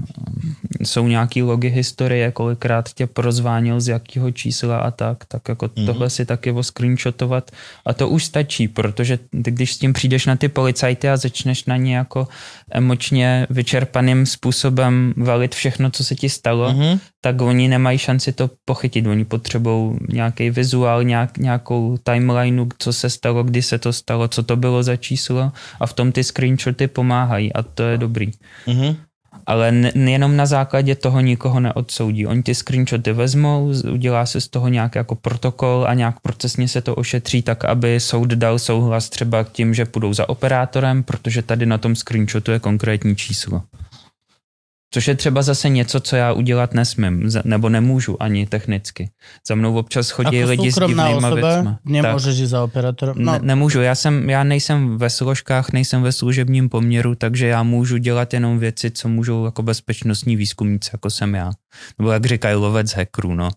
jsou nějaký logy historie, kolikrát tě prozvánil z jakého čísla a tak, tak jako mm-hmm. tohle si taky screenshotovat. a to už stačí, protože ty, když s tím přijdeš na ty policajty a začneš na ně jako emočně vyčerpaným způsobem valit všechno, co se ti stalo, mm-hmm. tak oni nemají šanci to pochytit. Oni potřebují nějaký vizuál, nějak, nějakou timelineu, co se stalo, kdy se to stalo, co to bylo za číslo a v tom ty screenshoty pomáhají a to je dobrý. Mm-hmm ale jenom na základě toho nikoho neodsoudí. Oni ty screenshoty vezmou, udělá se z toho nějaký jako protokol a nějak procesně se to ošetří tak, aby soud dal souhlas třeba k tím, že půjdou za operátorem, protože tady na tom screenshotu je konkrétní číslo. Což je třeba zase něco, co já udělat nesmím, nebo nemůžu ani technicky. Za mnou občas chodí Ako lidi s divnýma osoba, věcma. Nemůžeš jít za operátorem? No. Ne, nemůžu, já, jsem, já nejsem ve složkách, nejsem ve služebním poměru, takže já můžu dělat jenom věci, co můžou jako bezpečnostní výzkumníci, jako jsem já. Nebo jak říkají lovec hackerů, no.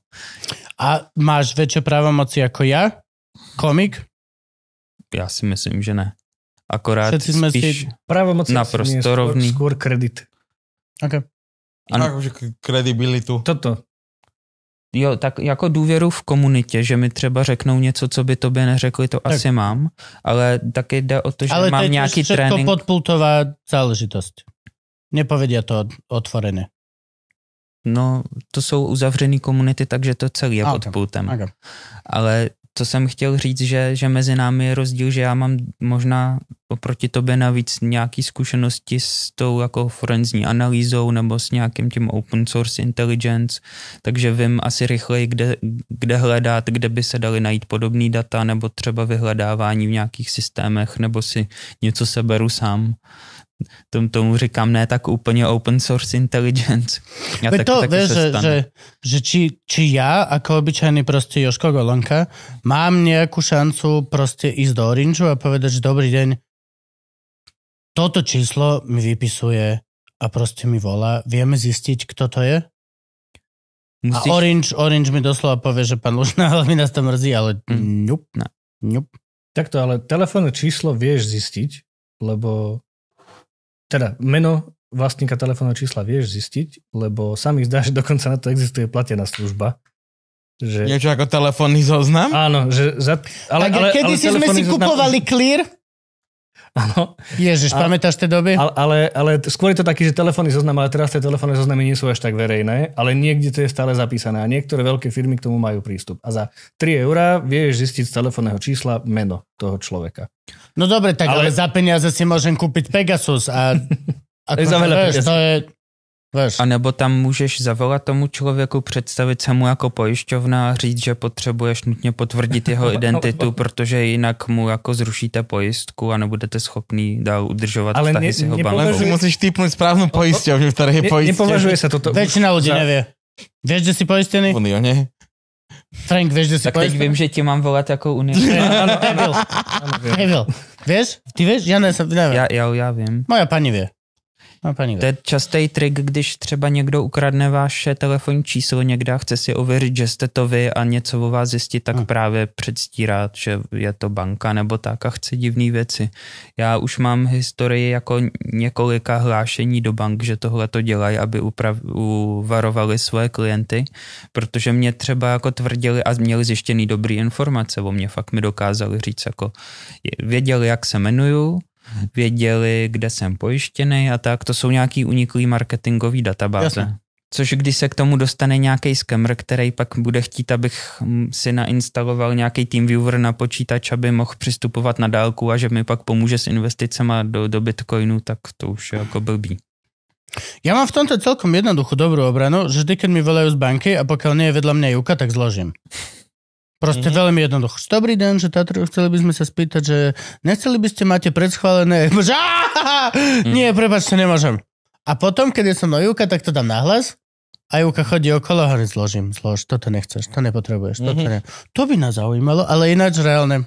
A máš větší pravomoci jako já? Komik? Já si myslím, že ne. Akorát Všetci jsme spíš si... naprosto rovný. Skôr, skôr kredit. Okay. Ano. Jakože kredibilitu. Toto. Jo, tak jako důvěru v komunitě, že mi třeba řeknou něco, co by tobě neřekli, to tak. asi mám, ale taky jde o to, že ale mám teď nějaký už trénink. Ale podpultová záležitost. Nepovedia to otvorené. No, to jsou uzavřené komunity, takže to celý je okay. pod pultem. Okay. Ale co jsem chtěl říct, že, že mezi námi je rozdíl, že já mám možná oproti tobě navíc nějaké zkušenosti s tou jako forenzní analýzou nebo s nějakým tím open source intelligence, takže vím asi rychleji, kde, kde hledat, kde by se daly najít podobné data nebo třeba vyhledávání v nějakých systémech nebo si něco seberu sám tom, tomu říkám ne tak úplně open source intelligence. Ja tak, to vie, že, že, že či, či ja, ako obyčajný prostě Joško Golonka, mám nejakú šancu proste ísť do Orange a povedať, že dobrý deň, toto číslo mi vypisuje a proste mi volá. Vieme zistiť, kto to je? Musíš... A Orange, Orange mi doslova povie, že pán Lužná, ale mi nás to mrzí, ale mm. ňup, ňup. Takto, ale telefónne číslo vieš zistiť, lebo Teda meno vlastníka telefónneho čísla vieš zistiť, lebo sami zdá, že dokonca na to existuje platená služba. Že... Niečo ako telefónny zoznam? Áno, že za... ale, tak, ale, kedy ale si sme si zoznam... kupovali Clear, Áno. Ježiš, a, pamätáš tie doby? Ale, ale, ale skôr je to taký, že telefónny zoznam, ale teraz tie telefónne zoznamy nie sú až tak verejné, ale niekde to je stále zapísané a niektoré veľké firmy k tomu majú prístup. A za 3 eurá vieš zistiť z telefónneho čísla meno toho človeka. No dobre, tak ale, ale za peniaze si môžem kúpiť Pegasus a... Ako, za veľa vieš, to je, Lež. A nebo tam můžeš zavolat tomu člověku, představit se mu jako pojišťovna a říct, že potřebuješ nutně potvrdit jeho identitu, protože jinak mu jako zrušíte pojistku a nebudete schopný dál udržovat Ale vztahy ne, s jeho bankou. musíš typnout správnou pojišťovnu, v je pojistě. Nepovažuje se toto. Většina lidí za... nevě. Víš, že jsi pojištěný? On jo, ne? Frank, víš, že jsi tak teď vím, že ti mám volat jako unii. ano, debil. Debil. Víš? Ty víš? Já ne, nevím. Já, já, já vím. Moja paní vě. No, paní. To je častý trik, když třeba někdo ukradne vaše telefonní číslo někde a chce si ověřit, že jste to vy a něco o vás zjistit, tak hmm. právě předstírat, že je to banka nebo tak a chce divné věci. Já už mám historii jako několika hlášení do bank, že tohle to dělají, aby uprav, uvarovali svoje klienty, protože mě třeba jako tvrdili a měli zjištěný dobrý informace o mě, fakt mi dokázali říct jako věděli, jak se jmenuju, věděli, kde jsem pojištěný a tak. To jsou nějaký uniklý marketingový databáze. Jasně. Což když se k tomu dostane nějaký skemr, který pak bude chtít, abych mm, si nainstaloval nějaký TeamViewer na počítač, aby mohl přistupovat na dálku a že mi pak pomůže s investicema do, do Bitcoinu, tak to už je jako blbý. Já mám v tomto celkom jednoduchou dobrou obranu, že vždy, když mi volají z banky a pokud není vedle mě Juka, tak zložím. Proste mm-hmm. veľmi jednoducho. Dobrý den, že Tatr, chceli by sme sa spýtať, že nechceli by ste máte predschválené... Mhm. Nie, prepáčte, nemôžem. A potom, keď som na Júka, tak to dám nahlas. A Júka chodí okolo a hovorí, zložím, zlož, toto nechceš, to nepotrebuješ, toto mm-hmm. ne. To by nás zaujímalo, ale ináč reálne.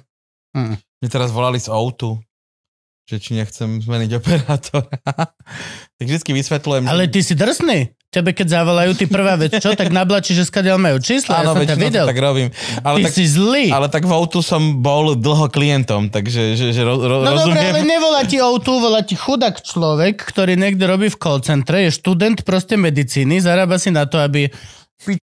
Mm. Mě teraz volali z autu, že či nechcem zmeniť operátora. tak vždycky vysvetľujem. Ale ty si drsný. Tebe keď zavolajú, ty prvá vec, čo? Tak nablačíš, že skadiaľ majú čísla, Áno, ja som ťa videl. tak robím. Ale ty tak, si zlý. Ale tak v Outu som bol dlho klientom, takže že, že ro, ro, no rozumiem. No ale nevolá ti Outu, volá ti chudák človek, ktorý niekde robí v call centre, je študent proste medicíny, zarába si na to, aby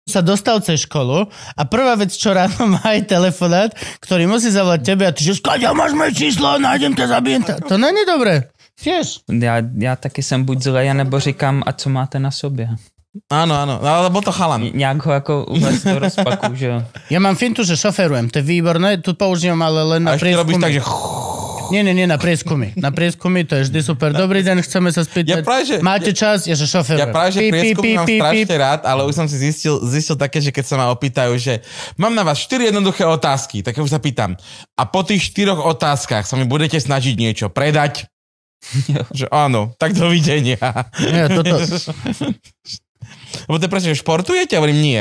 sa dostal cez školu a prvá vec, čo ráno má je telefonát, ktorý musí zavolať tebe a ty, že skáďa, máš moje číslo, nájdem ťa, zabijem ťa. To není dobré. Yes. Já, já taky jsem buď zlej, nebo říkám, a co máte na sobě. Ano, ano, no, ale byl to chalan. Nějak ho jako uvést do rozpaku, že jo. Já mám fintu, že šoferujem, to je výborné, tu používám, ale len na A ještě robíš tak, že... Ne, ne, ne, na prieskumy. Na prieskumy to je vždy super. Dobrý den, chceme se spýtať. Ja práve, že, Máte ja, čas? Ja, že šofer. Ja práve, že pí, prieskumy pí, mám pí, strašne pí. rád, ale už som si zistil, zistil také, že keď sa ma opýtajú, že mám na vás 4 jednoduché otázky, tak ja už sa A po tých štyroch otázkach sa mi budete snažiť niečo predať, že áno, tak dovidenia. Nie, toto... Lebo to je presne, že športujete? Ja hovorím, nie.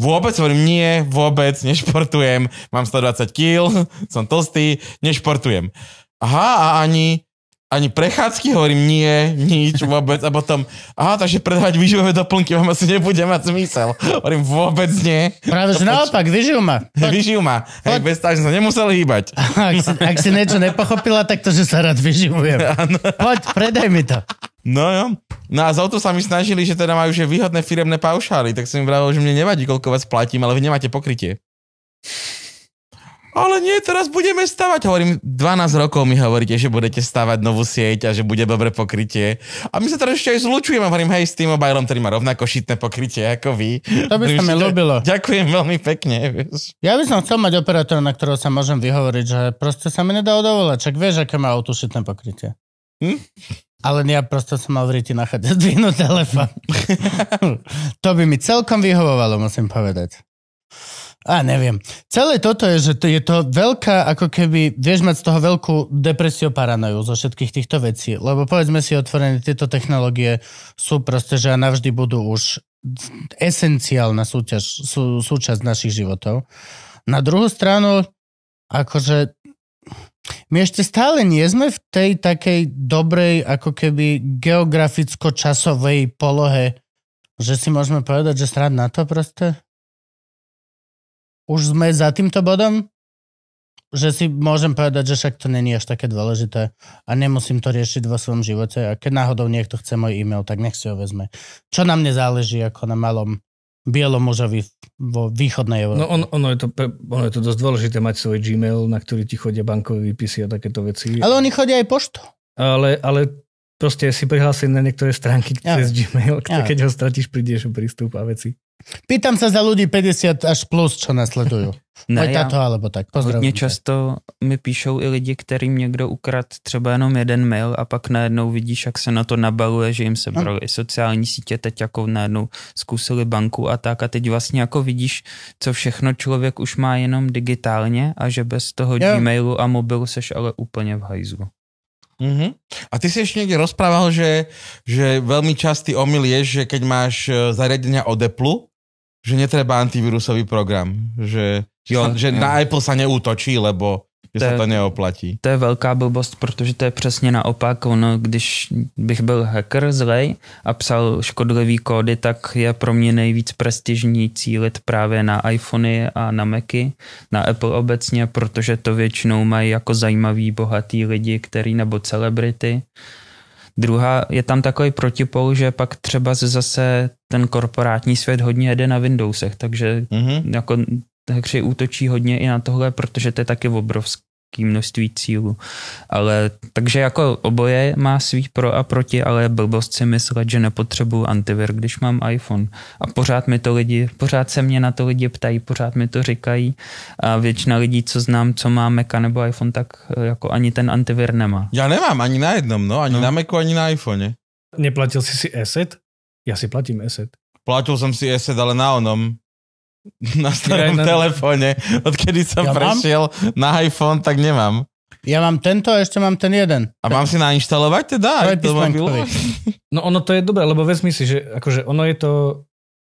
Vôbec, hovorím, nie, vôbec, nešportujem. Mám 120 kg, som tlstý, nešportujem. Aha, a ani ani prechádzky, hovorím, nie, nič vôbec. A potom, aha, takže predávať výživové doplnky vám asi nebude mať zmysel. Hovorím, vôbec nie. Práve, že naopak, vyžijú ma. Vyžijú ma. Hej, bez toho, že sa nemusel hýbať. Ak si, ak si niečo nepochopila, tak to, že sa rád vyživujem. Poď, predaj mi to. No jo. No a za to sa mi snažili, že teda majú že výhodné firemné paušály, tak som im vravil, že mne nevadí, koľko vás platím, ale vy nemáte pokrytie ale nie, teraz budeme stavať. Hovorím, 12 rokov mi hovoríte, že budete stavať novú sieť a že bude dobré pokrytie. A my sa teraz ešte aj zlučujeme. Hovorím, hej, s tým mobilom ktorý má rovnako šitné pokrytie ako vy. To by sa mi ľúbilo. Ďakujem veľmi pekne. Vieš. Ja by som chcel mať operátora, na ktorého sa môžem vyhovoriť, že proste sa mi nedá odovolať. Čak vieš, aké má auto šitné pokrytie. Hm? Ale ja proste som mal v na chate zdvihnúť telefon. to by mi celkom vyhovovalo, musím povedať. A neviem. Celé toto je, že to je to veľká, ako keby, vieš mať z toho veľkú depresiu paranoju zo všetkých týchto vecí. Lebo povedzme si otvorené, tieto technológie sú proste, že navždy budú už esenciálna súťaž, sú, súčasť našich životov. Na druhú stranu, akože my ešte stále nie sme v tej takej dobrej, ako keby geograficko-časovej polohe, že si môžeme povedať, že srad na to proste? už sme za týmto bodom? Že si môžem povedať, že však to není až také dôležité a nemusím to riešiť vo svojom živote a keď náhodou niekto chce môj e-mail, tak nech si ho vezme. Čo na mne záleží ako na malom bielom mužovi vo východnej Európe. No on, ono, je to, ono je to dosť dôležité mať svoj Gmail, na ktorý ti chodia bankové výpisy a takéto veci. Ale oni chodia aj poštu. Ale, ale proste si prihlásený na niektoré stránky ja. cez Gmail, ja. keď ho stratíš, prídeš prístup a veci. Pýtam sa za ľudí 50 až plus, čo nasledujú. ne, já, to alebo tak. hodně tě. často mi píšou i lidi, kterým někdo ukrad třeba jenom jeden mail a pak najednou vidíš, jak se na to nabaluje, že jim se no. brali hmm. sociální sítě, teď jako najednou zkusili banku a tak a teď vlastně jako vidíš, co všechno člověk už má jenom digitálně a že bez toho jo. Gmailu a mobilu seš ale úplně v hajzlu. Mm-hmm. A ty si ešte niekde rozprával, že, že veľmi častý omyl je, že keď máš eh, zariadenia od Apple, že netreba antivírusový program, že, že, on, že na Apple sa neútočí, lebo že to je, se to neoplatí. To je velká blbost, protože to je přesně naopak. Ono, když bych byl hacker zlej a psal škodlivý kódy, tak je pro mě nejvíc prestižní cílit právě na iPhony a na Macy, na Apple obecně, protože to většinou mají jako zajímaví, bohatí lidi, který nebo celebrity, Druhá je tam takový protipol, že pak třeba zase ten korporátní svět hodně jede na Windowsech, takže mm-hmm. jako takže útočí hodně i na tohle, protože to je taky obrovský velké množství cílů. Ale takže jako oboje má svý pro a proti, ale blbost si myslet, že nepotřebuju antivir, když mám iPhone. A pořád mi to lidi, pořád se mě na to lidi ptají, pořád mi to říkají. A většina lidí, co znám, co má Maca nebo iPhone, tak eh, jako ani ten antivir nemá. Já nemám ani na jednom, no, ani no. na Macu, ani na iPhone. Neplatil jsi si ESET? Já si platím ESET. Platil jsem si ESET, ale na onom, na starom ja telefóne. Odkedy som ja prešiel mám? na iPhone, tak nemám. Ja mám tento a ešte mám ten jeden. A mám si nainštalovať teda? To aj to no ono to je dobré, lebo vezmi si, že akože ono je to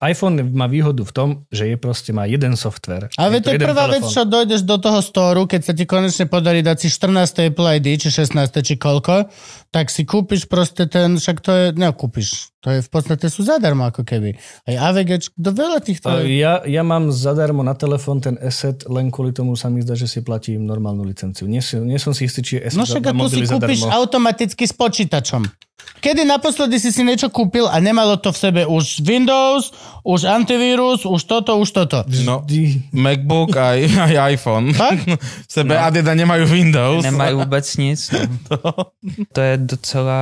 iPhone má výhodu v tom, že je proste má jeden software. A je to, je prvá telefón. vec, čo dojdeš do toho storu, keď sa ti konečne podarí dať si 14. Apple ID, či 16. či koľko, tak si kúpiš proste ten, však to je, nekúpiš, to je v podstate sú zadarmo ako keby. Aj AVG, do veľa Tvoj... Ja, ja mám zadarmo na telefon ten ESET, len kvôli tomu sa mi zdá, že si platím normálnu licenciu. Nie, nie som si istý, či je ESET No však tu si kúpiš zadarmo. automaticky s počítačom. Kedy naposledy si si niečo kúpil a nemalo to v sebe už Windows, už antivírus, už toto, už toto? No, MacBook aj, aj iPhone. Tak? V sebe no. Adeda nemajú Windows. Nemajú vôbec nic. No. To... to je docela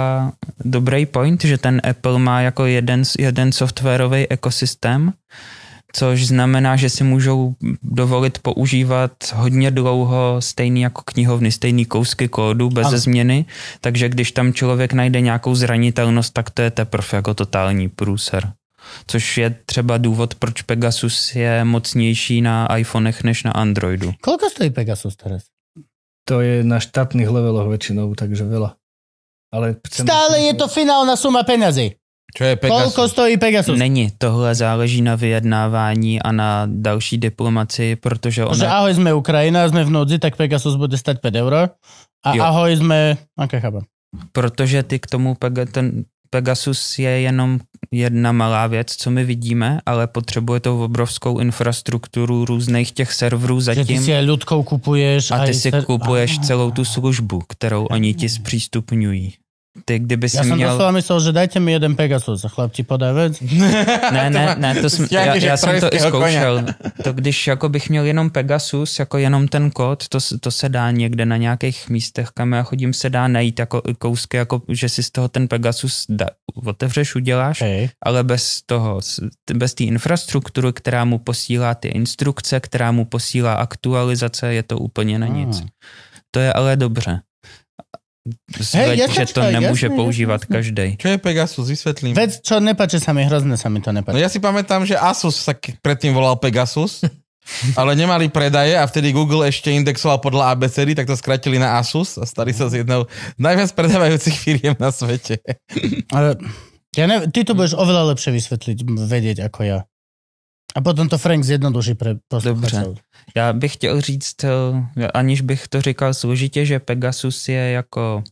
dobrý point, že ten Apple má jako jeden, jeden softwarový ekosystém, což znamená, že si můžou dovolit používat hodně dlouho stejný jako knihovny, stejný kousky kódu bez ano. změny, takže když tam člověk najde nějakou zranitelnost, tak to je teprve jako totální průser. Což je třeba důvod, proč Pegasus je mocnější na iPhonech než na Androidu. Kolko stojí Pegasus teraz? To je na štátných leveloch většinou, takže vela. Ale Stále je to finálna suma penězí. Čo je Pegasus? Kolko stojí Pegasus? Není, tohle záleží na vyjednávání a na další diplomaci, protože ona... Že ahoj, jsme Ukrajina, jsme v noci, tak Pegasus bude stát 5 euro. A jo. ahoj, jsme... Okay, chápem. Protože ty k tomu Pega, ten Pegasus je jenom jedna malá věc, co my vidíme, ale potřebuje to obrovskou infrastrukturu různých těch serverů zatím. Že ty si je kupuješ. A ty si ser... kupuješ celou tu službu, kterou oni ti zpřístupňují ty kdyby si měl... Já jsem doslova myslel, že dajte mi jeden Pegasus a chlap ti podá věc. ne, ne, ne, to jsem, já, já jsem to i zkoušel. To když jako bych měl jenom Pegasus, jako jenom ten kód, to, to se dá někde na nějakých místech, kam já chodím, se dá najít jako kousky, jako že si z toho ten Pegasus da, otevřeš, uděláš, hey. ale bez toho, bez té infrastruktury, která mu posílá ty instrukce, která mu posílá aktualizace, je to úplně na nic. Hmm. To je ale dobře. Prostě Hej, že to nemůže jasný, používat každý. Čo je Pegasus? vysvětlím. Vec, čo nepáče se mi, hrozně, se mi to nepáče. No ja si pamätám, že Asus se predtým volal Pegasus, ale nemali predaje a vtedy Google ještě indexoval podle ABCD, tak to skratili na Asus a stali se z jednou z najviac predávajúcich firiem na světě. Ale ja ne, ty to budeš oveľa lepšie vysvetliť, vedieť ako ja. A potom to Frank zjednoduší pre posluchačov. Já bych chtěl říct, eh, aniž bych to říkal složitě, že Pegasus je jako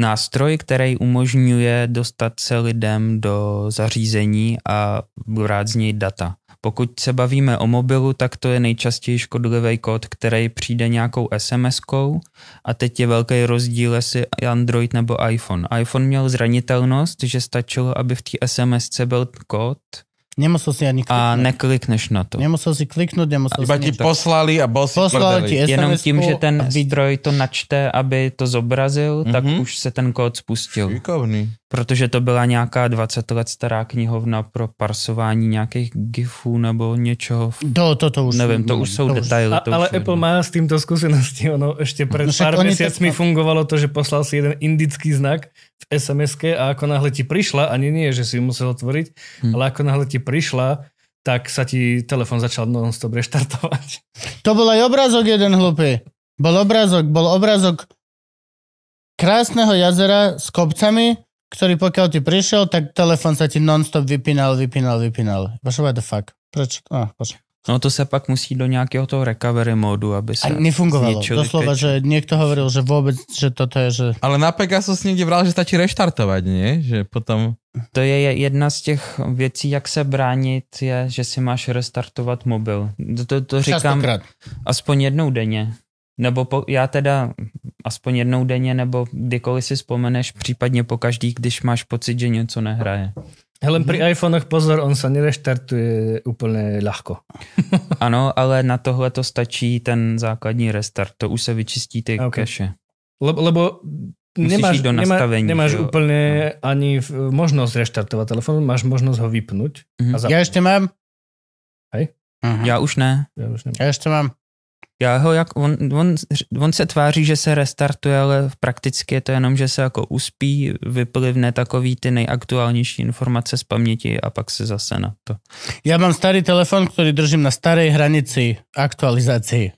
nástroj, který umožňuje dostat se lidem do zařízení a brát z něj data. Pokud se bavíme o mobilu, tak to je nejčastěji škodlivý kód, který přijde nějakou SMS-kou a teď je velký rozdíl, jestli Android nebo iPhone. iPhone měl zranitelnost, že stačilo, aby v té SMS byl kód, Nemusel si ani kliknúť. A neklikneš na to. Nemusel si kliknúť, nemusel Iba si... Iba ti poslali a bol si poslali, ti SMS Jenom tím, že ten vid... stroj to načte, aby to zobrazil, mm-hmm. tak mhm. už se ten kód spustil. Šikovný protože to byla nějaká 20 let stará knihovna pro parsování nějakých gifů nebo něčeho. To, to, to už Nevím, to už jsou to detaily. Už. To ale už Apple má s tímto zkušenosti. Ono ještě no, před pár no, měsíci fungovalo to, že poslal si jeden indický znak v sms a jako náhle ti přišla ani nie, že si ji musel otvoriť, hmm. ale jako náhle ti přišla, tak sa ti telefon začal non-stop reštartovať. To bol aj obrázok jeden hlupý. Bol obrázok, bol obrázok krásneho jazera s kopcami, ktorý pokiaľ ti prišiel, tak telefon sa ti nonstop vypínal, vypínal, vypínal. Bože, what the fuck? Proč? No, bože. No to se pak musí do nějakého toho recovery modu, aby sa... A nefungovalo, doslova, že někdo hovoril, že vůbec, že toto je, že... Ale na Pegasus niekde vral, že stačí reštartovať, ne? Že potom... To je jedna z těch věcí, jak se bránit, je, že si máš restartovat mobil. To, to, to říkám aspoň jednou denně. Nebo po, já teda aspoň jednou denně, nebo kdykoliv si vzpomeneš, případně po každý, když máš pocit, že něco nehraje. Hele, pri mhm. iPhonech pozor, on se nereštartuje úplně lehko. ano, ale na tohle to stačí ten základní restart, to už se vyčistí ty okay. cache. Lebo, Musíš nemáš, do nastavení, nemá, nemáš úplně no. ani možnost reštartovat telefon, máš možnost ho vypnout. Mm-hmm. Já ještě mám. Hej? Uh-huh. Já už ne. Já, už nemám. Já ještě mám. Já ho jak, on, on, on se tváří, že se restartuje, ale prakticky je to jenom, že se jako uspí, vyplivne takový ty nejaktuálnější informace z paměti a pak se zase na to. Já mám starý telefon, který držím na staré hranici aktualizací.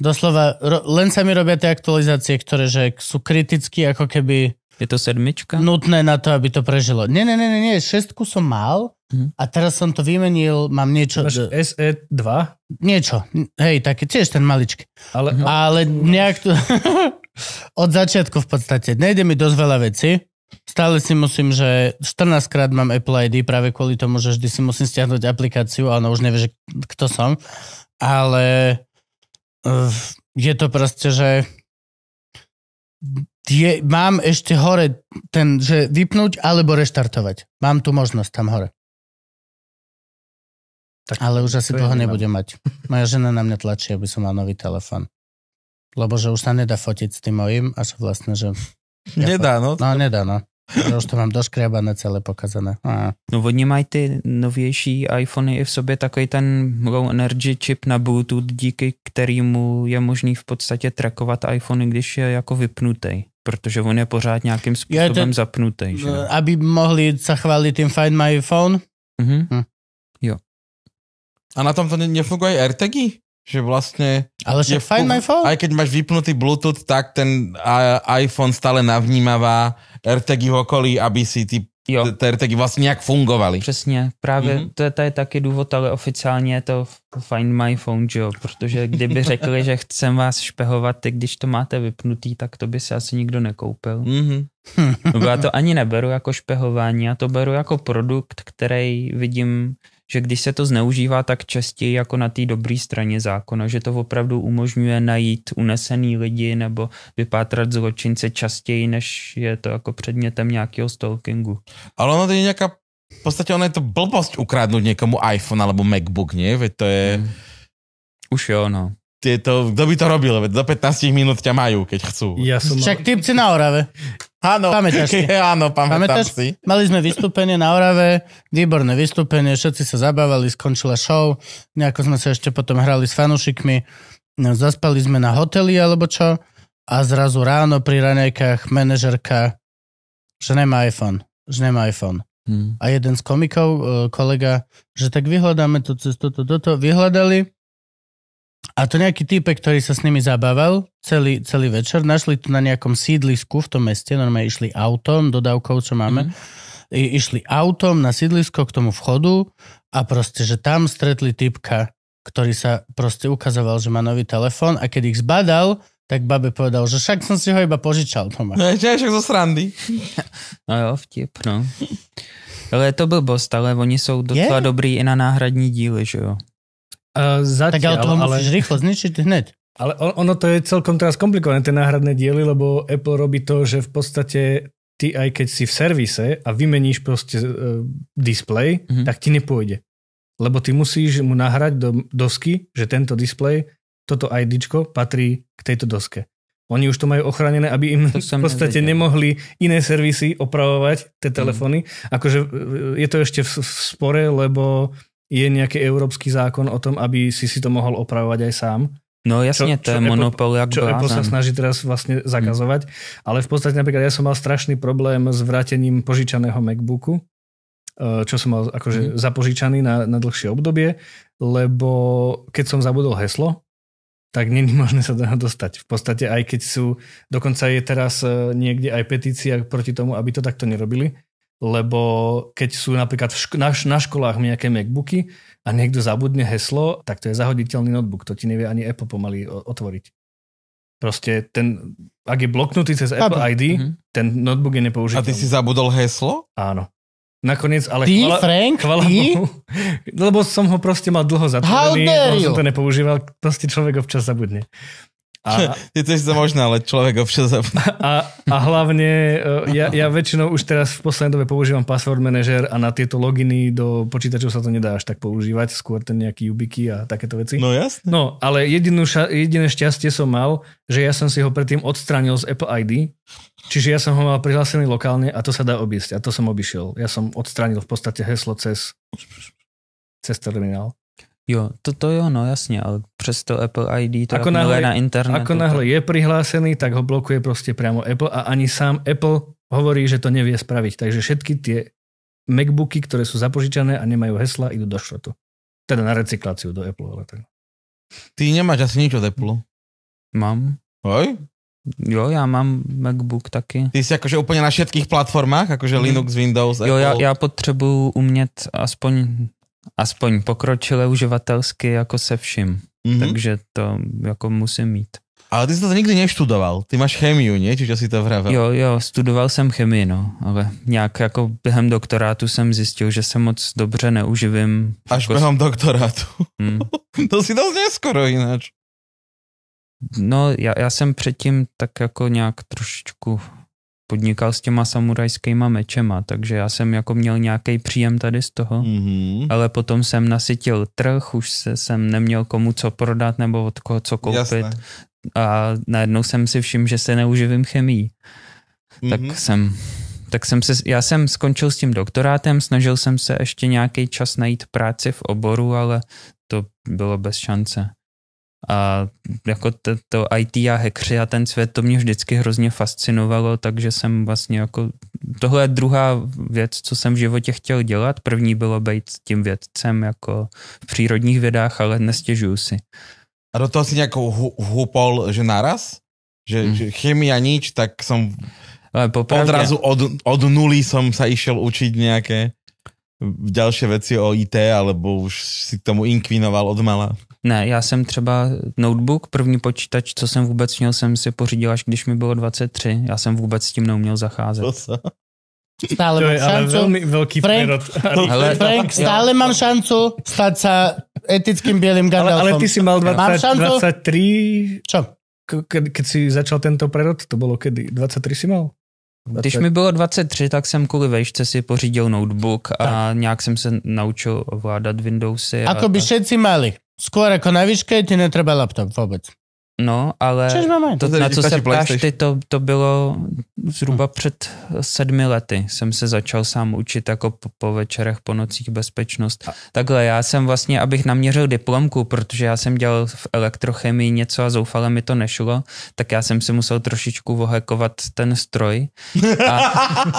Doslova, ro, len sa mi robia tie aktualizácie, ktoré že sú kriticky ako keby je to sedmička? Nutné na to, aby to prežilo. Ne, ne, ne, ne, šestku som mal mhm. a teraz som to vymenil, mám niečo... Máš SE2? Niečo, hej, také, tiež ten maličký. Ale, no, Ale nejak to... od začiatku v podstate. Nejde mi dosť veľa veci. Stále si musím, že 14 krát mám Apple ID práve kvôli tomu, že vždy si musím stiahnuť aplikáciu a ona no už nevie, že kto som. Ale eh, je to proste, že je, mám ešte hore ten, že vypnúť alebo reštartovať. Mám tu možnosť tam hore. Tak, Ale už asi toho nebudem mať. Moja žena na mňa tlačí, aby som mal nový telefon. Lebo že už sa nedá fotiť s tým mojím, až vlastne, že... Ja nedá, no. No, nedá, no. Už to mám doškriabané celé pokazané. A. No oni mají ty novější iPhony i v sobě takový ten low energy chip na Bluetooth, díky kterému je možný v podstatě trackovat iPhony, když je jako vypnutý protože on je pořád nějakým způsobem to, zapnutý. No, že? Aby mohli zachválit tím Find My Phone? Mhm. Hm. Jo. A na tom to nefunguje AirTagy? že vlastně. Ale Find My Phone. A když máš vypnutý Bluetooth, tak ten iPhone stále navnímavá AirTagy v okolí, aby si ty jo. Ty RTG vlastně jak fungovaly. Přesně, právě mm-hmm. to, to je taky důvod, ale oficiálně je to Find My Phone, job, protože kdyby řekli, že chcem vás špehovat, ty když to máte vypnutý, tak to by se asi nikdo nekoupil. Mm-hmm. no, já to ani neberu jako špehování, já to beru jako produkt, který vidím že když se to zneužívá tak častěji jako na té dobré straně zákona, že to opravdu umožňuje najít unesený lidi nebo vypátrat zločince častěji, než je to jako předmětem nějakého stalkingu. Ale ono to je nějaká, v podstatě ono je to blbost ukradnout někomu iPhone alebo MacBook, ne? Veď to je... Hmm. Už jo, no. Ty to, kdo by to robil, veď do 15 minut tě mají, keď chcú. Ja som Však typci na Orave. Áno, pamätáš si? Áno, pamätám pamätáš? si. Mali sme vystúpenie na Orave, výborné vystúpenie, všetci sa zabávali, skončila show, nejako sme sa ešte potom hrali s fanušikmi, no, zaspali sme na hoteli alebo čo a zrazu ráno pri ranejkách manažerka, že nemá iPhone, že nemá iPhone. Hmm. A jeden z komikov, e, kolega, že tak vyhľadáme to cez toto, toto, vyhľadali a to nejaký týpek, ktorý sa s nimi zabával celý, celý večer, našli to na nejakom sídlisku v tom meste, normálne išli autom, dodávkou, čo máme, mm-hmm. I, išli autom na sídlisko k tomu vchodu a proste, že tam stretli typka, ktorý sa proste ukazoval, že má nový telefon a keď ich zbadal, tak babe povedal, že však som si ho iba požičal doma. No, ja však zo srandy. No jo, vtip, no. Ale je to blbost, ale oni sú docela yeah. dobrý i na náhradní díly, že jo? Uh, zatiaľ, tak ale toho ale... musíš rýchlo zničiť hneď. Ale ono to je celkom teraz komplikované, tie náhradné diely, lebo Apple robí to, že v podstate ty aj keď si v servise a vymeníš proste uh, eh, display, mm-hmm. tak ti nepôjde. Lebo ty musíš mu nahrať do dosky, že tento display, toto IDčko patrí k tejto doske. Oni už to majú ochránené, aby im v podstate nevedel. nemohli iné servisy opravovať tie mhm. telefóny. Mm. Akože eh, je to ešte v, v spore, lebo je nejaký európsky zákon o tom, aby si si to mohol opravovať aj sám. No jasne, čo, to je monopol jak Čo Apple sa snaží teraz vlastne zakazovať. Hmm. Ale v podstate napríklad ja som mal strašný problém s vrátením požičaného MacBooku, eh, čo som mal akože hmm. zapožičaný na, na dlhšie obdobie, lebo keď som zabudol heslo, tak není možné sa do dostať. V podstate aj keď sú, dokonca je teraz eh, niekde aj petícia proti tomu, aby to takto nerobili, lebo keď sú napríklad šk- na, na školách nejaké MacBooky a niekto zabudne heslo, tak to je zahoditeľný notebook, to ti nevie ani Apple pomaly otvoriť. Proste ten, ak je bloknutý cez Apple ID, mm-hmm. ten notebook je nepoužiteľný. A ty si zabudol heslo? Áno. Nakoniec, ale ty, chvala, Frank, chvala ty? Mu, lebo som ho proste mal dlho zatvorený, som to nepoužíval, proste človek občas zabudne. A, je to ještě možné, ale člověk občas zapne. A, a hlavně, ja, eh, ja väčšinou už teraz v poslednej dobe používam password manager a na tieto loginy do počítačov sa to nedá až tak používať, skôr ten nejaký Yubiki a takéto veci. No jasne. No, ale ša, jediné šťastie som mal, že ja som si ho predtým odstranil z Apple ID, čiže ja som ho mal prihlásený lokálne a to sa dá obísť a to som obišiel. Ja som odstranil v podstate heslo cez, cez terminál. Jo, to, to jo, no jasně, ale přes to Apple ID to ako náhle, na internetu. Ako náhle je prihlásený, tak ho blokuje prostě priamo Apple a ani sám Apple hovorí, že to nevie spraviť. Takže všetky tie MacBooky, ktoré sú zapožičané a nemajú hesla, idú do šrotu. Teda na recykláciu do Apple, ale tak. Ty nemáš asi nič od Apple. Mám. Hej? Jo, já mám MacBook taky. Ty jsi jakože úplně na všetkých platformách, jakože mm. Linux, Windows, Apple. Jo, já, já potřebuju umět aspoň aspoň pokročilé uživatelsky jako se vším. Mm-hmm. Takže to jako musím mít. Ale ty jsi to nikdy neštudoval, ty máš chemii, ne? Čiže si to vravel. Jo, jo, studoval jsem chemii, no, ale nějak jako během doktorátu jsem zjistil, že se moc dobře neuživím. Až jako... během doktorátu. Hmm. to si dost neskoro jinak. No, já, já jsem předtím tak jako nějak trošičku podnikal s těma samurajskýma mečema, takže já jsem jako měl nějaký příjem tady z toho, mm-hmm. ale potom jsem nasytil trh, už se, jsem neměl komu co prodat nebo od koho co koupit Jasne. a najednou jsem si všiml, že se neuživím chemii. Mm-hmm. Tak mhm. jsem tak jsem se, já jsem skončil s tím doktorátem, snažil jsem se ještě nějaký čas najít práci v oboru, ale to bylo bez šance. A jako to, to IT a hekři a ten svět, to mě vždycky hrozně fascinovalo, takže jsem vlastně jako, tohle je druhá věc, co jsem v životě chtěl dělat. První bylo být tím vědcem jako v přírodních vědách, ale nestěžuju si. A do toho si nějakou hupol, že naraz? Že, hmm. že chemia nič, tak jsem odrazu od, od nuly jsem se išel učit nějaké další věci o IT, alebo už si k tomu inkvinoval od mala? Ne, já jsem třeba notebook, první počítač, co jsem vůbec měl, jsem si pořídil, až když mi bylo 23. Já jsem vůbec s tím neuměl zacházet. Stále mám šancu. Velký veľký Frank, ale, Frank, stále mám šancu stát se etickým bělým Gandalfom. Ale, ale ty si mal 20, 23... Čo? Ke, keď si začal tento prerod, to bylo kedy? 23 si mal? 20. Když mi bylo 23, tak jsem kvůli vejšce si pořídil notebook a tak. nějak jsem se naučil ovládat Windowsy. Ako by všetci mali. Skoro najviš kaj ti ne treba laptop vopet. No, ale máme. to, to na co se ptáš ty, to, to bylo zhruba hmm. před sedmi lety. Jsem se začal sám učit jako po, po večerech, po nocích bezpečnost. A. Takhle, já jsem vlastně, abych naměřil diplomku, protože já jsem dělal v elektrochemii něco a zoufale mi to nešlo, tak já jsem si musel trošičku vohekovat ten stroj. A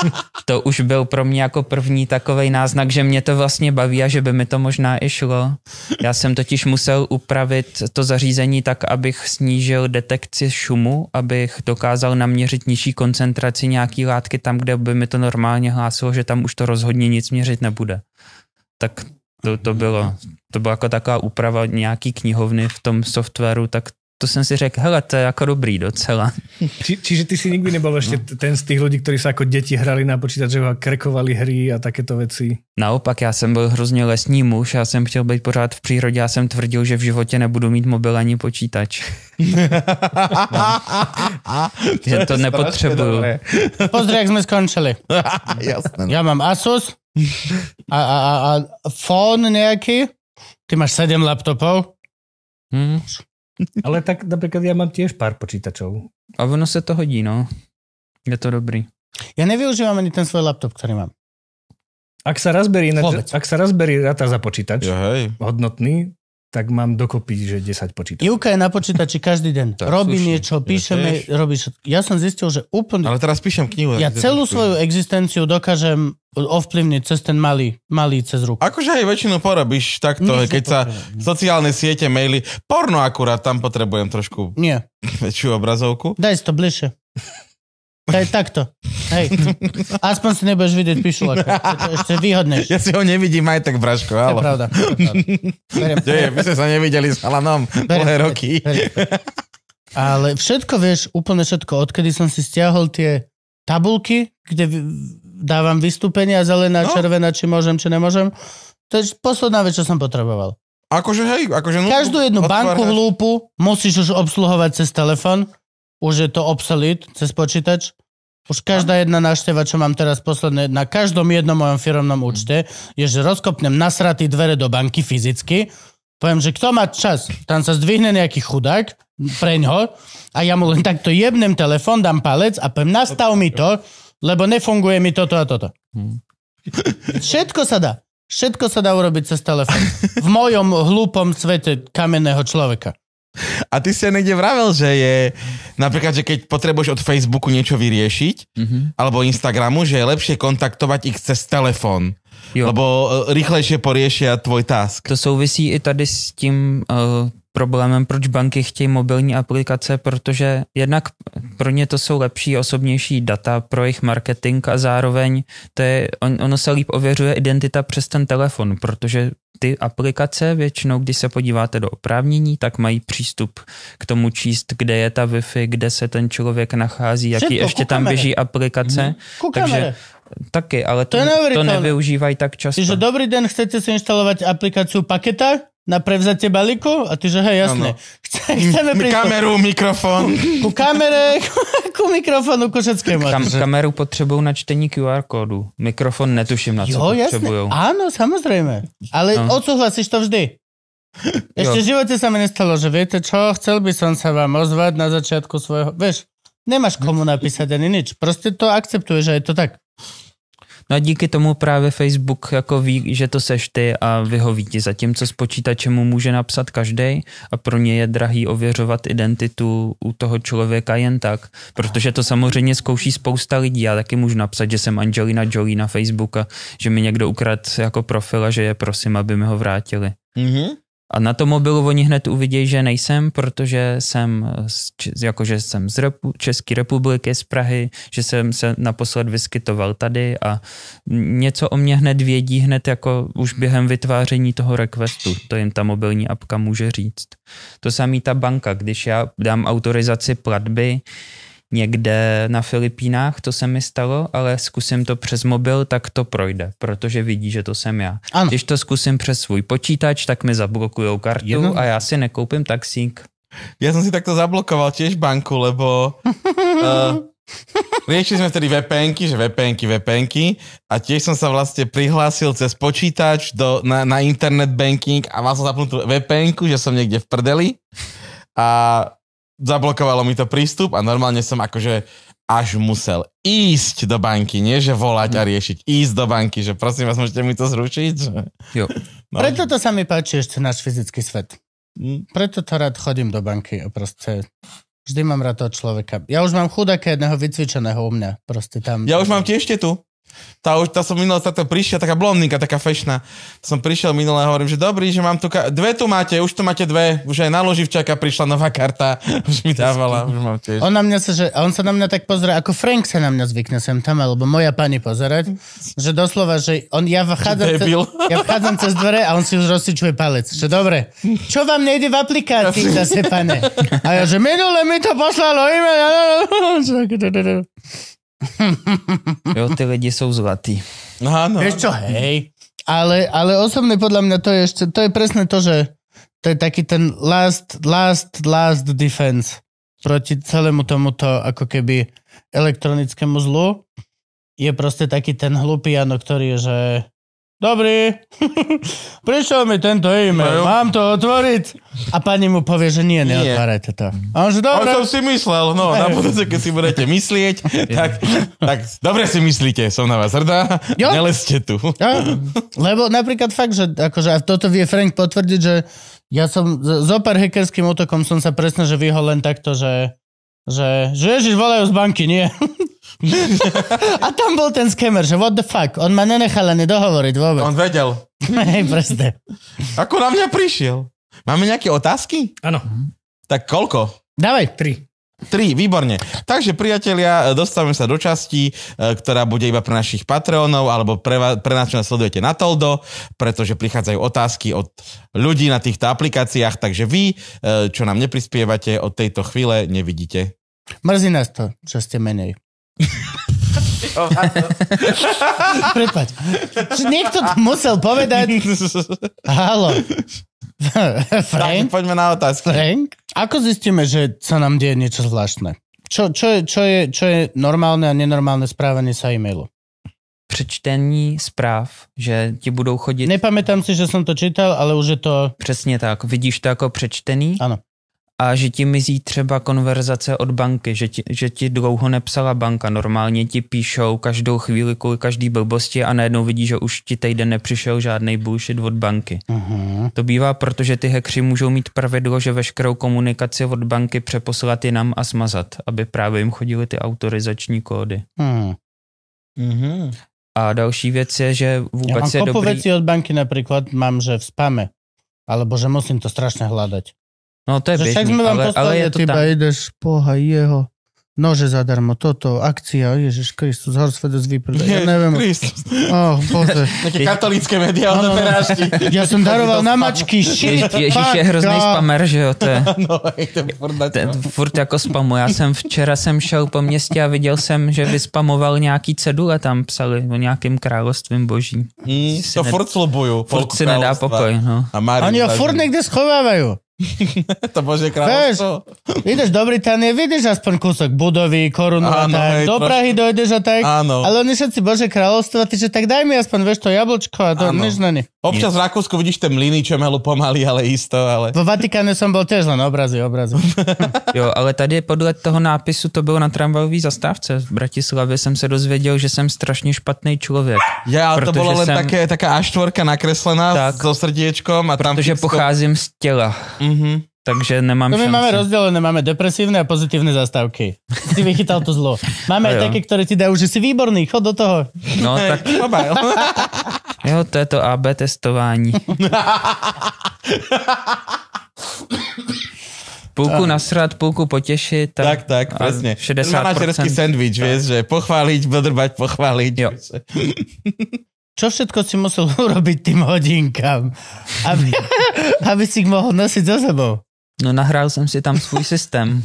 to už byl pro mě jako první takový náznak, že mě to vlastně baví a že by mi to možná i šlo. Já jsem totiž musel upravit to zařízení tak, abych s snížil detekci šumu, abych dokázal naměřit nižší koncentraci nějaký látky tam, kde by mi to normálně hlásilo, že tam už to rozhodně nic měřit nebude. Tak to, to bylo, to byla jako taková úprava nějaký knihovny v tom softwaru, tak to jsem si řekl, hele, to je jako dobrý docela. Či, čiže ty si nikdy nebyl ještě no. ten z těch lidí, kteří se jako děti hrali na počítače a krekovali hry a takéto věci? Naopak, já jsem byl hrozně lesní muž, já jsem chtěl být pořád v přírodě, já jsem tvrdil, že v životě nebudu mít mobil ani počítač. že to, to nepotřebuju. Pozdrav, jak jsme skončili. Jasné. No. Já mám Asus a, a, a, a phone nějaký. Ty máš sedm laptopů. Hmm. Ale tak například já mám těž pár počítačů. A ono se to hodí, no. Je to dobrý. Já nevyužívám ani ten svůj laptop, který mám. Ak sa Raspberry, ak sa Raspberry rata za počítač, ja, hej. hodnotný, tak mám dokopy, že 10 počítačov. Juka je na počítači každý den. Tak, robí sluši. niečo, píšeme, ja robí všetko. Ja som zistil, že úplne... Ale teraz píšem knihu. Ja celú svoju existenciu dokážem ovplyvniť cez ten malý, malý cez ruku. Akože aj väčšinu porobíš takto, Nie keď sa sociálne siete, maily... Porno akurát, tam potrebujem trošku Nie. väčšiu obrazovku. Daj si to bližšie. To takto. Hej. Aspoň si nebudeš vidieť pišulak. To je ešte výhodné. Ja si ho nevidím aj tak, Braško. To je ale... pravda. To je pravda. Beriem. Deje, my sme sa nevideli s Alanom dlhé roky. Beriem, beriem. Ale všetko vieš, úplne všetko. Odkedy som si stiahol tie tabulky, kde dávam vystúpenia zelená, no. červená, či môžem, či nemôžem. To je posledná vec, čo som potreboval. Akože hej, akože... Každú jednu otváraš. banku hlúpu musíš už obsluhovať cez telefon už je to obsolete cez počítač. Už každá jedna návšteva, čo mám teraz posledné, na každom jednom mojom firmnom hmm. účte, je, že rozkopnem nasratý dvere do banky fyzicky, poviem, že kto má čas, tam sa zdvihne nejaký chudák, ho, a ja mu len takto jebnem telefon, dám palec a poviem, nastav mi to, lebo nefunguje mi toto a toto. Hmm. Všetko sa dá. Všetko sa dá urobiť cez telefon. V mojom hlúpom svete kamenného človeka. A ty si někde vravel, že je například, že keď potřebuješ od Facebooku něco vyriešiť, mm-hmm. alebo Instagramu, že je lepšie kontaktovat ich cez telefon. Jo. Lebo eh, rychlejšie poriešia tvoj task. To souvisí i tady s tím uh, problémem, proč banky chtějí mobilní aplikace, protože jednak pro ně to jsou lepší, osobnější data pro jejich marketing a zároveň to je, on, ono se líp ověřuje identita přes ten telefon, protože ty aplikace většinou, když se podíváte do oprávnění, tak mají přístup k tomu číst, kde je ta Wi-Fi, kde se ten člověk nachází, jaký Všetko, ještě tam běží aplikace. Hmm. Takže taky, ale to, to, to nevyužívají tak často. Takže dobrý den, chcete si instalovat aplikaci Paketa? na prevzatie balíku? A ty, že hej, jasne. Chce, chceme prísť. Kameru, mikrofon. Ku kamere, ku, mikrofonu, ku všetkému. Kam, kameru potrebujú na čtení QR kódu. Mikrofon netuším, na co potrebujú. Áno, Ano, Ale no. odsouhlasíš to vždy. Ještě v živote se mi nestalo, že víte čo, chcel by som sa vám ozvať na začátku svojho... Vieš, nemáš komu napísať ani nič. Prostě to akceptuješ že je to tak. No a díky tomu právě Facebook jako ví, že to seš ty a vyhoví ti. co s počítačem mu může napsat každý a pro ně je drahý ověřovat identitu u toho člověka jen tak. Protože to samozřejmě zkouší spousta lidí. Já taky můžu napsat, že jsem Angelina Jolie na Facebook a že mi někdo ukradl jako profil a že je prosím, aby mi ho vrátili. Mm-hmm. A na tom mobilu oni hned uvidí, že nejsem, protože jsem, jakože jsem z Repu- České republiky, z Prahy, že jsem se naposled vyskytoval tady a něco o mě hned vědí, hned jako už během vytváření toho requestu. To jim ta mobilní apka může říct. To samý ta banka, když já dám autorizaci platby, někde na Filipínách, to se mi stalo, ale zkusím to přes mobil, tak to projde, protože vidí, že to jsem já. Ano. Když to zkusím přes svůj počítač, tak mi zablokujou kartu Jenom... a já si nekoupím taxík. Já jsem si takto zablokoval těž banku, lebo uh, eh, riešili jsme tedy VPNky, že VPNky, VPNky a těž jsem se vlastně přihlásil cez počítač do, na, na internet banking a mal som zapnutú VPNku, že jsem někde v prdeli a zablokovalo mi to prístup a normálne som akože až musel ísť do banky, nie že volať a riešiť, ísť do banky, že prosím vás, môžete mi to zručiť? Jo. No. Preto to sa mi páči ešte náš fyzický svet. Mm. Preto to rád chodím do banky a proste vždy mám rád toho človeka. Ja už mám chudáka jedného vycvičeného u mňa, proste tam. Ja už mám tiež tu. Tá, tá som minulé, táto prišiel, taká blondinka, taká fešná. Som prišiel minulé, hovorím, že dobrý, že mám tu... Ka- dve tu máte, už tu máte dve. Už aj na loživčaka prišla nová karta. Už mi dávala, už mám tiež. On, na mňa sa, že, on sa na mňa tak pozera, ako Frank sa na mňa zvykne sem tam, alebo moja pani pozerať, že doslova, že on, ja vchádzam, cez, ja vchádzam cez dvere a on si už rozsičuje palec. Že dobre, čo vám nejde v aplikácii zase, pane? A ja, že minule mi to poslalo e-mail. jo, ty lidi jsou zlatí. No ano. Víš čo, hej. Ale, ale osobně podle mě to je ještě, to je přesně to, že to je taky ten last, last, last defense proti celému tomuto ako keby elektronickému zlu. Je prostě taky ten hlupý, ano, který je, že Dobrý, prišiel mi tento e-mail, no mám to otvoriť. A pani mu povie, že nie, neotvárajte to. A on že dobre. On som si myslel, no na budúce, keď si budete myslieť, tak, tak dobre si myslíte, som na vás hrdá, jo. neleste tu. Jo. Lebo napríklad fakt, že akože, a toto vie Frank potvrdiť, že ja som, zo pár hackerským útokom som sa presne, že vyhol len takto, že že, že Ježiš volajú z banky, nie. A tam bol ten skemer, že what the fuck, on ma nenechal ani dohovoriť vôbec. On vedel. Hej, presne. Prostě. Ako na mňa prišiel. Máme nejaké otázky? Áno. Tak koľko? Dávaj. Tri. Tri, výborne. Takže priatelia, dostávame sa do časti, eh, ktorá bude iba pre našich Patreonov alebo pre, vás, pre nás, čo nás sledujete na Toldo, pretože prichádzajú otázky od ľudí na týchto aplikáciách, takže vy, eh, čo nám neprispievate, od tejto chvíle nevidíte Mrzí nás to, že ste menej. Oh, Prepaď. Niekto to musel povedať. Halo. Frank? Tak, poďme na otázky. Frank? Ako zistíme, že sa nám deje niečo zvláštne? Čo, čo, je, čo, je, čo je normálne a nenormálne správanie sa e-mailu? přečtení zpráv, že ti budou chodit... Nepamätám si, že jsem to čítal, ale už je to... Přesně tak, vidíš to jako přečtený. Ano a že ti mizí třeba konverzace od banky, že ti, že ti dlouho nepsala banka, normálně ti píšou každou chvíli kvůli každý blbosti a najednou vidí, že už ti týden nepřišel žádný bullshit od banky. Uh-huh. To bývá, protože ty hekři můžou mít pravidlo, že veškerou komunikaci od banky přeposlat jinam a smazat, aby právě jim chodily ty autorizační kódy. Uh-huh. Uh-huh. A další věc je, že vůbec Já je dobrý... věcí od banky například mám, že v spame, alebo že musím to strašně hledat. No to je že bežný, sme vám ale, ale je to tam. ideš, poha jeho. Nože zadarmo, toto, akcia, Ježiš Kristus, Horsfedes vyprdej, ja neviem. Kristus. Oh, bože. Také katolické médiá no, no, no, no. Ja som daroval na mačky, shit. Ježiš, Ježíš je hrozný spamer, že jo, to je. No, to furt, no. furt jako spamu. Já jsem včera jsem šel po městě a viděl jsem, že vyspamoval nějaký cedule tam psali o nejakým kráľovstvím boží. Hmm, to ne, furt slobujú. Furt si nedá pokoj, no. A Ani ho furt někde schovávají. to bože kráľovstvo. ideš do Británie, vidíš aspoň kúsok budovy, korunu áno, tak, hej, do Prahy trošku... dojdeš a tak, áno. ale oni všetci bože kráľovstvo, ty že tak daj mi aspoň, veš to jablčko a to áno. nič na ne. Občas v Rakúsku vidíš tie mlyny, čo melu pomaly, ale isto, ale... Vo Vatikáne som bol tiež len obrazy, obrazy. jo, ale tady podle toho nápisu to bylo na tramvajové zastávce v Bratislavě jsem se dozvěděl, že jsem strašně špatný člověk. Já, to bylo len jsem... také, taká A4 nakreslená tak, so srdiečkom. A protože tam pocházím z těla. Mm Mm-hmm. Takže nemám no my šanci. máme rozdělené, máme depresívne a pozitívne zastávky. Si vychytal to zlo. Máme aj také, ktoré ti dajú, že si výborný, chod do toho. No tak... jo, to je to AB testování. Půlku nasrat, půlku potěšit. A, tak, tak, přesně. 60%. Manažerský sandwich, víš, že pochválit, bodrbať, pochválit. Jo. čo všetko si musel urobiť tým hodinkám, aby, aby si ich mohol nosiť za sebou? No nahrál jsem si tam svůj systém.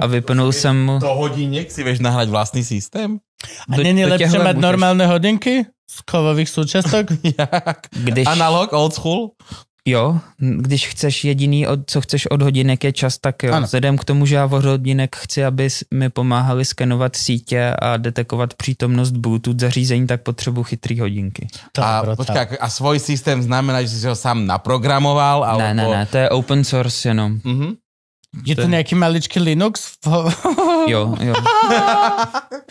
A vypnul to jsem mu... To hodinek si vieš nahrať vlastný systém? A není lepší mít normální hodinky? Z kovových súčastok? Jak? Když... Analog, old school? Jo, když chceš jediný, od, co chceš od hodinek je čas, tak jo. Ano. Vzhledem k tomu, že já od hodinek chci, aby mi pomáhali skenovat sítě a detekovat přítomnost Bluetooth zařízení, tak potřebuji chytrý hodinky. To a, počká, a svůj systém znamená, že jsi ho sám naprogramoval? Alebo... Ne, ne, ne, to je open source jenom. Mm-hmm. Je to, nějaký maličký Linux? jo, jo.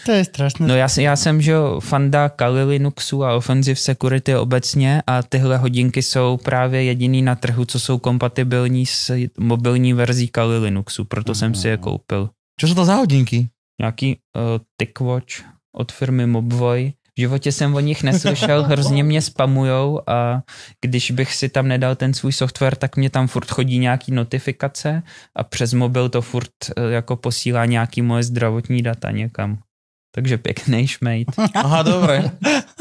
to je strašné. No já, já jsem, že fanda Kali Linuxu a Offensive Security obecně a tyhle hodinky jsou právě jediný na trhu, co jsou kompatibilní s mobilní verzí Kali Linuxu, proto mm. jsem si je mhm. koupil. Co jsou to za hodinky? Nějaký uh, eh, TicWatch od firmy Mobvoj v životě jsem o nich neslyšel, hrozně mě spamujou a když bych si tam nedal ten svůj software, tak mě tam furt chodí nějaký notifikace a přes mobil to furt eh, jako posílá nějaký moje zdravotní data někam. Takže pěkný šmejt. Aha, dobré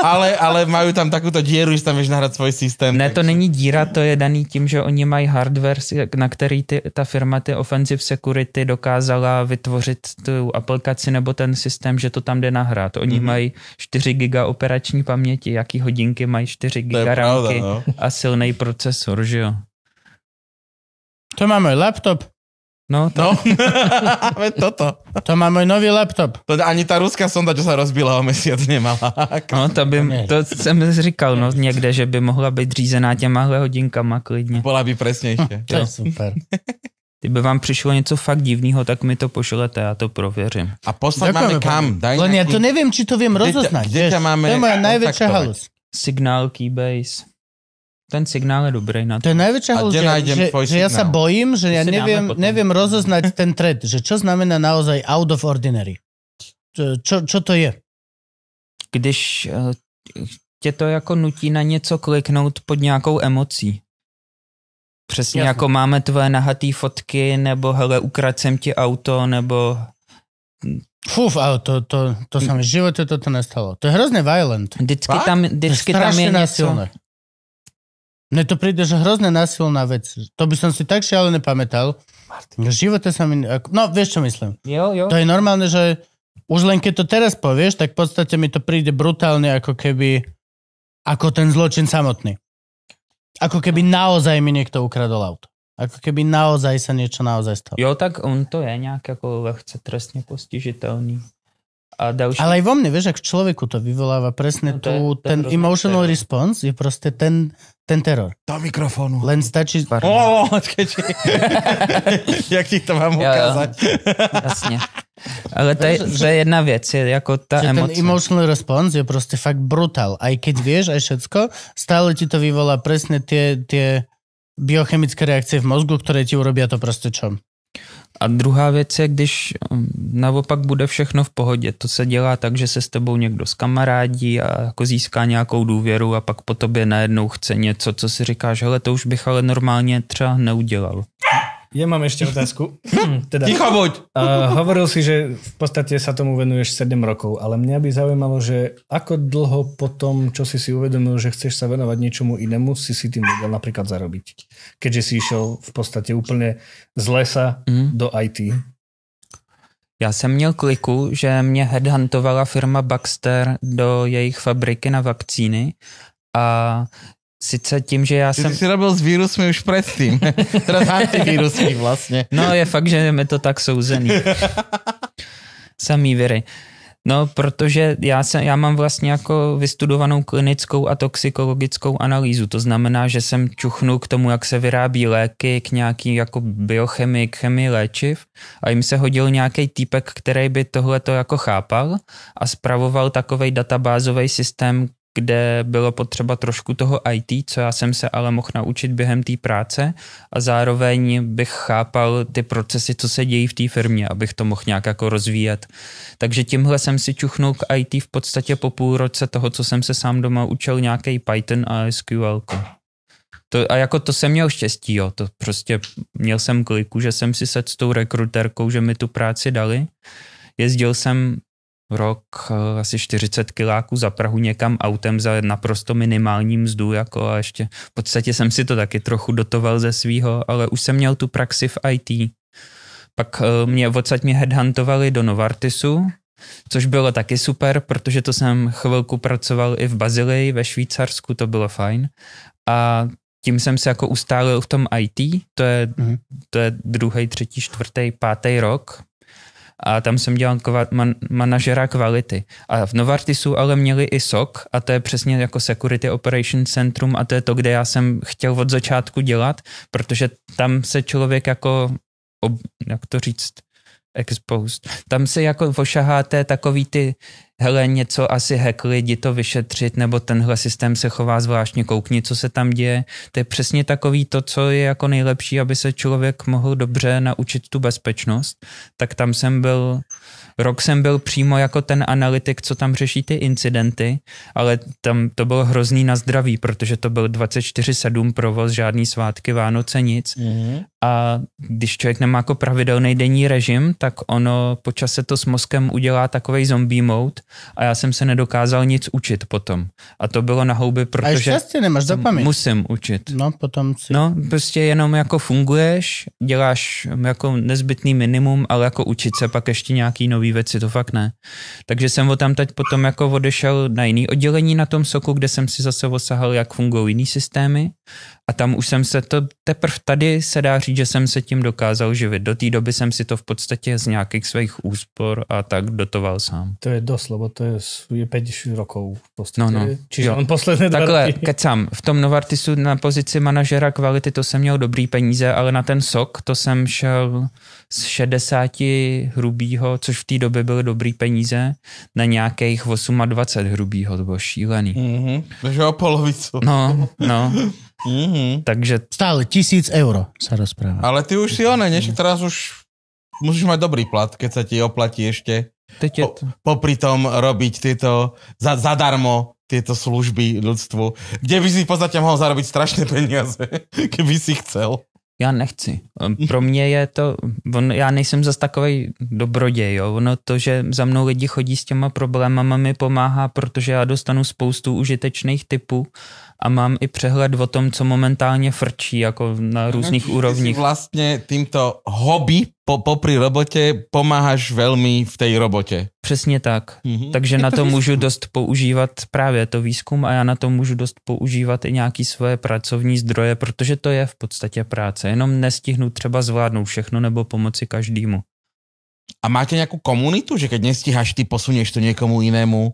ale, ale mají tam takovou díru, že tam můžeš nahrát svůj systém. Ne, takže. to není díra, to je daný tím, že oni mají hardware, na který ty, ta firma ty Offensive Security dokázala vytvořit tu aplikaci nebo ten systém, že to tam jde nahrát. Oni mm-hmm. mají 4 giga operační paměti, jaký hodinky mají 4 giga ramky no. a silný procesor, že jo? To máme laptop, No, to. No. toto. To má môj nový laptop. To ani tá ruská sonda, čo sa rozbila o mesiac, nemala. No, to by, to jsem říkal, no, někde, že by mohla být řízená těmahle hodinkama klidně. Byla by presnejšie. Hm, to je super. Kdyby vám přišlo něco fakt divného, tak mi to pošlete, já to prověřím. A poslat máme kam? Daj nějaký... já to nevím, či to vím rozoznat. Kde, kde máme to je moje největší halus. Signál Keybase ten signál je dobrý na to. To je největší hĺb, že, že, že ja bojím, že já nevím, nevím rozoznať ten thread, že čo znamená naozaj out of ordinary. Čo, čo to je? Když eh, tě to jako nutí na něco kliknout pod nějakou emocí. Přesně Jasne. jako máme tvoje nahatý fotky, nebo hele, ukracem ti auto, nebo... Fuf, ale to, to, to, se mi v životě toto nestalo. To je hrozně violent. Vždycky Fakt? tam, vždycky tam je něco... Mne to príde, že hrozne násilná vec. To by som si tak šiaľ nepamätal. Martin. V živote sa mi... No, vieš, čo myslím. Jo, jo. To je normálne, že už len keď to teraz povieš, tak v podstate mi to príde brutálne, ako keby... Ako ten zločin samotný. Ako keby naozaj mi niekto ukradol auto. Ako keby naozaj sa niečo naozaj stalo. Jo, tak on to je nějak jako lehce trestně postižitelný. A další... Ale i vo mne, vieš, ak v človeku to vyvoláva presne no, to tu, je, to ten emotional response je proste ten, ten teror. Do mikrofonu. Len stačí... O, keďže... Jak ti to mám ukázat? Jasně. Ale to je, je jedna věc, je jako ta že emoce. Ten emotional response je prostě fakt brutal. Aj keď vieš, aj všetko, stále ti to vyvolá presne tie, tie biochemické reakcie v mozgu, ktoré ti urobia to proste čo? A druhá věc je, když mm, naopak bude všechno v pohodě. To se dělá tak, že se s tebou někdo zkamarádí a jako získá nějakou důvěru a pak po tobě najednou chce něco, co si říkáš, hele, to už bych ale normálně třeba neudělal. Ja mám ešte otázku. Hmm, teda, Ticho buď! A, eh, hovoril si, že v podstate sa tomu venuješ 7 rokov, ale mňa by zaujímalo, že ako dlho po tom, čo si si uvedomil, že chceš sa venovať niečomu inému, si si tým vedel napríklad zarobiť. Keďže si išiel v podstate úplne z lesa mm. do IT. Já jsem měl kliku, že mě headhuntovala firma Baxter do jejich fabriky na vakcíny a sice tím, že já Ty jsem... Ty jsi robil s vírusmi už předtím. teda antivírusmi vlastně. No je fakt, že je to tak souzený. Samý viry. No, protože já, jsem, já mám vlastně jako vystudovanou klinickou a toxikologickou analýzu. To znamená, že jsem čuchnu k tomu, jak se vyrábí léky, k nějaký jako biochemii, k chemii léčiv a jim se hodil nějaký týpek, který by tohle to jako chápal a spravoval takový databázový systém, kde bylo potřeba trošku toho IT, co já jsem se ale mohl naučit během té práce a zároveň bych chápal ty procesy, co se dějí v té firmě, abych to mohl nějak jako rozvíjet. Takže tímhle jsem si čuchnul k IT v podstatě po půl roce toho, co jsem se sám doma učil, nějaký Python a SQL. To, a jako to jsem měl štěstí, jo. To prostě měl jsem kliku, že jsem si sedl s tou rekruterkou, že mi tu práci dali. Jezdil jsem rok eh, asi 40 kiláků za Prahu někam autem za naprosto minimální mzdu, jako a ještě v podstatě jsem si to taky trochu dotoval ze svýho, ale už jsem měl tu praxi v IT. Pak eh, mě v mě headhuntovali do Novartisu, což bylo taky super, protože to jsem chvilku pracoval i v Bazileji, ve Švýcarsku, to bylo fajn. A tím jsem se jako ustálil v tom IT, to je, mhm. to je druhý, třetí, čtvrtý, pátý rok, a tam jsem dělal kva- man- manažera kvality. A v Novartisu ale měli i SOC a to je přesně jako Security Operation Centrum a to je to, kde já jsem chtěl od začátku dělat, protože tam se člověk jako, ob- jak to říct, exposed, tam se jako vošaháte takový ty hele, něco asi hackli, jdi to vyšetřit, nebo tenhle systém se chová zvláštně, koukni, co se tam děje. To je přesně takový to, co je jako nejlepší, aby se člověk mohl dobře naučit tu bezpečnost. Tak tam jsem byl, rok jsem byl přímo jako ten analytik, co tam řeší ty incidenty, ale tam to bylo hrozný na zdraví, protože to byl 24-7 provoz, žádný svátky, Vánoce, nic. Mm-hmm. A když člověk nemá jako pravidelný denní režim, tak ono počas se to s mozkem udělá takový zombie mode, a já jsem se nedokázal nic učit potom. A to bylo na houby, protože... A ještě nemáš Musím učit. No, potom si... No, prostě jenom jako funguješ, děláš jako nezbytný minimum, ale jako učit se pak ještě nějaký nový věci, to fakt ne. Takže jsem o tam teď potom jako odešel na jiný oddělení na tom soku, kde jsem si zase osahal, jak fungují jiný systémy a tam už jsem se to, teprve tady se dá říct, že jsem se tím dokázal živit. Do té doby jsem si to v podstatě z nějakých svých úspor a tak dotoval sám. To je doslova, to je, je 5 rokov v podstatě. No, no. Čiže jo. on posledné dva Takhle, roky. kecám, v tom Novartisu na pozici manažera kvality to jsem měl dobrý peníze, ale na ten sok to jsem šel z 60 hrubýho, což v té době byly dobrý peníze, na nějakých 28 hrubýho, to bylo šílený. Mm-hmm. Takže o polovicu. No, no. Mm-hmm. Takže... Stále tisíc euro sa rozpráva. Ale ty už si one, než teraz už musíš mať dobrý plat, keď sa ti oplatí ešte. Teď po, popri tom robiť tieto za, zadarmo tieto služby ľudstvu, kde by si v podstate mohol zarobiť strašné peniaze, keby si chcel. Já nechci. Pro mě je to, on, já nejsem zas takový dobroděj, jo. Ono to, že za mnou lidi chodí s těma problémama mi pomáhá, protože já dostanu spoustu užitečných typů a mám i přehled o tom, co momentálně frčí jako na mhm. různých no, úrovních. Vlastně tímto hobby po, popri robotě pomáháš velmi v té robotě. Přesně tak. Mm-hmm. Takže je na to, to výzkum. můžu dost používat právě to výzkum a já na to můžu dost používat i nějaký svoje pracovní zdroje, protože to je v podstatě práce. Jenom nestihnu třeba zvládnout všechno nebo pomoci každému. A máte nějakou komunitu, že když nestíháš, ty posuneš to někomu jinému?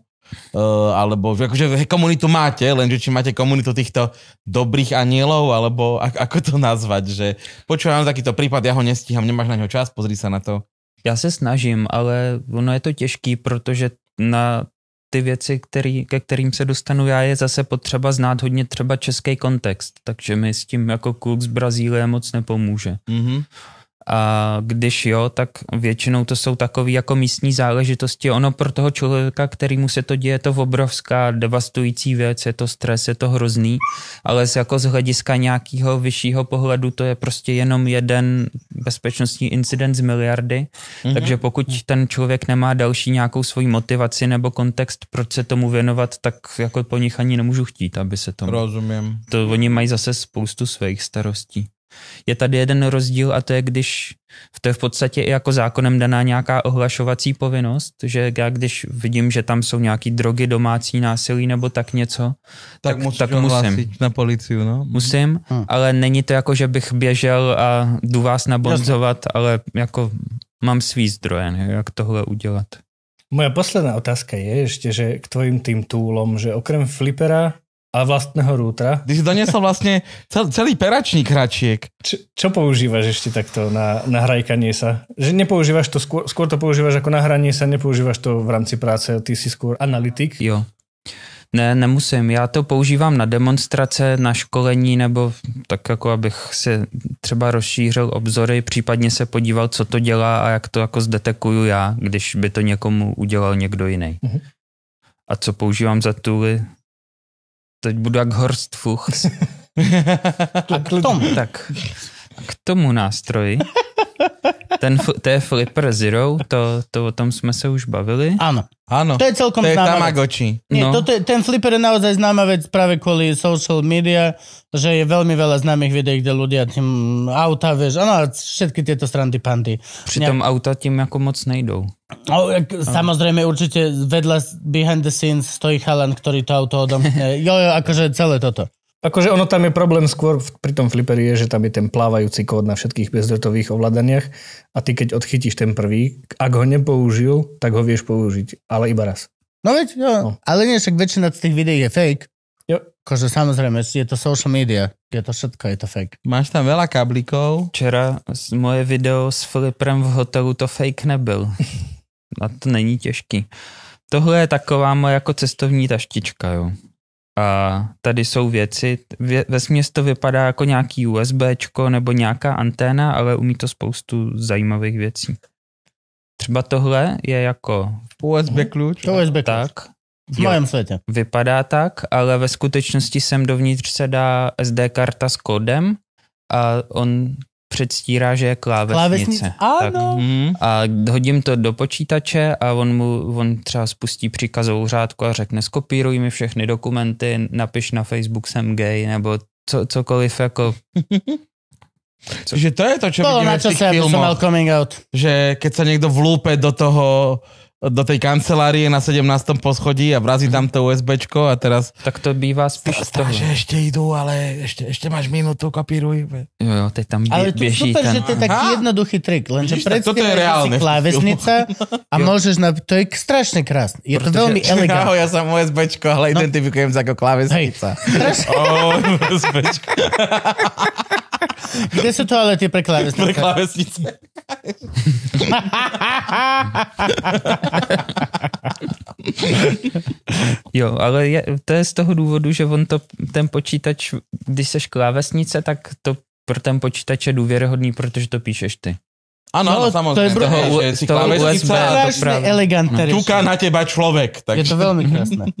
uh, alebo akože komunitu máte, lenže či máte komunitu týchto dobrých anielov, alebo ak, ako to nazvať, že počúvam takýto prípad, ja ho nestíham, nemáš na něho čas, pozri sa na to. Já se snažím, ale ono je to těžký, protože na ty věci, který, ke kterým se dostanu já, je zase potřeba znát hodně třeba český kontext, takže mi s tím jako kluk z Brazílie moc nepomůže. Mm-hmm. A když jo, tak většinou to jsou takové jako místní záležitosti. Ono pro toho člověka, kterýmu se to děje, je to obrovská devastující věc, je to stres, je to hrozný, ale z, jako z hlediska nějakého vyššího pohledu to je prostě jenom jeden bezpečnostní incident z miliardy. Mm-hmm. Takže pokud ten člověk nemá další nějakou svoji motivaci nebo kontext, proč se tomu věnovat, tak jako po nich ani nemůžu chtít, aby se tomu. Rozumím. To oni mají zase spoustu svých starostí. Je tady jeden rozdíl a to je, když v to je v podstatě i jako zákonem daná nějaká ohlašovací povinnost, že já když vidím, že tam jsou nějaký drogy, domácí násilí nebo tak něco, tak, tak, tak musím. Na policiu, no. Musím, hmm. ale není to jako, že bych běžel a jdu vás nabonzovat, Jasne. ale jako mám svý zdroje, ne, jak tohle udělat. Moja posledná otázka je ešte, že k tvojim tým túlom, že okrem flipera a vlastného routera. Ty si doniesol vlastne cel, celý peračník hračiek. Č, čo používaš ešte takto na, na hrajkanie sa? Že nepoužívaš to, skôr, skôr to používaš ako na hranie sa, nepoužívaš to v rámci práce, ty si skôr analytik. Jo. Ne, nemusím. Já to používám na demonstrace, na školení, nebo tak jako abych se třeba rozšířil obzory, případně se podíval, co to dělá a jak to jako zdetekuju já, když by to někomu udělal někdo jiný. Uh-huh. A co používám za tuly? Teď budu jak Horst Fuchs. a k tomu. Tak. A k tomu nástroji ten, to je Flipper Zero, to, to o tom jsme se už bavili. Ano. Ano, to je celkom to je vec. Nie, no. toto je, ten Flipper je naozaj známa vec práve kvôli social media, že je veľmi veľa známych videí, kde ľudia tým auta, vieš, ano, všetky tieto strandy pandy. Přitom Nejak... auta tím jako moc nejdou. No, samozrejme, určite vedľa behind the scenes stojí chalan, ktorý to auto odomkne. jo, jo, akože celé toto. Akože ono tam je problém skôr pri tom fliperi je, že tam je ten plávajúci kód na všetkých bezdrotových ovládaniach a ty keď odchytíš ten prvý, ak ho nepoužil, tak ho vieš použiť, ale iba raz. No veď, jo. No. ale nie, však väčšina z tých videí je fake. Jo. Akože samozrejme, je to social media, je to všetko, je to fake. Máš tam veľa kablíkov. Včera moje video s fliperem v hotelu to fake nebyl. a to není těžký. Tohle je taková moje jako cestovní taštička, jo a tady jsou věci, ve směs to vypadá jako nějaký USBčko nebo nějaká anténa, ale umí to spoustu zajímavých věcí. Třeba tohle je jako USB no, kluč. To USB Tak. V mém světě. Vypadá tak, ale ve skutečnosti sem dovnitř se dá SD karta s kódem a on předstírá, že je klávesnice. klávesnice. Ano. Tak, mm. A hodím to do počítače a on mu on třeba spustí příkazovou řádku a řekne skopíruj mi všechny dokumenty, napiš na Facebook jsem gay, nebo co, cokoliv jako... Co? Že to je to, čo to, vidíme na v tých filmoch, coming out. že keď sa niekto vlúpe do toho do tej kancelárie na 17. poschodí a vrazí tam to USBčko a teraz... Tak to býva spíš z toho. že ešte idú, ale ešte, ešte máš minutu, kopíruj. Jo, jo, teď tam bie, Ale to bieží, super, ten... že to je taký Aha. jednoduchý trik, lenže predstavuješ si klávesnica a môžeš na... To je strašne krásne. Je Protože... to veľmi elegantné. Ahoj, já jsem USBčko, ale no. identifikujem sa ako klávesnica. Strašně... oh, USBčko. Kde jsou toalety pro klávesnice? Pro klávesnice. jo, ale je, to je z toho důvodu, že on to, ten počítač, když seš klávesnice, tak to pro ten počítač je důvěryhodný, protože to píšeš ty. Ano, no, samozřejmě. To je toho, že si toho USB, to je elegantné no. na teba člověk. Takže. Je to velmi krásné.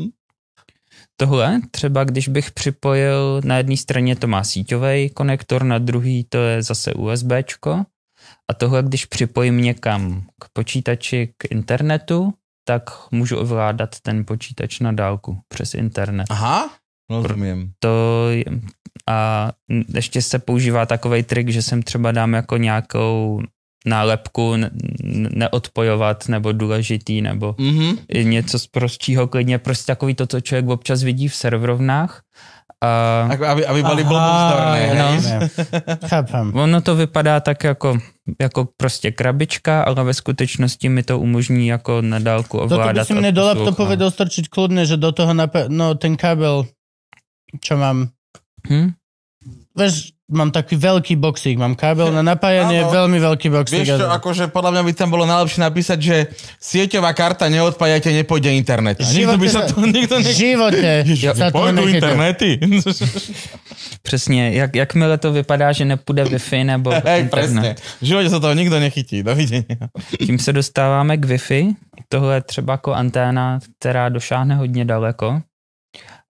tohle. Třeba když bych připojil, na jedné straně to má síťový konektor, na druhý to je zase USBčko. A tohle, když připojím někam k počítači, k internetu, tak můžu ovládat ten počítač na dálku přes internet. Aha, no, rozumím. To je, a ještě se používá takový trik, že sem třeba dám jako nějakou nálepku neodpojovat nebo důležitý nebo mm-hmm. něco z prostšího klidně, prostě takový to, co člověk občas vidí v serverovnách. A... Aby, aby byly blbostorné. No. Chápem. Ono to vypadá tak jako, jako prostě krabička, ale ve skutečnosti mi to umožní jako na dálku ovládat. To by si mě do laptopové dostrčit kludně, že do toho no, ten kabel, co mám, hmm? vieš, mám taký veľký boxík, mám kábel na napájanie, ano. veľmi veľký boxík. Vieš čo, akože podľa mňa by tam bolo najlepšie napísať, že sieťová karta neodpájate, nepôjde internet. A nikto by sa to, nikto ne... živote. Ježiš, sa internety. Přesně, jak, jakmile to vypadá, že nepůjde Wi-Fi nebo hey, internet. Presne. V životě se toho nikdo nechytí, dovidenia. Tím se dostáváme k Wi-Fi. Tohle je třeba jako anténa, která došáhne hodně daleko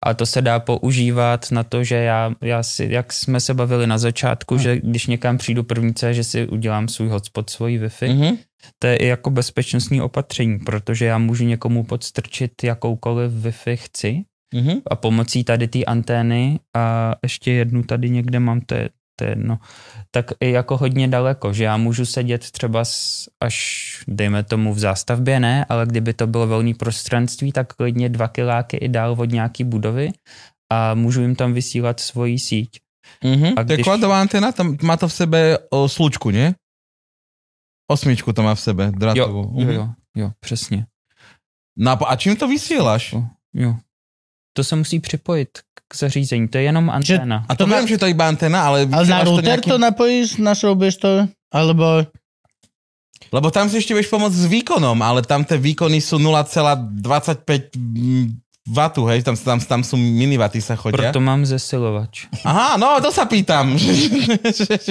a to se dá používat na to, že já, já si, jak jsme se bavili na začátku, hmm. že když někam přijdu první co že si udělám svůj hotspot, svoji Wi-Fi, hmm. to je i jako bezpečnostní opatření, protože já můžu někomu podstrčit jakoukoliv Wi-Fi chci, Mm-hmm. A pomocí tady té antény a ještě jednu tady někde mám, to je to je jedno, tak i jako hodně daleko, že já můžu sedět třeba až, dejme tomu, v zástavbě, ne, ale kdyby to bylo volné prostranství, tak klidně dva kiláky i dál od nějaký budovy a můžu jim tam vysílat svoji síť. Mm-hmm. A když... To je kladová antena, tam má to v sebe slučku, ne? Osmičku to má v sebe, drátovou. Jo, mhm. jo, jo, přesně. No a čím to vysíláš? jo. To se musí připojit k zařízení, to je jenom anténa. Že, a to, to že to je iba anténa, ale... Ale na router to, nějaký... to napojíš, našroubíš to, alebo... Lebo tam si ještě budeš pomoct s výkonom, ale tam ty výkony jsou 0,25 W, hej, tam, tam, tam jsou minivaty se chodí. Proto mám zesilovač. Aha, no to se pýtám, že, že,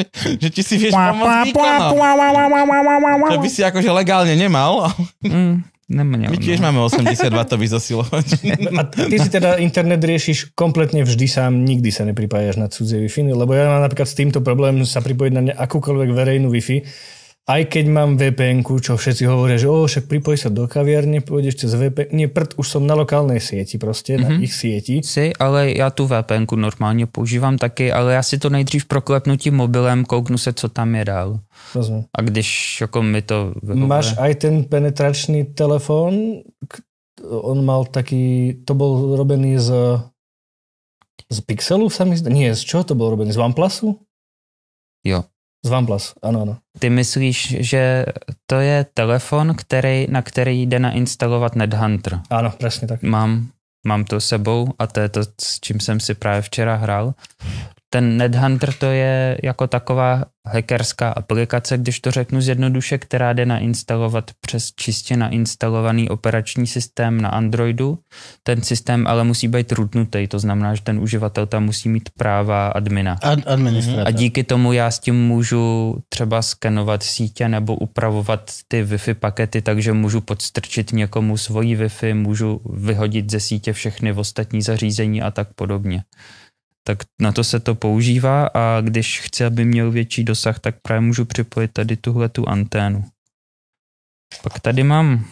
že, že či si vieš pomôcť výkonom. To by si jakože legálně nemal. Mm. Neměl, My tiež no. máme 82 to vyzosilovač. A ty si teda internet riešiš kompletně vždy sám, nikdy sa nepripájaš na cudzie Wi-Fi, lebo ja mám napríklad s týmto problém sa pripojiť na akúkoľvek verejnú Wi-Fi, aj keď mám vpn čo všetci hovoria, že o, však pripoj sa do kaviarne, pôjdeš cez VPN. Nie, prd, už som na lokálnej sieti prostě, mm-hmm. na mhm. ich sieti. Si, ale já tu vpn normálně používám taky, ale já si to nejdřív proklepnu tím mobilem, kouknu se, co tam je dál. Rozumím. A když jako mi to vyhovuje. Máš aj ten penetračný telefon, on mal taký, to byl robený z z Pixelu, sa mi zda? Nie, z čoho to bol robený Z OnePlusu? Jo. Z OnePlus, ano, ano. Ty myslíš, že to je telefon, který, na který jde nainstalovat NetHunter? Ano, přesně tak. Mám, mám to sebou a to je to, s čím jsem si právě včera hrál. Ten NetHunter to je jako taková hackerská aplikace, když to řeknu zjednoduše, která jde nainstalovat přes čistě nainstalovaný operační systém na Androidu. Ten systém ale musí být rutnutý, to znamená, že ten uživatel tam musí mít práva admina. Ad, A díky tomu já s tím můžu třeba skenovat sítě nebo upravovat ty Wi-Fi pakety, takže můžu podstrčit někomu svoji Wi-Fi, můžu vyhodit ze sítě všechny ostatní zařízení a tak podobně tak na to se to používá a když chci, aby měl větší dosah, tak právě můžu připojit tady tuhle tu anténu. Pak tady mám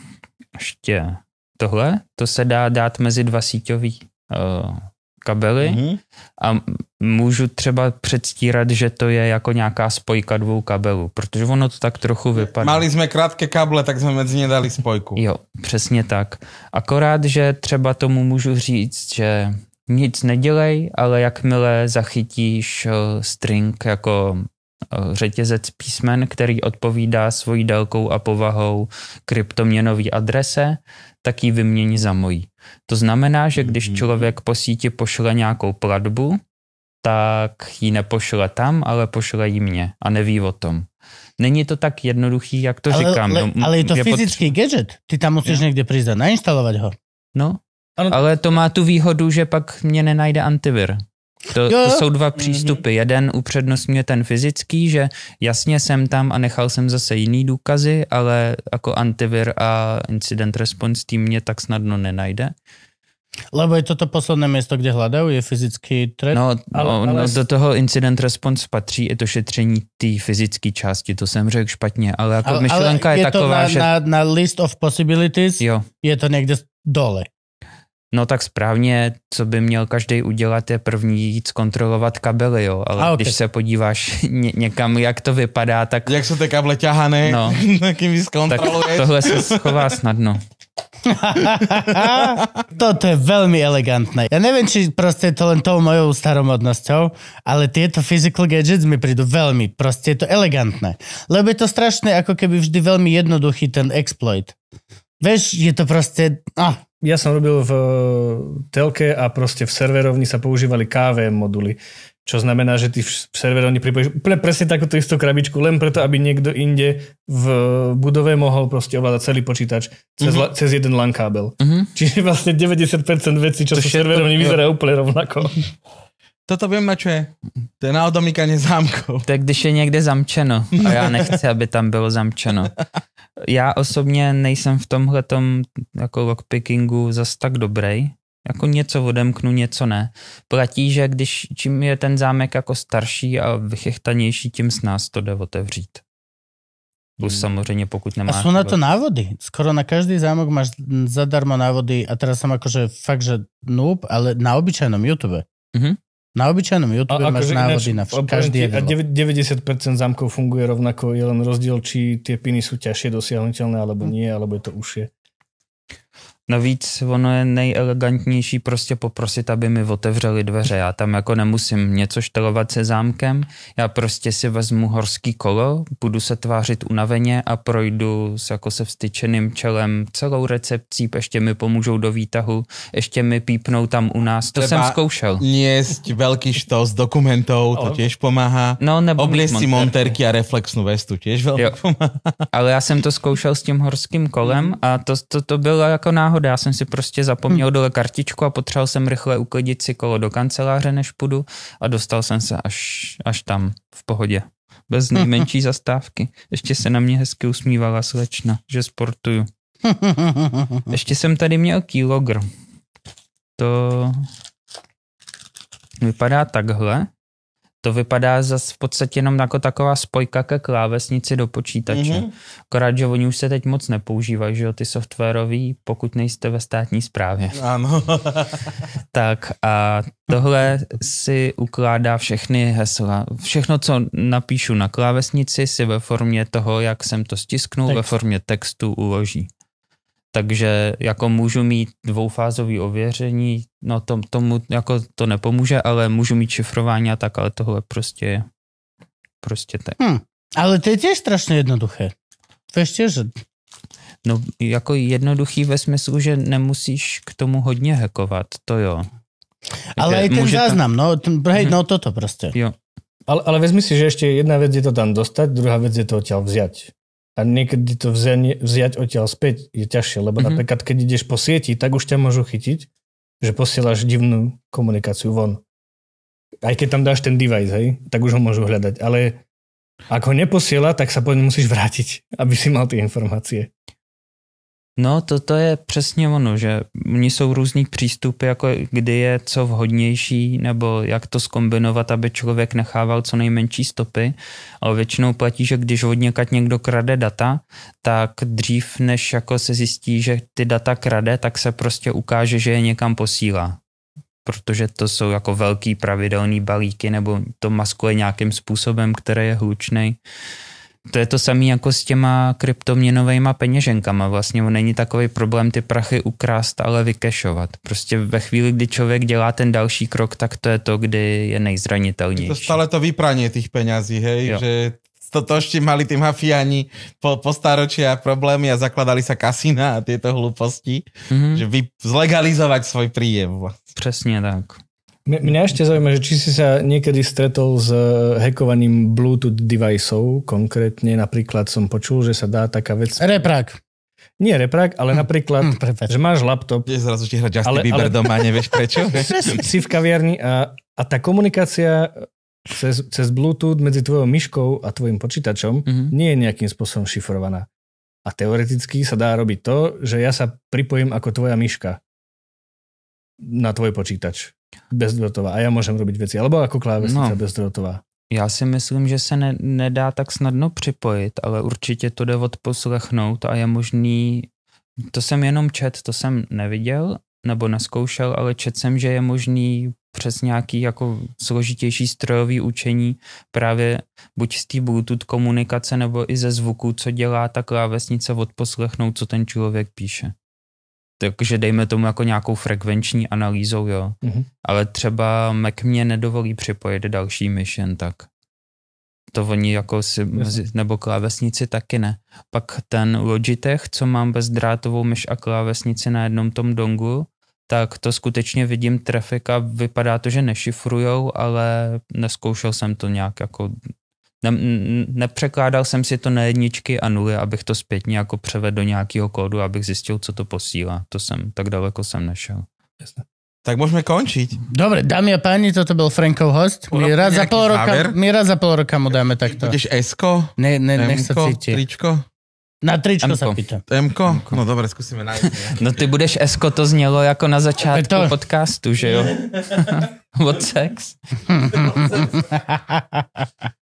ještě tohle, to se dá dát mezi dva síťový uh, kabely mm-hmm. a můžu třeba předstírat, že to je jako nějaká spojka dvou kabelů, protože ono to tak trochu vypadá. Mali jsme krátké kable, tak jsme mezi ně dali spojku. Jo, přesně tak. Akorát, že třeba tomu můžu říct, že nic nedělej, ale jakmile zachytíš eh, string jako eh, řetězec písmen, který odpovídá svojí délkou a povahou kryptoměnové adrese, tak ji vymění za mojí. To znamená, že když mhm. člověk po síti pošle nějakou platbu, tak ji nepošle tam, ale pošle ji mě a neví o tom. Není to tak jednoduchý, jak to ale, říkám. Le, no, ale je to je fyzický potře- gadget. Ty tam musíš jo. někde přijít a nainstalovat ho. No, ano. Ale to má tu výhodu, že pak mě nenajde antivir. To, to jsou dva přístupy. Mm-hmm. Jeden upřednostňuje ten fyzický, že jasně jsem tam a nechal jsem zase jiný důkazy, ale jako antivir a incident response tým mě tak snadno nenajde. Lebo je toto posledné město, kde hledají, je fyzický trest. No, ale, no, ale... No, do toho incident response patří i to šetření té fyzické části, to jsem řekl špatně, ale jako ale, myšlenka ale je, je to taková, to na, že... na, na list of possibilities jo. je to někde dole. No tak správně, co by měl každý udělat, je první jít zkontrolovat kabely, jo. Ale okay. když se podíváš ně, někam, jak to vypadá, tak... Jak se ty kable ťahany, no, tak jim zkontroluješ. Tak tohle se schová snadno. Toto je velmi elegantné. Já nevím, či prostě je to len tou mojou staromodnosťou, ale tyto physical gadgets mi přijdu velmi prostě je to elegantné. Lebo je to strašné, jako keby vždy velmi jednoduchý ten exploit. Víš, je to prostě. Ah, ja som robil v eh, telke a proste v serverovni sa používali KVM moduly. Čo znamená, že ty v serverovni pripojíš úplne presne takúto istú krabičku, len preto, aby niekto inde v budove mohol proste ovládať celý počítač cez, mm-hmm. la, cez jeden LAN kábel. Mm-hmm. Čiže vlastne 90% vecí, čo to sú serverovni, vyzerá úplne rovnako. Toto vím, čo je. To je na odomýkanie zámkov. To je, když je někde zamčeno. A já nechci, aby tam bylo zamčeno já osobně nejsem v tomhletom jako lockpickingu zas tak dobrý. Jako něco odemknu, něco ne. Platí, že když čím je ten zámek jako starší a vychechtanější, tím s nás to jde otevřít. Plus hmm. samozřejmě pokud nemáš... A jsou na to návody. Skoro na každý zámok máš zadarmo návody a teraz jsem jakože fakt, že noob, ale na obyčajnom YouTube. Mm-hmm. Na obyčajnom YouTube a máš návody ináč, na vš- každý jeden. A 90% zámkov funguje rovnako, je len rozdiel, či tie piny sú ťažšie dosiahnuteľné, alebo nie, alebo je to užšie. Navíc ono je nejelegantnější prostě poprosit, aby mi otevřeli dveře. Já tam jako nemusím něco štelovat se zámkem, já prostě si vezmu horský kolo, budu se tvářit unaveně a projdu s jako se vstyčeným čelem celou recepcí, ještě mi pomůžou do výtahu, ještě mi pípnou tam u nás. To jsem zkoušel. Měst velký s dokumentů, to těž pomáhá. No, nebo Obliec si monterky a reflexnou vestu, těž velký pomáhá. Ale já jsem to zkoušel s tím horským kolem a to, to, to bylo jako náhodou náhoda, já jsem si prostě zapomněl hmm. dole kartičku a potřeboval jsem rychle uklidit si kolo do kanceláře, než půjdu a dostal jsem se až, až tam v pohodě. Bez hmm. nejmenší zastávky. Ještě se na mě hezky usmívala slečna, že sportuju. Ještě jsem tady měl kilogram, To vypadá takhle to vypadá zase v podstatě jenom jako taková spojka ke klávesnici do počítače. Mm-hmm. Akorát, že oni už se teď moc nepoužívají, že jo, ty softwarový, pokud nejste ve státní správě. Ano. tak a tohle si ukládá všechny hesla. Všechno, co napíšu na klávesnici, si ve formě toho, jak jsem to stisknul, Text. ve formě textu uloží. Takže jako můžu mít dvoufázový ověření, no tom tomu jako to nepomůže, ale můžu mít šifrování a tak, ale tohle prostě je prostě tak. Hmm, ale to je strašně jednoduché. To ještě, že... No jako jednoduchý ve smyslu, že nemusíš k tomu hodně hackovat, to jo. Ale i ten záznam, tam... no, ten, hej, mm-hmm. no toto prostě. Jo. Ale, ale vezmi si, že ještě jedna věc je to tam dostat, druhá věc je to odtiaľ vzít a niekedy to vzenie, vziať odtiaľ späť je ťažšie, lebo mm-hmm. napríklad keď ideš po sieti, tak už ťa môžu chytiť, že posielaš divnú komunikáciu von. Aj keď tam dáš ten device, hej, tak už ho môžu hľadať, ale ak ho neposiela, tak sa po musíš vrátiť, aby si mal tie informácie. No, to, to je přesně ono, že oni jsou různý přístupy, jako kdy je co vhodnější, nebo jak to skombinovat, aby člověk nechával co nejmenší stopy, ale většinou platí, že když od někat někdo krade data, tak dřív než jako se zjistí, že ty data krade, tak se prostě ukáže, že je někam posílá protože to jsou jako velký pravidelný balíky, nebo to maskuje nějakým způsobem, který je hlučný to je to samé jako s těma kryptoměnovými peněženkama. Vlastně on není takový problém ty prachy ukrást, ale vykešovat. Prostě ve chvíli, kdy člověk dělá ten další krok, tak to je to, kdy je nejzranitelnější. Je to stále to vypraně těch penězí, hej? Jo. Že to, to ještě mali ty mafiáni po, po a problémy a zakladali se kasina a tyto hluposti, mm -hmm. že vy, zlegalizovat svůj příjem. Přesně tak. Mňa ešte zaujíma, že či si sa niekedy stretol s eh, hackovaním Bluetooth deviceov, konkrétne napríklad som počul, že sa dá taká vec... Reprak. Nie reprak, ale hm, napríklad, mm, hm, mm, že máš laptop... Je zrazu ti hrať Justin ale, Bieber ale... doma, nevieš prečo? si v kaviarni a, a tá komunikácia cez, cez eh, Bluetooth medzi tvojou myškou a tvojim počítačom mm-hmm. nie je nejakým spôsobom šifrovaná. A teoreticky sa dá robiť to, že ja sa pripojím ako tvoja myška na tvoj počítač bezdrotová a já můžem robit věci, alebo jako klávesnice no. bezdrotová. Já si myslím, že se ne, nedá tak snadno připojit, ale určitě to jde odposlechnout a je možný, to jsem jenom čet, to jsem neviděl nebo neskoušel, ale čet jsem, že je možný přes nějaký jako složitější strojový učení právě buď z té Bluetooth komunikace nebo i ze zvuku, co dělá ta klávesnice, odposlechnout, co ten člověk píše takže dejme tomu jako nějakou frekvenční analýzou, jo. Mm-hmm. Ale třeba Mac mě nedovolí připojit další mission, tak. To oni jako si, nebo klávesnici taky ne. Pak ten Logitech, co mám bezdrátovou myš a klávesnici na jednom tom dongu, tak to skutečně vidím trafik a vypadá to, že nešifrujou, ale neskoušel jsem to nějak jako ne nepřekládal jsem si to na jedničky a nuly, abych to zpětně jako převedl do nějakého kódu, abych zjistil, co to posílá. To jsem, tak daleko jsem nešel. Jasne. Tak můžeme končit. Dobře, dámy a páni, toto byl Frankov host. My raz, za pol roka, my raz za pol roka mu dáme takto. Budeš esko? Ne, ne, nech se cítit. Tričko? Na tričko M-ko. se pýtám. Mko? M-ko? No dobré, zkusíme najít. no ty budeš esko, to znělo jako na začátku to... podcastu, že jo? What sex?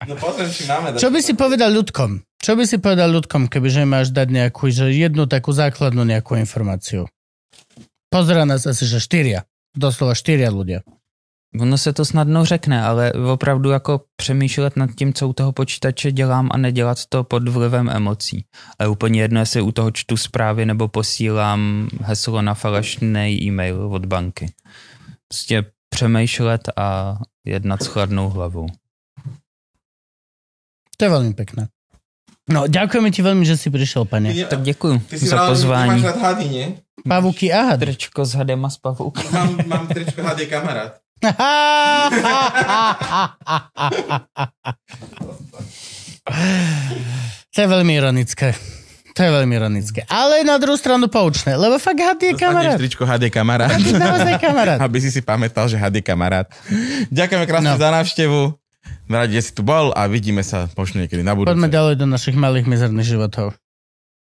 no pozriem, či máme. Čo by si povedal ľudkom? Čo by si povedal ľudkom, kebyže máš dať nejakú, že jednu takú základnú nejakú informáciu? Pozera nás asi, že štyria. Doslova štyria ľudia. Ono se to snadno řekne, ale opravdu jako přemýšlet nad tím, co u toho počítače dělám a nedělat to pod vlivem emocí. A je úplně jedno, jestli u toho čtu zprávy nebo posílám heslo na falešný e-mail od banky. Prostě přemýšlet a jednat s chladnou hlavou. To je velmi pěkné. No, děkujeme ti velmi, že jsi přišel, pane. tak děkuji za pozvání. Ty máš hady, ne? Pavuky a had. Tričko s hadem a s pavouky. Mám, mám tričko hady kamarád to je veľmi ironické. To je veľmi ironické. Ale na druhou stranu poučné, lebo fakt HD je kamarát. tričko HD kamarát. Had je kamarát. Aby si si pamätal, že HD kamarát. Ďakujeme krásne no. za návštevu. Rád, že si tu bol a vidíme sa možno niekedy na budúce. Poďme ďalej do našich malých mizerných životov.